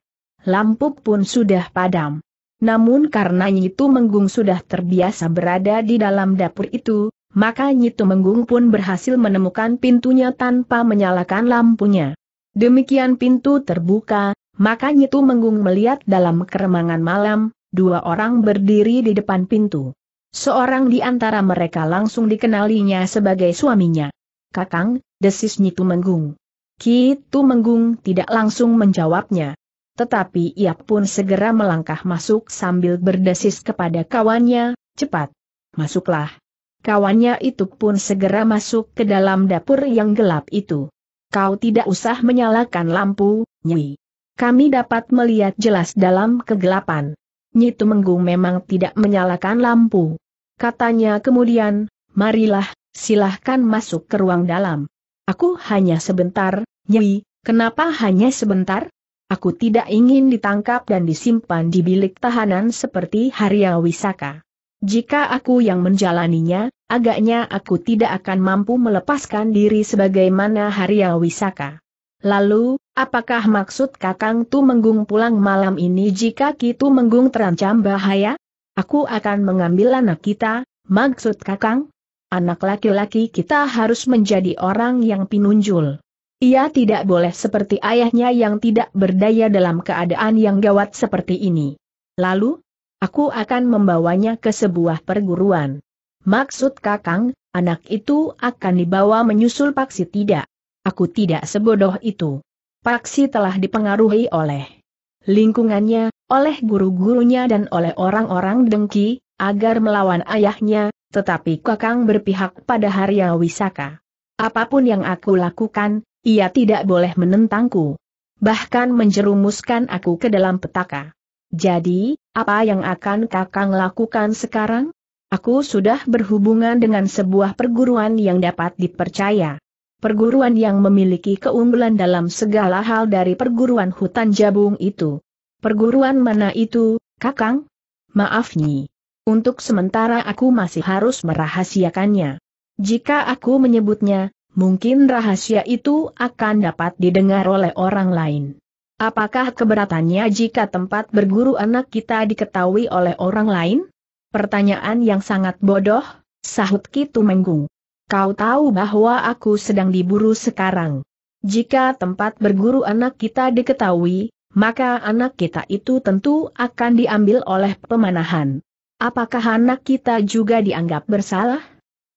Lampu pun sudah padam. Namun karena Nyitu Menggung sudah terbiasa berada di dalam dapur itu, maka Nyitu Menggung pun berhasil menemukan pintunya tanpa menyalakan lampunya. Demikian pintu terbuka, maka Nyitu Menggung melihat dalam keremangan malam, dua orang berdiri di depan pintu. Seorang di antara mereka langsung dikenalinya sebagai suaminya. Kakang, desis Nyitu Menggung. Kitu Menggung tidak langsung menjawabnya. Tetapi ia pun segera melangkah masuk sambil berdesis kepada kawannya, cepat, masuklah. Kawannya itu pun segera masuk ke dalam dapur yang gelap itu. Kau tidak usah menyalakan lampu, Nyi. Kami dapat melihat jelas dalam kegelapan. Nyi Tumenggung memang tidak menyalakan lampu. Katanya kemudian, marilah, silahkan masuk ke ruang dalam. Aku hanya sebentar, Nyi, kenapa hanya sebentar? Aku tidak ingin ditangkap dan disimpan di bilik tahanan seperti Harya Wisaka. Jika aku yang menjalaninya, agaknya aku tidak akan mampu melepaskan diri sebagaimana Harya Wisaka. Lalu, apakah maksud Kakang Menggung pulang malam ini jika Kitu Menggung terancam bahaya? Aku akan mengambil anak kita, maksud Kakang? Anak laki-laki kita harus menjadi orang yang pinunjul. Ia tidak boleh seperti ayahnya yang tidak berdaya dalam keadaan yang gawat seperti ini. Lalu, aku akan membawanya ke sebuah perguruan. Maksud Kakang, anak itu akan dibawa menyusul Paksi tidak. Aku tidak sebodoh itu. Paksi telah dipengaruhi oleh lingkungannya, oleh guru-gurunya dan oleh orang-orang dengki, agar melawan ayahnya, tetapi Kakang berpihak pada Haryawisaka. Apapun yang aku lakukan, ia tidak boleh menentangku. Bahkan menjerumuskan aku ke dalam petaka. Jadi, apa yang akan kakang lakukan sekarang? Aku sudah berhubungan dengan sebuah perguruan yang dapat dipercaya. Perguruan yang memiliki keunggulan dalam segala hal dari perguruan hutan jabung itu. Perguruan mana itu, kakang? Maaf Nyi. Untuk sementara aku masih harus merahasiakannya. Jika aku menyebutnya, mungkin rahasia itu akan dapat didengar oleh orang lain. Apakah keberatannya jika tempat berguru anak kita diketahui oleh orang lain? Pertanyaan yang sangat bodoh, sahut Kitu Menggung. Kau tahu bahwa aku sedang diburu sekarang. Jika tempat berguru anak kita diketahui, maka anak kita itu tentu akan diambil oleh pemanahan. Apakah anak kita juga dianggap bersalah?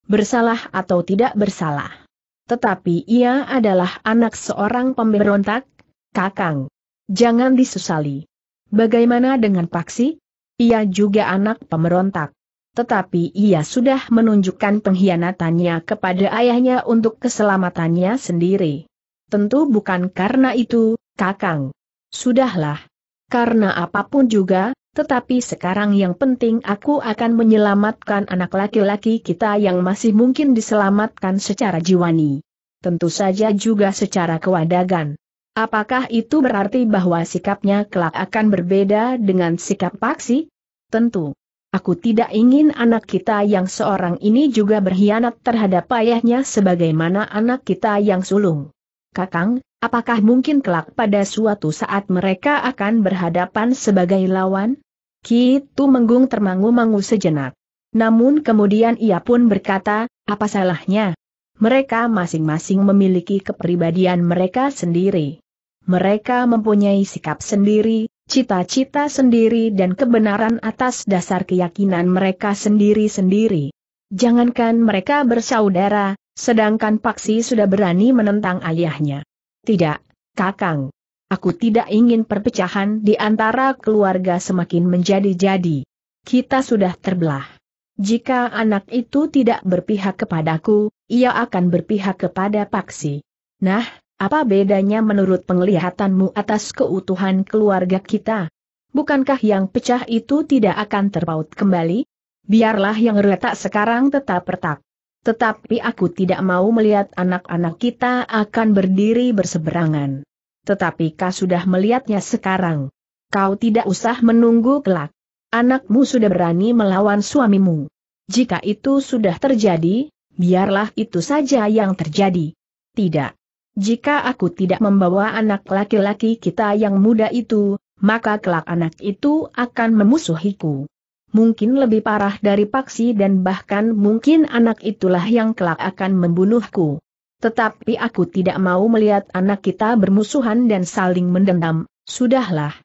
Bersalah atau tidak bersalah? tetapi ia adalah anak seorang pemberontak, Kakang. Jangan disusali. Bagaimana dengan Paksi? Ia juga anak pemberontak. Tetapi ia sudah menunjukkan pengkhianatannya kepada ayahnya untuk keselamatannya sendiri. Tentu bukan karena itu, Kakang. Sudahlah. Karena apapun juga, tetapi sekarang yang penting aku akan menyelamatkan anak laki-laki kita yang masih mungkin diselamatkan secara jiwani. Tentu saja juga secara kewadagan. Apakah itu berarti bahwa sikapnya kelak akan berbeda dengan sikap Paksi? Tentu. Aku tidak ingin anak kita yang seorang ini juga berkhianat terhadap ayahnya sebagaimana anak kita yang sulung. Kakang, apakah mungkin kelak pada suatu saat mereka akan berhadapan sebagai lawan? Ki Tu Menggung termangu-mangu sejenak. Namun kemudian ia pun berkata, apa salahnya? Mereka masing-masing memiliki kepribadian mereka sendiri. Mereka mempunyai sikap sendiri, cita-cita sendiri dan kebenaran atas dasar keyakinan mereka sendiri-sendiri. Jangankan mereka bersaudara, sedangkan Paksi sudah berani menentang ayahnya. Tidak, Kakang. Aku tidak ingin perpecahan di antara keluarga semakin menjadi-jadi. Kita sudah terbelah. Jika anak itu tidak berpihak kepadaku, ia akan berpihak kepada Paksi. Nah, apa bedanya menurut penglihatanmu atas keutuhan keluarga kita? Bukankah yang pecah itu tidak akan terpaut kembali? Biarlah yang retak sekarang tetap retak. Tetapi aku tidak mau melihat anak-anak kita akan berdiri berseberangan tetapi kau sudah melihatnya sekarang. Kau tidak usah menunggu kelak. Anakmu sudah berani melawan suamimu. Jika itu sudah terjadi, biarlah itu saja yang terjadi. Tidak. Jika aku tidak membawa anak laki-laki kita yang muda itu, maka kelak anak itu akan memusuhiku. Mungkin lebih parah dari paksi dan bahkan mungkin anak itulah yang kelak akan membunuhku. Tetapi aku tidak mau melihat anak kita bermusuhan dan saling mendendam, sudahlah.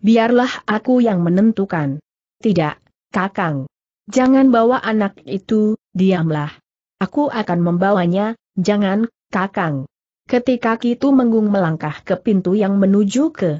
Biarlah aku yang menentukan. Tidak, Kakang. Jangan bawa anak itu, diamlah. Aku akan membawanya, jangan, Kakang. Ketika Kitu Menggung melangkah ke pintu yang menuju ke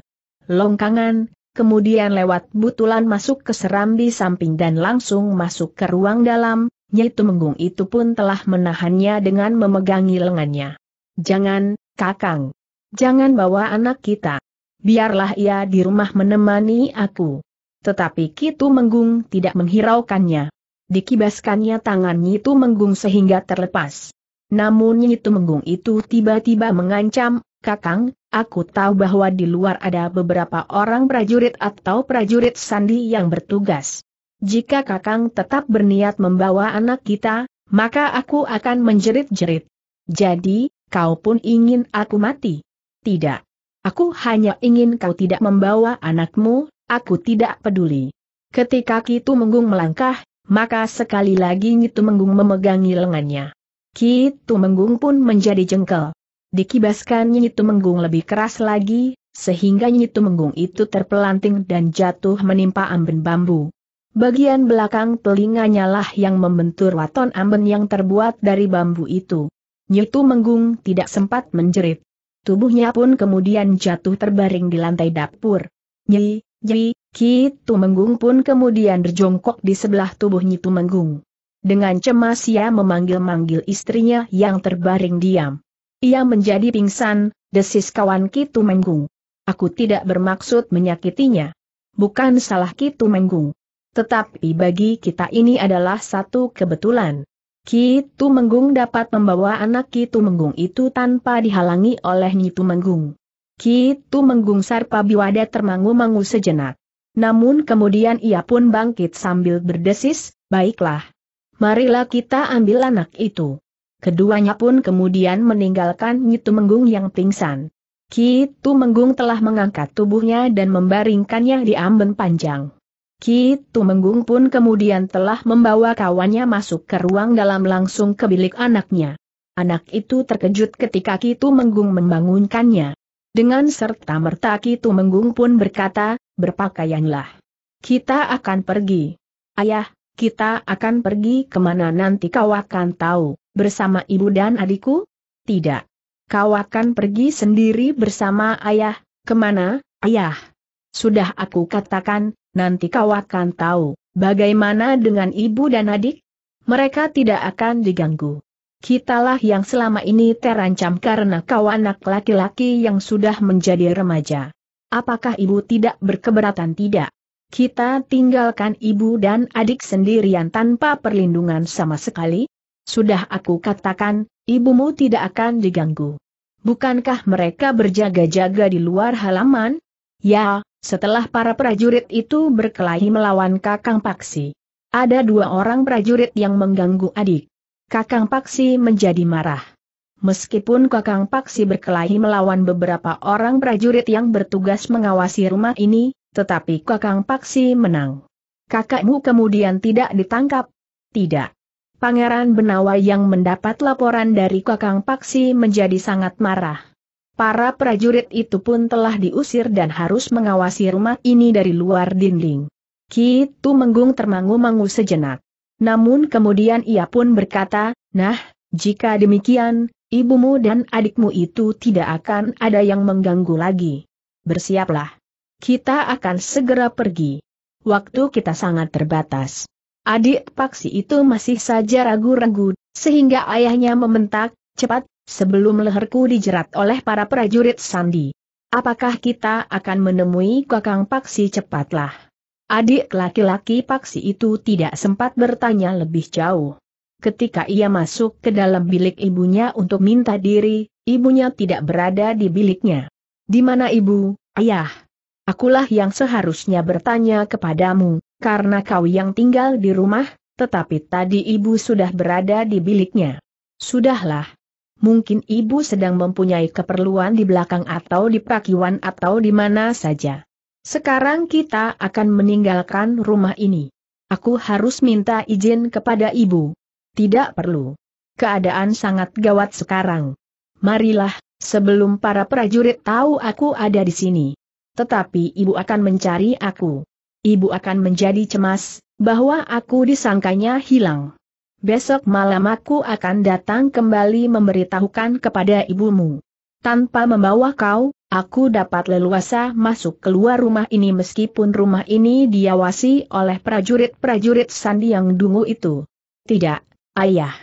longkangan, kemudian lewat butulan masuk ke serambi samping dan langsung masuk ke ruang dalam, Nyai Tumenggung itu pun telah menahannya dengan memegangi lengannya. Jangan, Kakang. Jangan bawa anak kita. Biarlah ia di rumah menemani aku. Tetapi Kitu Menggung tidak menghiraukannya. Dikibaskannya tangan Nyitu Menggung sehingga terlepas. Namun Nyitu Menggung itu tiba-tiba mengancam, Kakang, aku tahu bahwa di luar ada beberapa orang prajurit atau prajurit sandi yang bertugas jika Kakang tetap berniat membawa anak kita, maka aku akan menjerit-jerit. Jadi, kau pun ingin aku mati? Tidak. Aku hanya ingin kau tidak membawa anakmu, aku tidak peduli. Ketika Kitu Menggung melangkah, maka sekali lagi Kitu Menggung memegangi lengannya. Kitu Menggung pun menjadi jengkel. Dikibaskan Kitu Menggung lebih keras lagi, sehingga Kitu Menggung itu terpelanting dan jatuh menimpa amben bambu. Bagian belakang telinganya lah yang membentur waton amben yang terbuat dari bambu itu. Nyetu menggung tidak sempat menjerit. Tubuhnya pun kemudian jatuh terbaring di lantai dapur. Nyi, nyi, Ki Menggung pun kemudian berjongkok di sebelah tubuh Nyi Menggung. Dengan cemas ia memanggil-manggil istrinya yang terbaring diam. Ia menjadi pingsan, desis kawan Ki Menggung. Aku tidak bermaksud menyakitinya. Bukan salah Ki Menggung. Tetapi bagi kita ini adalah satu kebetulan. Ki Tumenggung dapat membawa anak Ki Menggung itu tanpa dihalangi oleh Nyi Menggung. Ki Tumenggung Sarpa Biwada termangu-mangu sejenak. Namun kemudian ia pun bangkit sambil berdesis, baiklah. Marilah kita ambil anak itu. Keduanya pun kemudian meninggalkan Nyi Menggung yang pingsan. Ki Tumenggung telah mengangkat tubuhnya dan membaringkannya di amben panjang. Ki Tumenggung pun kemudian telah membawa kawannya masuk ke ruang dalam langsung ke bilik anaknya. Anak itu terkejut ketika Ki Tumenggung membangunkannya. Dengan serta merta Ki Tumenggung pun berkata, berpakaianlah. Kita akan pergi. Ayah, kita akan pergi kemana nanti kau akan tahu, bersama ibu dan adikku? Tidak. Kau akan pergi sendiri bersama ayah, kemana, ayah? Sudah aku katakan, nanti kau akan tahu, bagaimana dengan ibu dan adik? Mereka tidak akan diganggu. Kitalah yang selama ini terancam karena kau anak laki-laki yang sudah menjadi remaja. Apakah ibu tidak berkeberatan tidak? Kita tinggalkan ibu dan adik sendirian tanpa perlindungan sama sekali? Sudah aku katakan, ibumu tidak akan diganggu. Bukankah mereka berjaga-jaga di luar halaman? Ya, setelah para prajurit itu berkelahi melawan Kakang Paksi. Ada dua orang prajurit yang mengganggu adik. Kakang Paksi menjadi marah. Meskipun Kakang Paksi berkelahi melawan beberapa orang prajurit yang bertugas mengawasi rumah ini, tetapi Kakang Paksi menang. Kakakmu kemudian tidak ditangkap? Tidak. Pangeran Benawa yang mendapat laporan dari Kakang Paksi menjadi sangat marah. Para prajurit itu pun telah diusir dan harus mengawasi rumah ini dari luar dinding. Kitu Menggung termangu-mangu sejenak. Namun kemudian ia pun berkata, Nah, jika demikian, ibumu dan adikmu itu tidak akan ada yang mengganggu lagi. Bersiaplah. Kita akan segera pergi. Waktu kita sangat terbatas. Adik Paksi itu masih saja ragu-ragu, sehingga ayahnya membentak, cepat, sebelum leherku dijerat oleh para prajurit Sandi. Apakah kita akan menemui Kakang Paksi cepatlah? Adik laki-laki Paksi itu tidak sempat bertanya lebih jauh. Ketika ia masuk ke dalam bilik ibunya untuk minta diri, ibunya tidak berada di biliknya. Di mana ibu, ayah? Akulah yang seharusnya bertanya kepadamu, karena kau yang tinggal di rumah, tetapi tadi ibu sudah berada di biliknya. Sudahlah, mungkin ibu sedang mempunyai keperluan di belakang atau di pakiwan atau di mana saja. Sekarang kita akan meninggalkan rumah ini. Aku harus minta izin kepada ibu. Tidak perlu. Keadaan sangat gawat sekarang. Marilah, sebelum para prajurit tahu aku ada di sini. Tetapi ibu akan mencari aku. Ibu akan menjadi cemas, bahwa aku disangkanya hilang. Besok malam aku akan datang kembali memberitahukan kepada ibumu. Tanpa membawa kau, aku dapat leluasa masuk keluar rumah ini meskipun rumah ini diawasi oleh prajurit-prajurit sandi yang dungu itu. Tidak, ayah.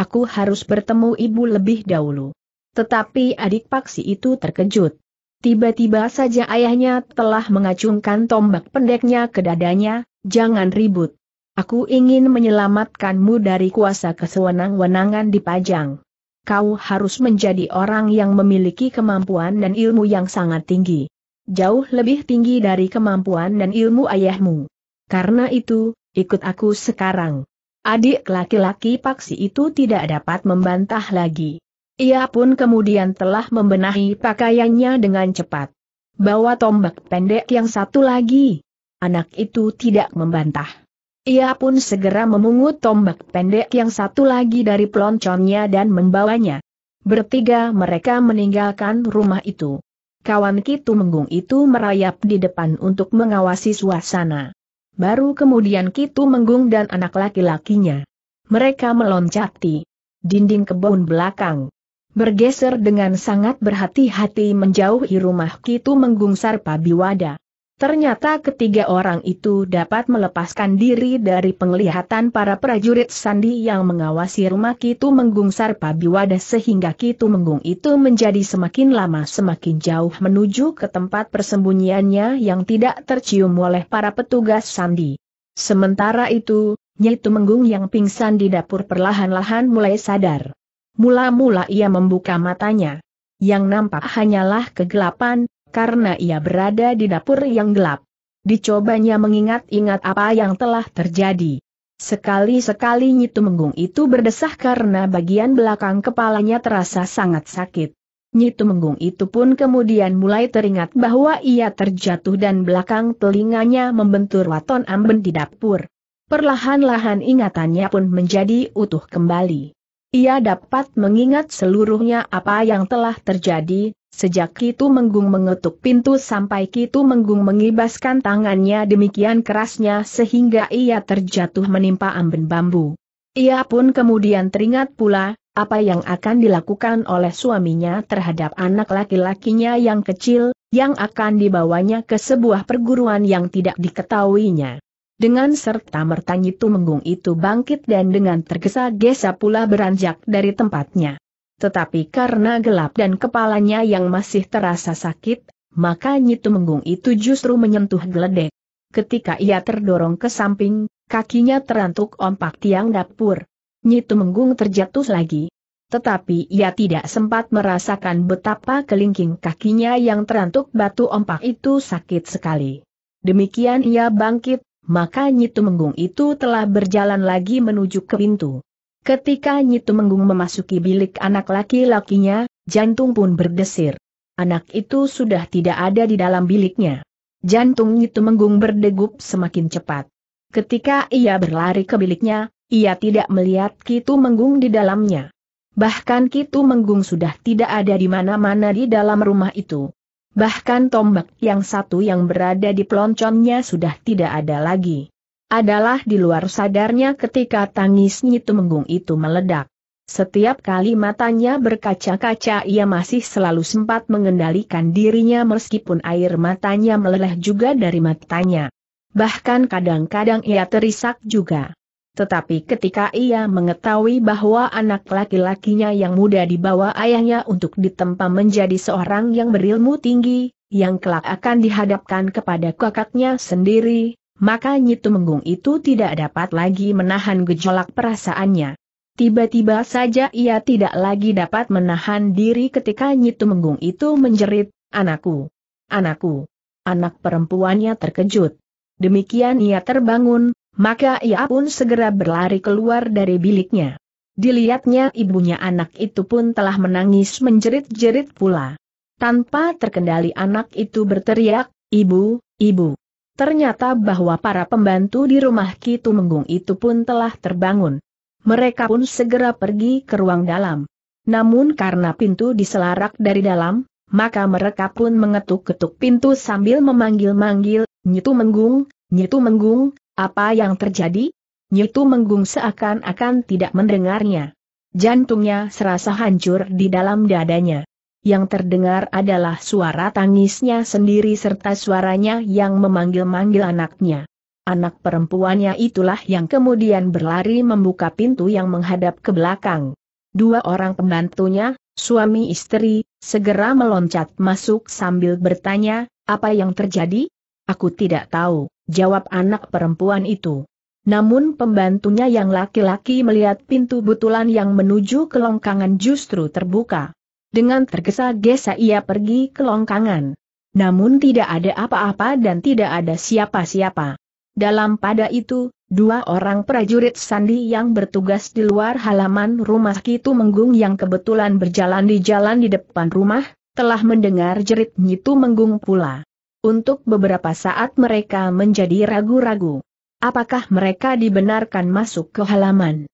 Aku harus bertemu ibu lebih dahulu. Tetapi adik paksi itu terkejut. Tiba-tiba saja ayahnya telah mengacungkan tombak pendeknya ke dadanya, jangan ribut. Aku ingin menyelamatkanmu dari kuasa kesewenang-wenangan di Pajang. Kau harus menjadi orang yang memiliki kemampuan dan ilmu yang sangat tinggi. Jauh lebih tinggi dari kemampuan dan ilmu ayahmu. Karena itu, ikut aku sekarang. Adik laki-laki Paksi itu tidak dapat membantah lagi. Ia pun kemudian telah membenahi pakaiannya dengan cepat. Bawa tombak pendek yang satu lagi. Anak itu tidak membantah. Ia pun segera memungut tombak pendek yang satu lagi dari pelonconnya dan membawanya. Bertiga mereka meninggalkan rumah itu. Kawan Kitu Menggung itu merayap di depan untuk mengawasi suasana. Baru kemudian Kitu Menggung dan anak laki-lakinya. Mereka meloncati dinding kebun belakang. Bergeser dengan sangat berhati-hati menjauhi rumah Kitu Menggung Sarpabiwada. Ternyata ketiga orang itu dapat melepaskan diri dari penglihatan para prajurit Sandi yang mengawasi rumah Kitu Menggung Sarpabiwada sehingga Kitu Menggung itu menjadi semakin lama semakin jauh menuju ke tempat persembunyiannya yang tidak tercium oleh para petugas Sandi. Sementara itu, Nyitu menggung yang pingsan di dapur perlahan-lahan mulai sadar. Mula-mula ia membuka matanya. Yang nampak hanyalah kegelapan, karena ia berada di dapur yang gelap. Dicobanya mengingat-ingat apa yang telah terjadi. Sekali-sekali Nyitu Menggung itu berdesah karena bagian belakang kepalanya terasa sangat sakit. Nyitu Menggung itu pun kemudian mulai teringat bahwa ia terjatuh dan belakang telinganya membentur waton amben di dapur. Perlahan-lahan ingatannya pun menjadi utuh kembali. Ia dapat mengingat seluruhnya apa yang telah terjadi, Sejak Kitu Menggung mengetuk pintu sampai Kitu Menggung mengibaskan tangannya demikian kerasnya sehingga ia terjatuh menimpa amben bambu. Ia pun kemudian teringat pula, apa yang akan dilakukan oleh suaminya terhadap anak laki-lakinya yang kecil, yang akan dibawanya ke sebuah perguruan yang tidak diketahuinya. Dengan serta merta itu Menggung itu bangkit dan dengan tergesa-gesa pula beranjak dari tempatnya tetapi karena gelap dan kepalanya yang masih terasa sakit, maka nyitu menggung itu justru menyentuh geledek. Ketika ia terdorong ke samping, kakinya terantuk ompak tiang dapur. nyitu menggung terjatuh lagi. Tetapi ia tidak sempat merasakan betapa kelingking kakinya yang terantuk batu ompak itu sakit sekali. Demikian ia bangkit, maka nyitu menggung itu telah berjalan lagi menuju ke pintu. Ketika Nyitu Menggung memasuki bilik anak laki-lakinya, jantung pun berdesir. Anak itu sudah tidak ada di dalam biliknya. Jantung Nyitu Menggung berdegup semakin cepat. Ketika ia berlari ke biliknya, ia tidak melihat Kitu Menggung di dalamnya. Bahkan Kitu Menggung sudah tidak ada di mana-mana di dalam rumah itu. Bahkan tombak yang satu yang berada di peloncongnya sudah tidak ada lagi adalah di luar sadarnya ketika tangisnya itu Tumenggung itu meledak. Setiap kali matanya berkaca-kaca ia masih selalu sempat mengendalikan dirinya meskipun air matanya meleleh juga dari matanya. Bahkan kadang-kadang ia terisak juga. Tetapi ketika ia mengetahui bahwa anak laki-lakinya yang muda dibawa ayahnya untuk ditempa menjadi seorang yang berilmu tinggi, yang kelak akan dihadapkan kepada kakaknya sendiri, maka Nyi Tumenggung itu tidak dapat lagi menahan gejolak perasaannya. Tiba-tiba saja ia tidak lagi dapat menahan diri ketika nyitu Tumenggung itu menjerit, Anakku! Anakku! Anak perempuannya terkejut. Demikian ia terbangun, maka ia pun segera berlari keluar dari biliknya. Dilihatnya ibunya anak itu pun telah menangis menjerit-jerit pula. Tanpa terkendali anak itu berteriak, Ibu, Ibu. Ternyata bahwa para pembantu di rumah Ki Menggung itu pun telah terbangun. Mereka pun segera pergi ke ruang dalam. Namun karena pintu diselarak dari dalam, maka mereka pun mengetuk-ketuk pintu sambil memanggil-manggil, Nyitu Menggung, Nyitu Menggung, apa yang terjadi? Nyitu Menggung seakan-akan tidak mendengarnya. Jantungnya serasa hancur di dalam dadanya yang terdengar adalah suara tangisnya sendiri serta suaranya yang memanggil-manggil anaknya. Anak perempuannya itulah yang kemudian berlari membuka pintu yang menghadap ke belakang. Dua orang pembantunya, suami istri, segera meloncat masuk sambil bertanya, apa yang terjadi? Aku tidak tahu, jawab anak perempuan itu. Namun pembantunya yang laki-laki melihat pintu butulan yang menuju ke longkangan justru terbuka. Dengan tergesa-gesa ia pergi ke longkangan. Namun tidak ada apa-apa dan tidak ada siapa-siapa. Dalam pada itu, dua orang prajurit Sandi yang bertugas di luar halaman rumah Kitu Menggung yang kebetulan berjalan di jalan di depan rumah, telah mendengar jerit Nyitu Menggung pula. Untuk beberapa saat mereka menjadi ragu-ragu. Apakah mereka dibenarkan masuk ke halaman?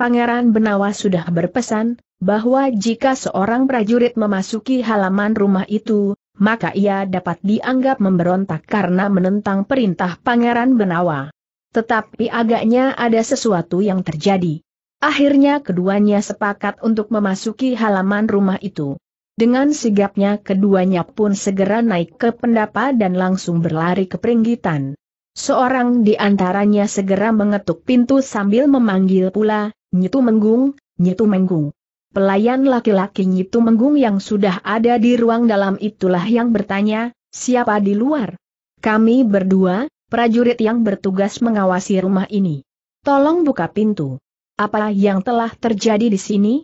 Pangeran Benawa sudah berpesan, bahwa jika seorang prajurit memasuki halaman rumah itu, maka ia dapat dianggap memberontak karena menentang perintah Pangeran Benawa. Tetapi agaknya ada sesuatu yang terjadi. Akhirnya keduanya sepakat untuk memasuki halaman rumah itu. Dengan sigapnya keduanya pun segera naik ke pendapa dan langsung berlari ke peringgitan. Seorang di antaranya segera mengetuk pintu sambil memanggil pula, Nyitu Menggung, Nyitu Menggung. Pelayan laki-laki itu menggung yang sudah ada di ruang dalam itulah yang bertanya, siapa di luar? Kami berdua, prajurit yang bertugas mengawasi rumah ini. Tolong buka pintu. Apa yang telah terjadi di sini?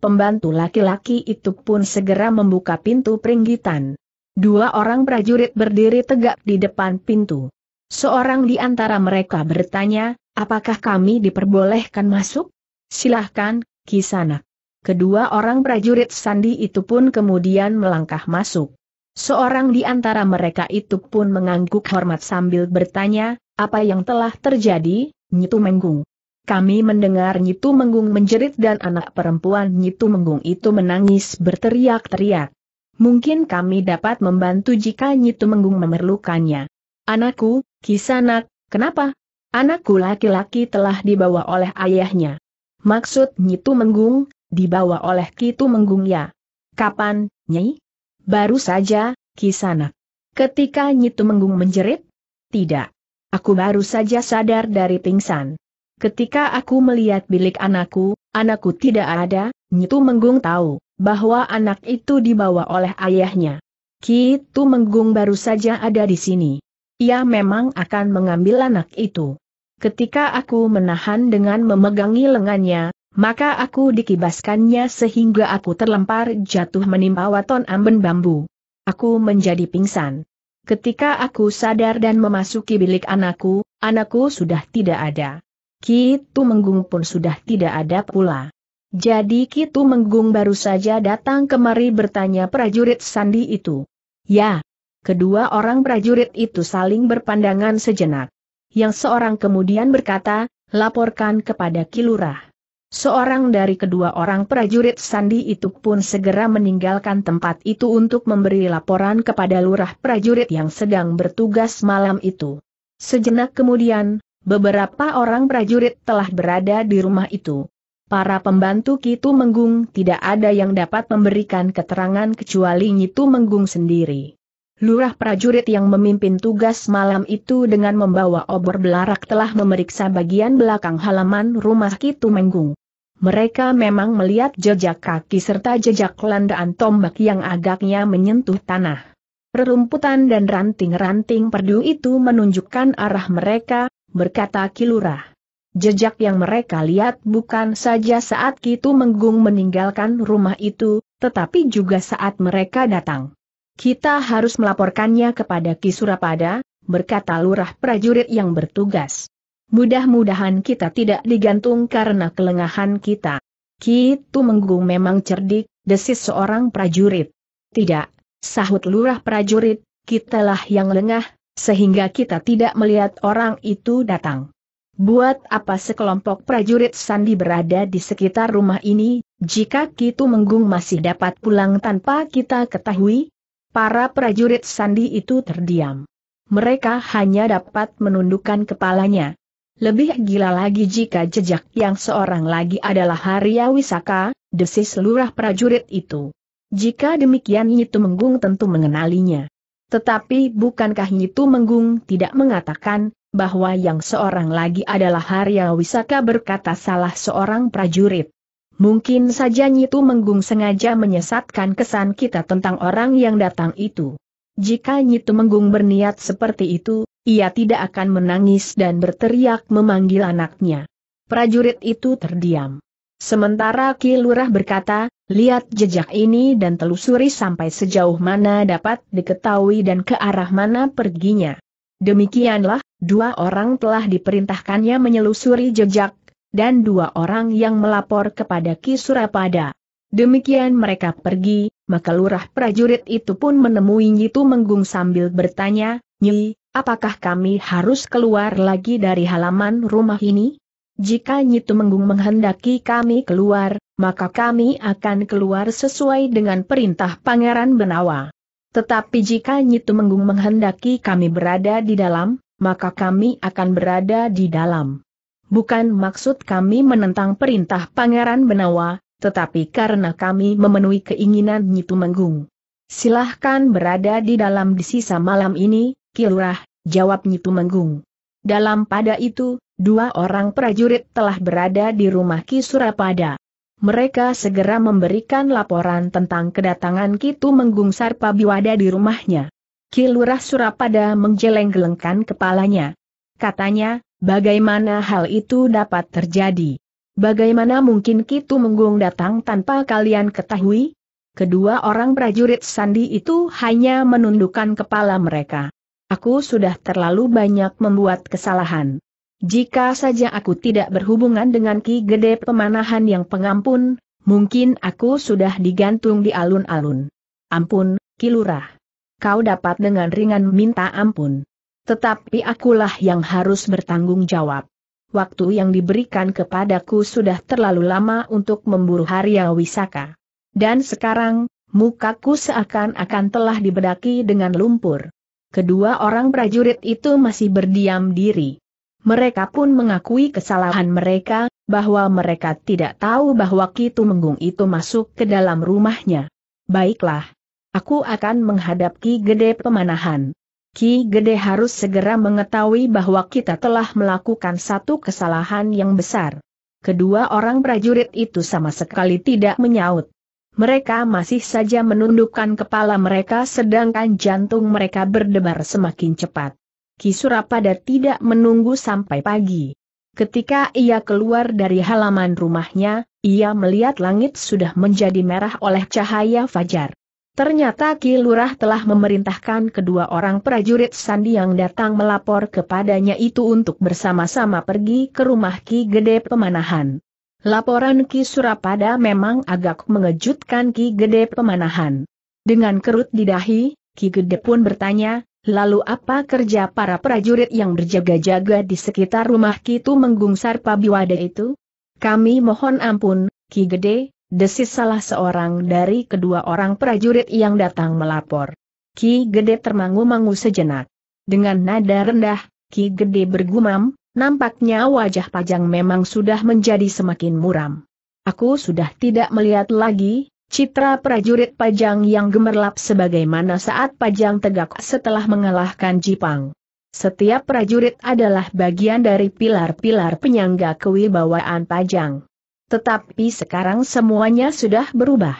Pembantu laki-laki itu pun segera membuka pintu peringgitan. Dua orang prajurit berdiri tegak di depan pintu. Seorang di antara mereka bertanya, apakah kami diperbolehkan masuk? Silahkan, Kisanak. Kedua orang prajurit Sandi itu pun kemudian melangkah masuk. Seorang di antara mereka itu pun mengangguk hormat sambil bertanya, apa yang telah terjadi, Nyitu Menggung? Kami mendengar Nyitu Menggung menjerit dan anak perempuan Nyitu Menggung itu menangis berteriak-teriak. Mungkin kami dapat membantu jika Nyitu Menggung memerlukannya. Anakku, Kisanak, kenapa? Anakku laki-laki telah dibawa oleh ayahnya. Maksud Nyitu Menggung, dibawa oleh Kitu Menggung ya. Kapan, Nyi? Baru saja, Kisanak. Ketika Nyitu Menggung menjerit? Tidak. Aku baru saja sadar dari pingsan. Ketika aku melihat bilik anakku, anakku tidak ada, Nyitu Menggung tahu bahwa anak itu dibawa oleh ayahnya. Kitu Menggung baru saja ada di sini. Ia memang akan mengambil anak itu. Ketika aku menahan dengan memegangi lengannya, maka aku dikibaskannya sehingga aku terlempar jatuh menimpa waton amben bambu. Aku menjadi pingsan. Ketika aku sadar dan memasuki bilik anakku, anakku sudah tidak ada. Kitu Menggung pun sudah tidak ada pula. Jadi Kitu Menggung baru saja datang kemari bertanya prajurit Sandi itu. Ya, kedua orang prajurit itu saling berpandangan sejenak. Yang seorang kemudian berkata, laporkan kepada Kilurah. Seorang dari kedua orang prajurit Sandi itu pun segera meninggalkan tempat itu untuk memberi laporan kepada lurah prajurit yang sedang bertugas malam itu. Sejenak kemudian, beberapa orang prajurit telah berada di rumah itu. Para pembantu Kitu Menggung tidak ada yang dapat memberikan keterangan kecuali Nyitu Menggung sendiri. Lurah prajurit yang memimpin tugas malam itu dengan membawa obor belarak telah memeriksa bagian belakang halaman rumah Kitu Menggung. Mereka memang melihat jejak kaki serta jejak landaan tombak yang agaknya menyentuh tanah. Rerumputan dan ranting-ranting perdu itu menunjukkan arah mereka, berkata Kilurah. Jejak yang mereka lihat bukan saja saat Kitu Menggung meninggalkan rumah itu, tetapi juga saat mereka datang. Kita harus melaporkannya kepada Kisurapada, berkata lurah prajurit yang bertugas. Mudah-mudahan kita tidak digantung karena kelengahan kita. Kitu Menggung memang cerdik, desis seorang prajurit. Tidak, sahut lurah prajurit, kitalah yang lengah, sehingga kita tidak melihat orang itu datang. Buat apa sekelompok prajurit Sandi berada di sekitar rumah ini, jika Kitu Menggung masih dapat pulang tanpa kita ketahui? Para prajurit Sandi itu terdiam. Mereka hanya dapat menundukkan kepalanya. Lebih gila lagi jika jejak yang seorang lagi adalah Harya Wisaka, desis lurah prajurit itu. Jika demikian Nyitu Menggung tentu mengenalinya. Tetapi bukankah Nyitu Menggung tidak mengatakan, bahwa yang seorang lagi adalah Harya Wisaka berkata salah seorang prajurit. Mungkin saja Nyitu Menggung sengaja menyesatkan kesan kita tentang orang yang datang itu. Jika Nyitu Menggung berniat seperti itu, ia tidak akan menangis dan berteriak memanggil anaknya. Prajurit itu terdiam. Sementara Ki Lurah berkata, lihat jejak ini dan telusuri sampai sejauh mana dapat diketahui dan ke arah mana perginya. Demikianlah, dua orang telah diperintahkannya menyelusuri jejak, dan dua orang yang melapor kepada Ki Surapada. Demikian mereka pergi, maka lurah prajurit itu pun menemui Nyitu Menggung sambil bertanya, Nyi, apakah kami harus keluar lagi dari halaman rumah ini? Jika Nyitu Menggung menghendaki kami keluar, maka kami akan keluar sesuai dengan perintah Pangeran Benawa. Tetapi jika Nyitu Menggung menghendaki kami berada di dalam, maka kami akan berada di dalam. Bukan maksud kami menentang perintah Pangeran Benawa, tetapi karena kami memenuhi keinginan Nyi Tumenggung. Silahkan berada di dalam di sisa malam ini, Kilurah, jawab Nyi Tumenggung. Dalam pada itu, dua orang prajurit telah berada di rumah Ki Surapada. Mereka segera memberikan laporan tentang kedatangan Kitu Menggung Sarpa Biwada di rumahnya. Kilurah Surapada menjeleng-gelengkan kepalanya. Katanya, Bagaimana hal itu dapat terjadi? Bagaimana mungkin Kitu Menggung datang tanpa kalian ketahui? Kedua orang prajurit Sandi itu hanya menundukkan kepala mereka. Aku sudah terlalu banyak membuat kesalahan. Jika saja aku tidak berhubungan dengan Ki Gede Pemanahan yang pengampun, mungkin aku sudah digantung di alun-alun. Ampun, Ki Lurah. Kau dapat dengan ringan minta ampun. Tetapi akulah yang harus bertanggung jawab. Waktu yang diberikan kepadaku sudah terlalu lama untuk memburu Harya Wisaka. Dan sekarang, mukaku seakan-akan telah dibedaki dengan lumpur. Kedua orang prajurit itu masih berdiam diri. Mereka pun mengakui kesalahan mereka, bahwa mereka tidak tahu bahwa Kitu Menggung itu masuk ke dalam rumahnya. Baiklah. Aku akan menghadapi Gede Pemanahan. Ki Gede harus segera mengetahui bahwa kita telah melakukan satu kesalahan yang besar. Kedua orang prajurit itu sama sekali tidak menyaut. Mereka masih saja menundukkan kepala mereka sedangkan jantung mereka berdebar semakin cepat. Ki Surapada tidak menunggu sampai pagi. Ketika ia keluar dari halaman rumahnya, ia melihat langit sudah menjadi merah oleh cahaya fajar. Ternyata Ki Lurah telah memerintahkan kedua orang prajurit Sandi yang datang melapor kepadanya itu untuk bersama-sama pergi ke rumah Ki Gede Pemanahan. Laporan Ki Surapada memang agak mengejutkan Ki Gede Pemanahan. Dengan kerut di dahi, Ki Gede pun bertanya, lalu apa kerja para prajurit yang berjaga-jaga di sekitar rumah Ki itu Tumenggung Sarpabiwada itu? Kami mohon ampun, Ki Gede, Desis salah seorang dari kedua orang prajurit yang datang melapor. Ki Gede termangu-mangu sejenak. Dengan nada rendah, Ki Gede bergumam, nampaknya wajah Pajang memang sudah menjadi semakin muram. Aku sudah tidak melihat lagi, Citra prajurit Pajang yang gemerlap sebagaimana saat Pajang tegak setelah mengalahkan Jipang. Setiap prajurit adalah bagian dari pilar-pilar penyangga kewibawaan Pajang. Tetapi sekarang semuanya sudah berubah.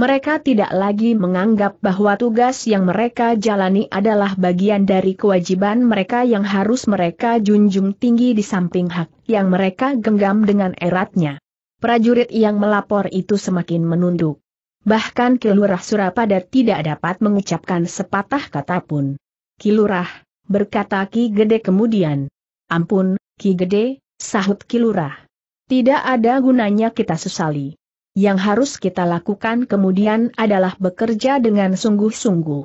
Mereka tidak lagi menganggap bahwa tugas yang mereka jalani adalah bagian dari kewajiban mereka yang harus mereka junjung tinggi di samping hak yang mereka genggam dengan eratnya. Prajurit yang melapor itu semakin menunduk. Bahkan Kilurah Surapada tidak dapat mengucapkan sepatah kata pun. Kilurah, berkata Ki Gede kemudian. Ampun, Ki Gede, sahut Kilurah. Tidak ada gunanya kita sesali. Yang harus kita lakukan kemudian adalah bekerja dengan sungguh-sungguh.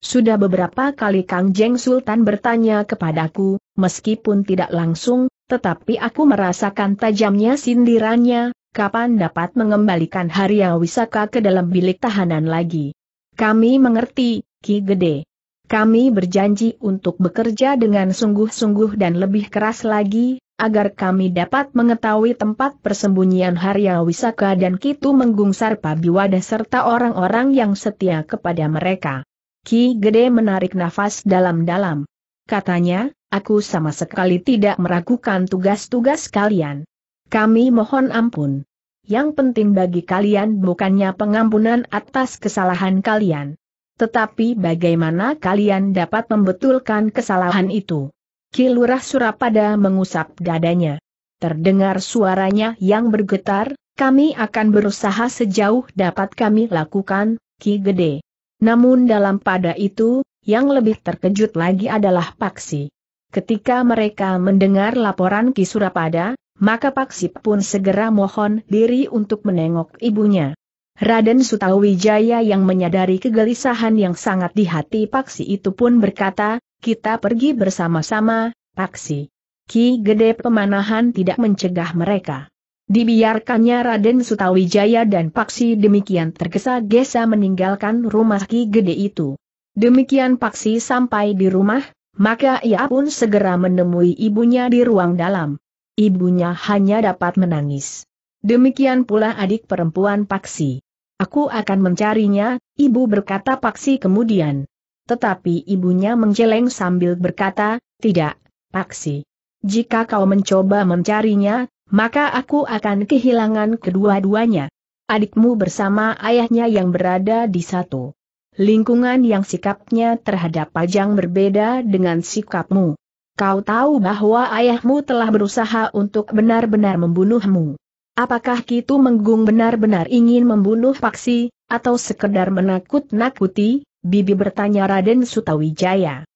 Sudah beberapa kali Kang Jeng Sultan bertanya kepadaku, meskipun tidak langsung, tetapi aku merasakan tajamnya sindirannya, kapan dapat mengembalikan Haria Wisaka ke dalam bilik tahanan lagi. Kami mengerti, Ki Gede. Kami berjanji untuk bekerja dengan sungguh-sungguh dan lebih keras lagi, agar kami dapat mengetahui tempat persembunyian Harya Wisaka dan Kitu Menggung Sarpa Biwada serta orang-orang yang setia kepada mereka. Ki Gede menarik nafas dalam-dalam. Katanya, aku sama sekali tidak meragukan tugas-tugas kalian. Kami mohon ampun. Yang penting bagi kalian bukannya pengampunan atas kesalahan kalian. Tetapi bagaimana kalian dapat membetulkan kesalahan itu? Kilurah Surapada mengusap dadanya. Terdengar suaranya yang bergetar, kami akan berusaha sejauh dapat kami lakukan, Ki Gede. Namun dalam pada itu, yang lebih terkejut lagi adalah Paksi. Ketika mereka mendengar laporan Ki Surapada, maka Paksi pun segera mohon diri untuk menengok ibunya. Raden Sutawijaya yang menyadari kegelisahan yang sangat di hati Paksi itu pun berkata, kita pergi bersama-sama, Paksi. Ki Gede Pemanahan tidak mencegah mereka. Dibiarkannya Raden Sutawijaya dan Paksi demikian tergesa-gesa meninggalkan rumah Ki Gede itu. Demikian Paksi sampai di rumah, maka ia pun segera menemui ibunya di ruang dalam. Ibunya hanya dapat menangis. Demikian pula adik perempuan Paksi. Aku akan mencarinya, ibu berkata Paksi kemudian. Tetapi ibunya menjeleng sambil berkata, tidak, Paksi. Jika kau mencoba mencarinya, maka aku akan kehilangan kedua-duanya. Adikmu bersama ayahnya yang berada di satu lingkungan yang sikapnya terhadap Pajang berbeda dengan sikapmu. Kau tahu bahwa ayahmu telah berusaha untuk benar-benar membunuhmu. Apakah Kitu Menggung benar-benar ingin membunuh Paksi, atau sekedar menakut-nakuti? Bibi bertanya Raden Sutawijaya.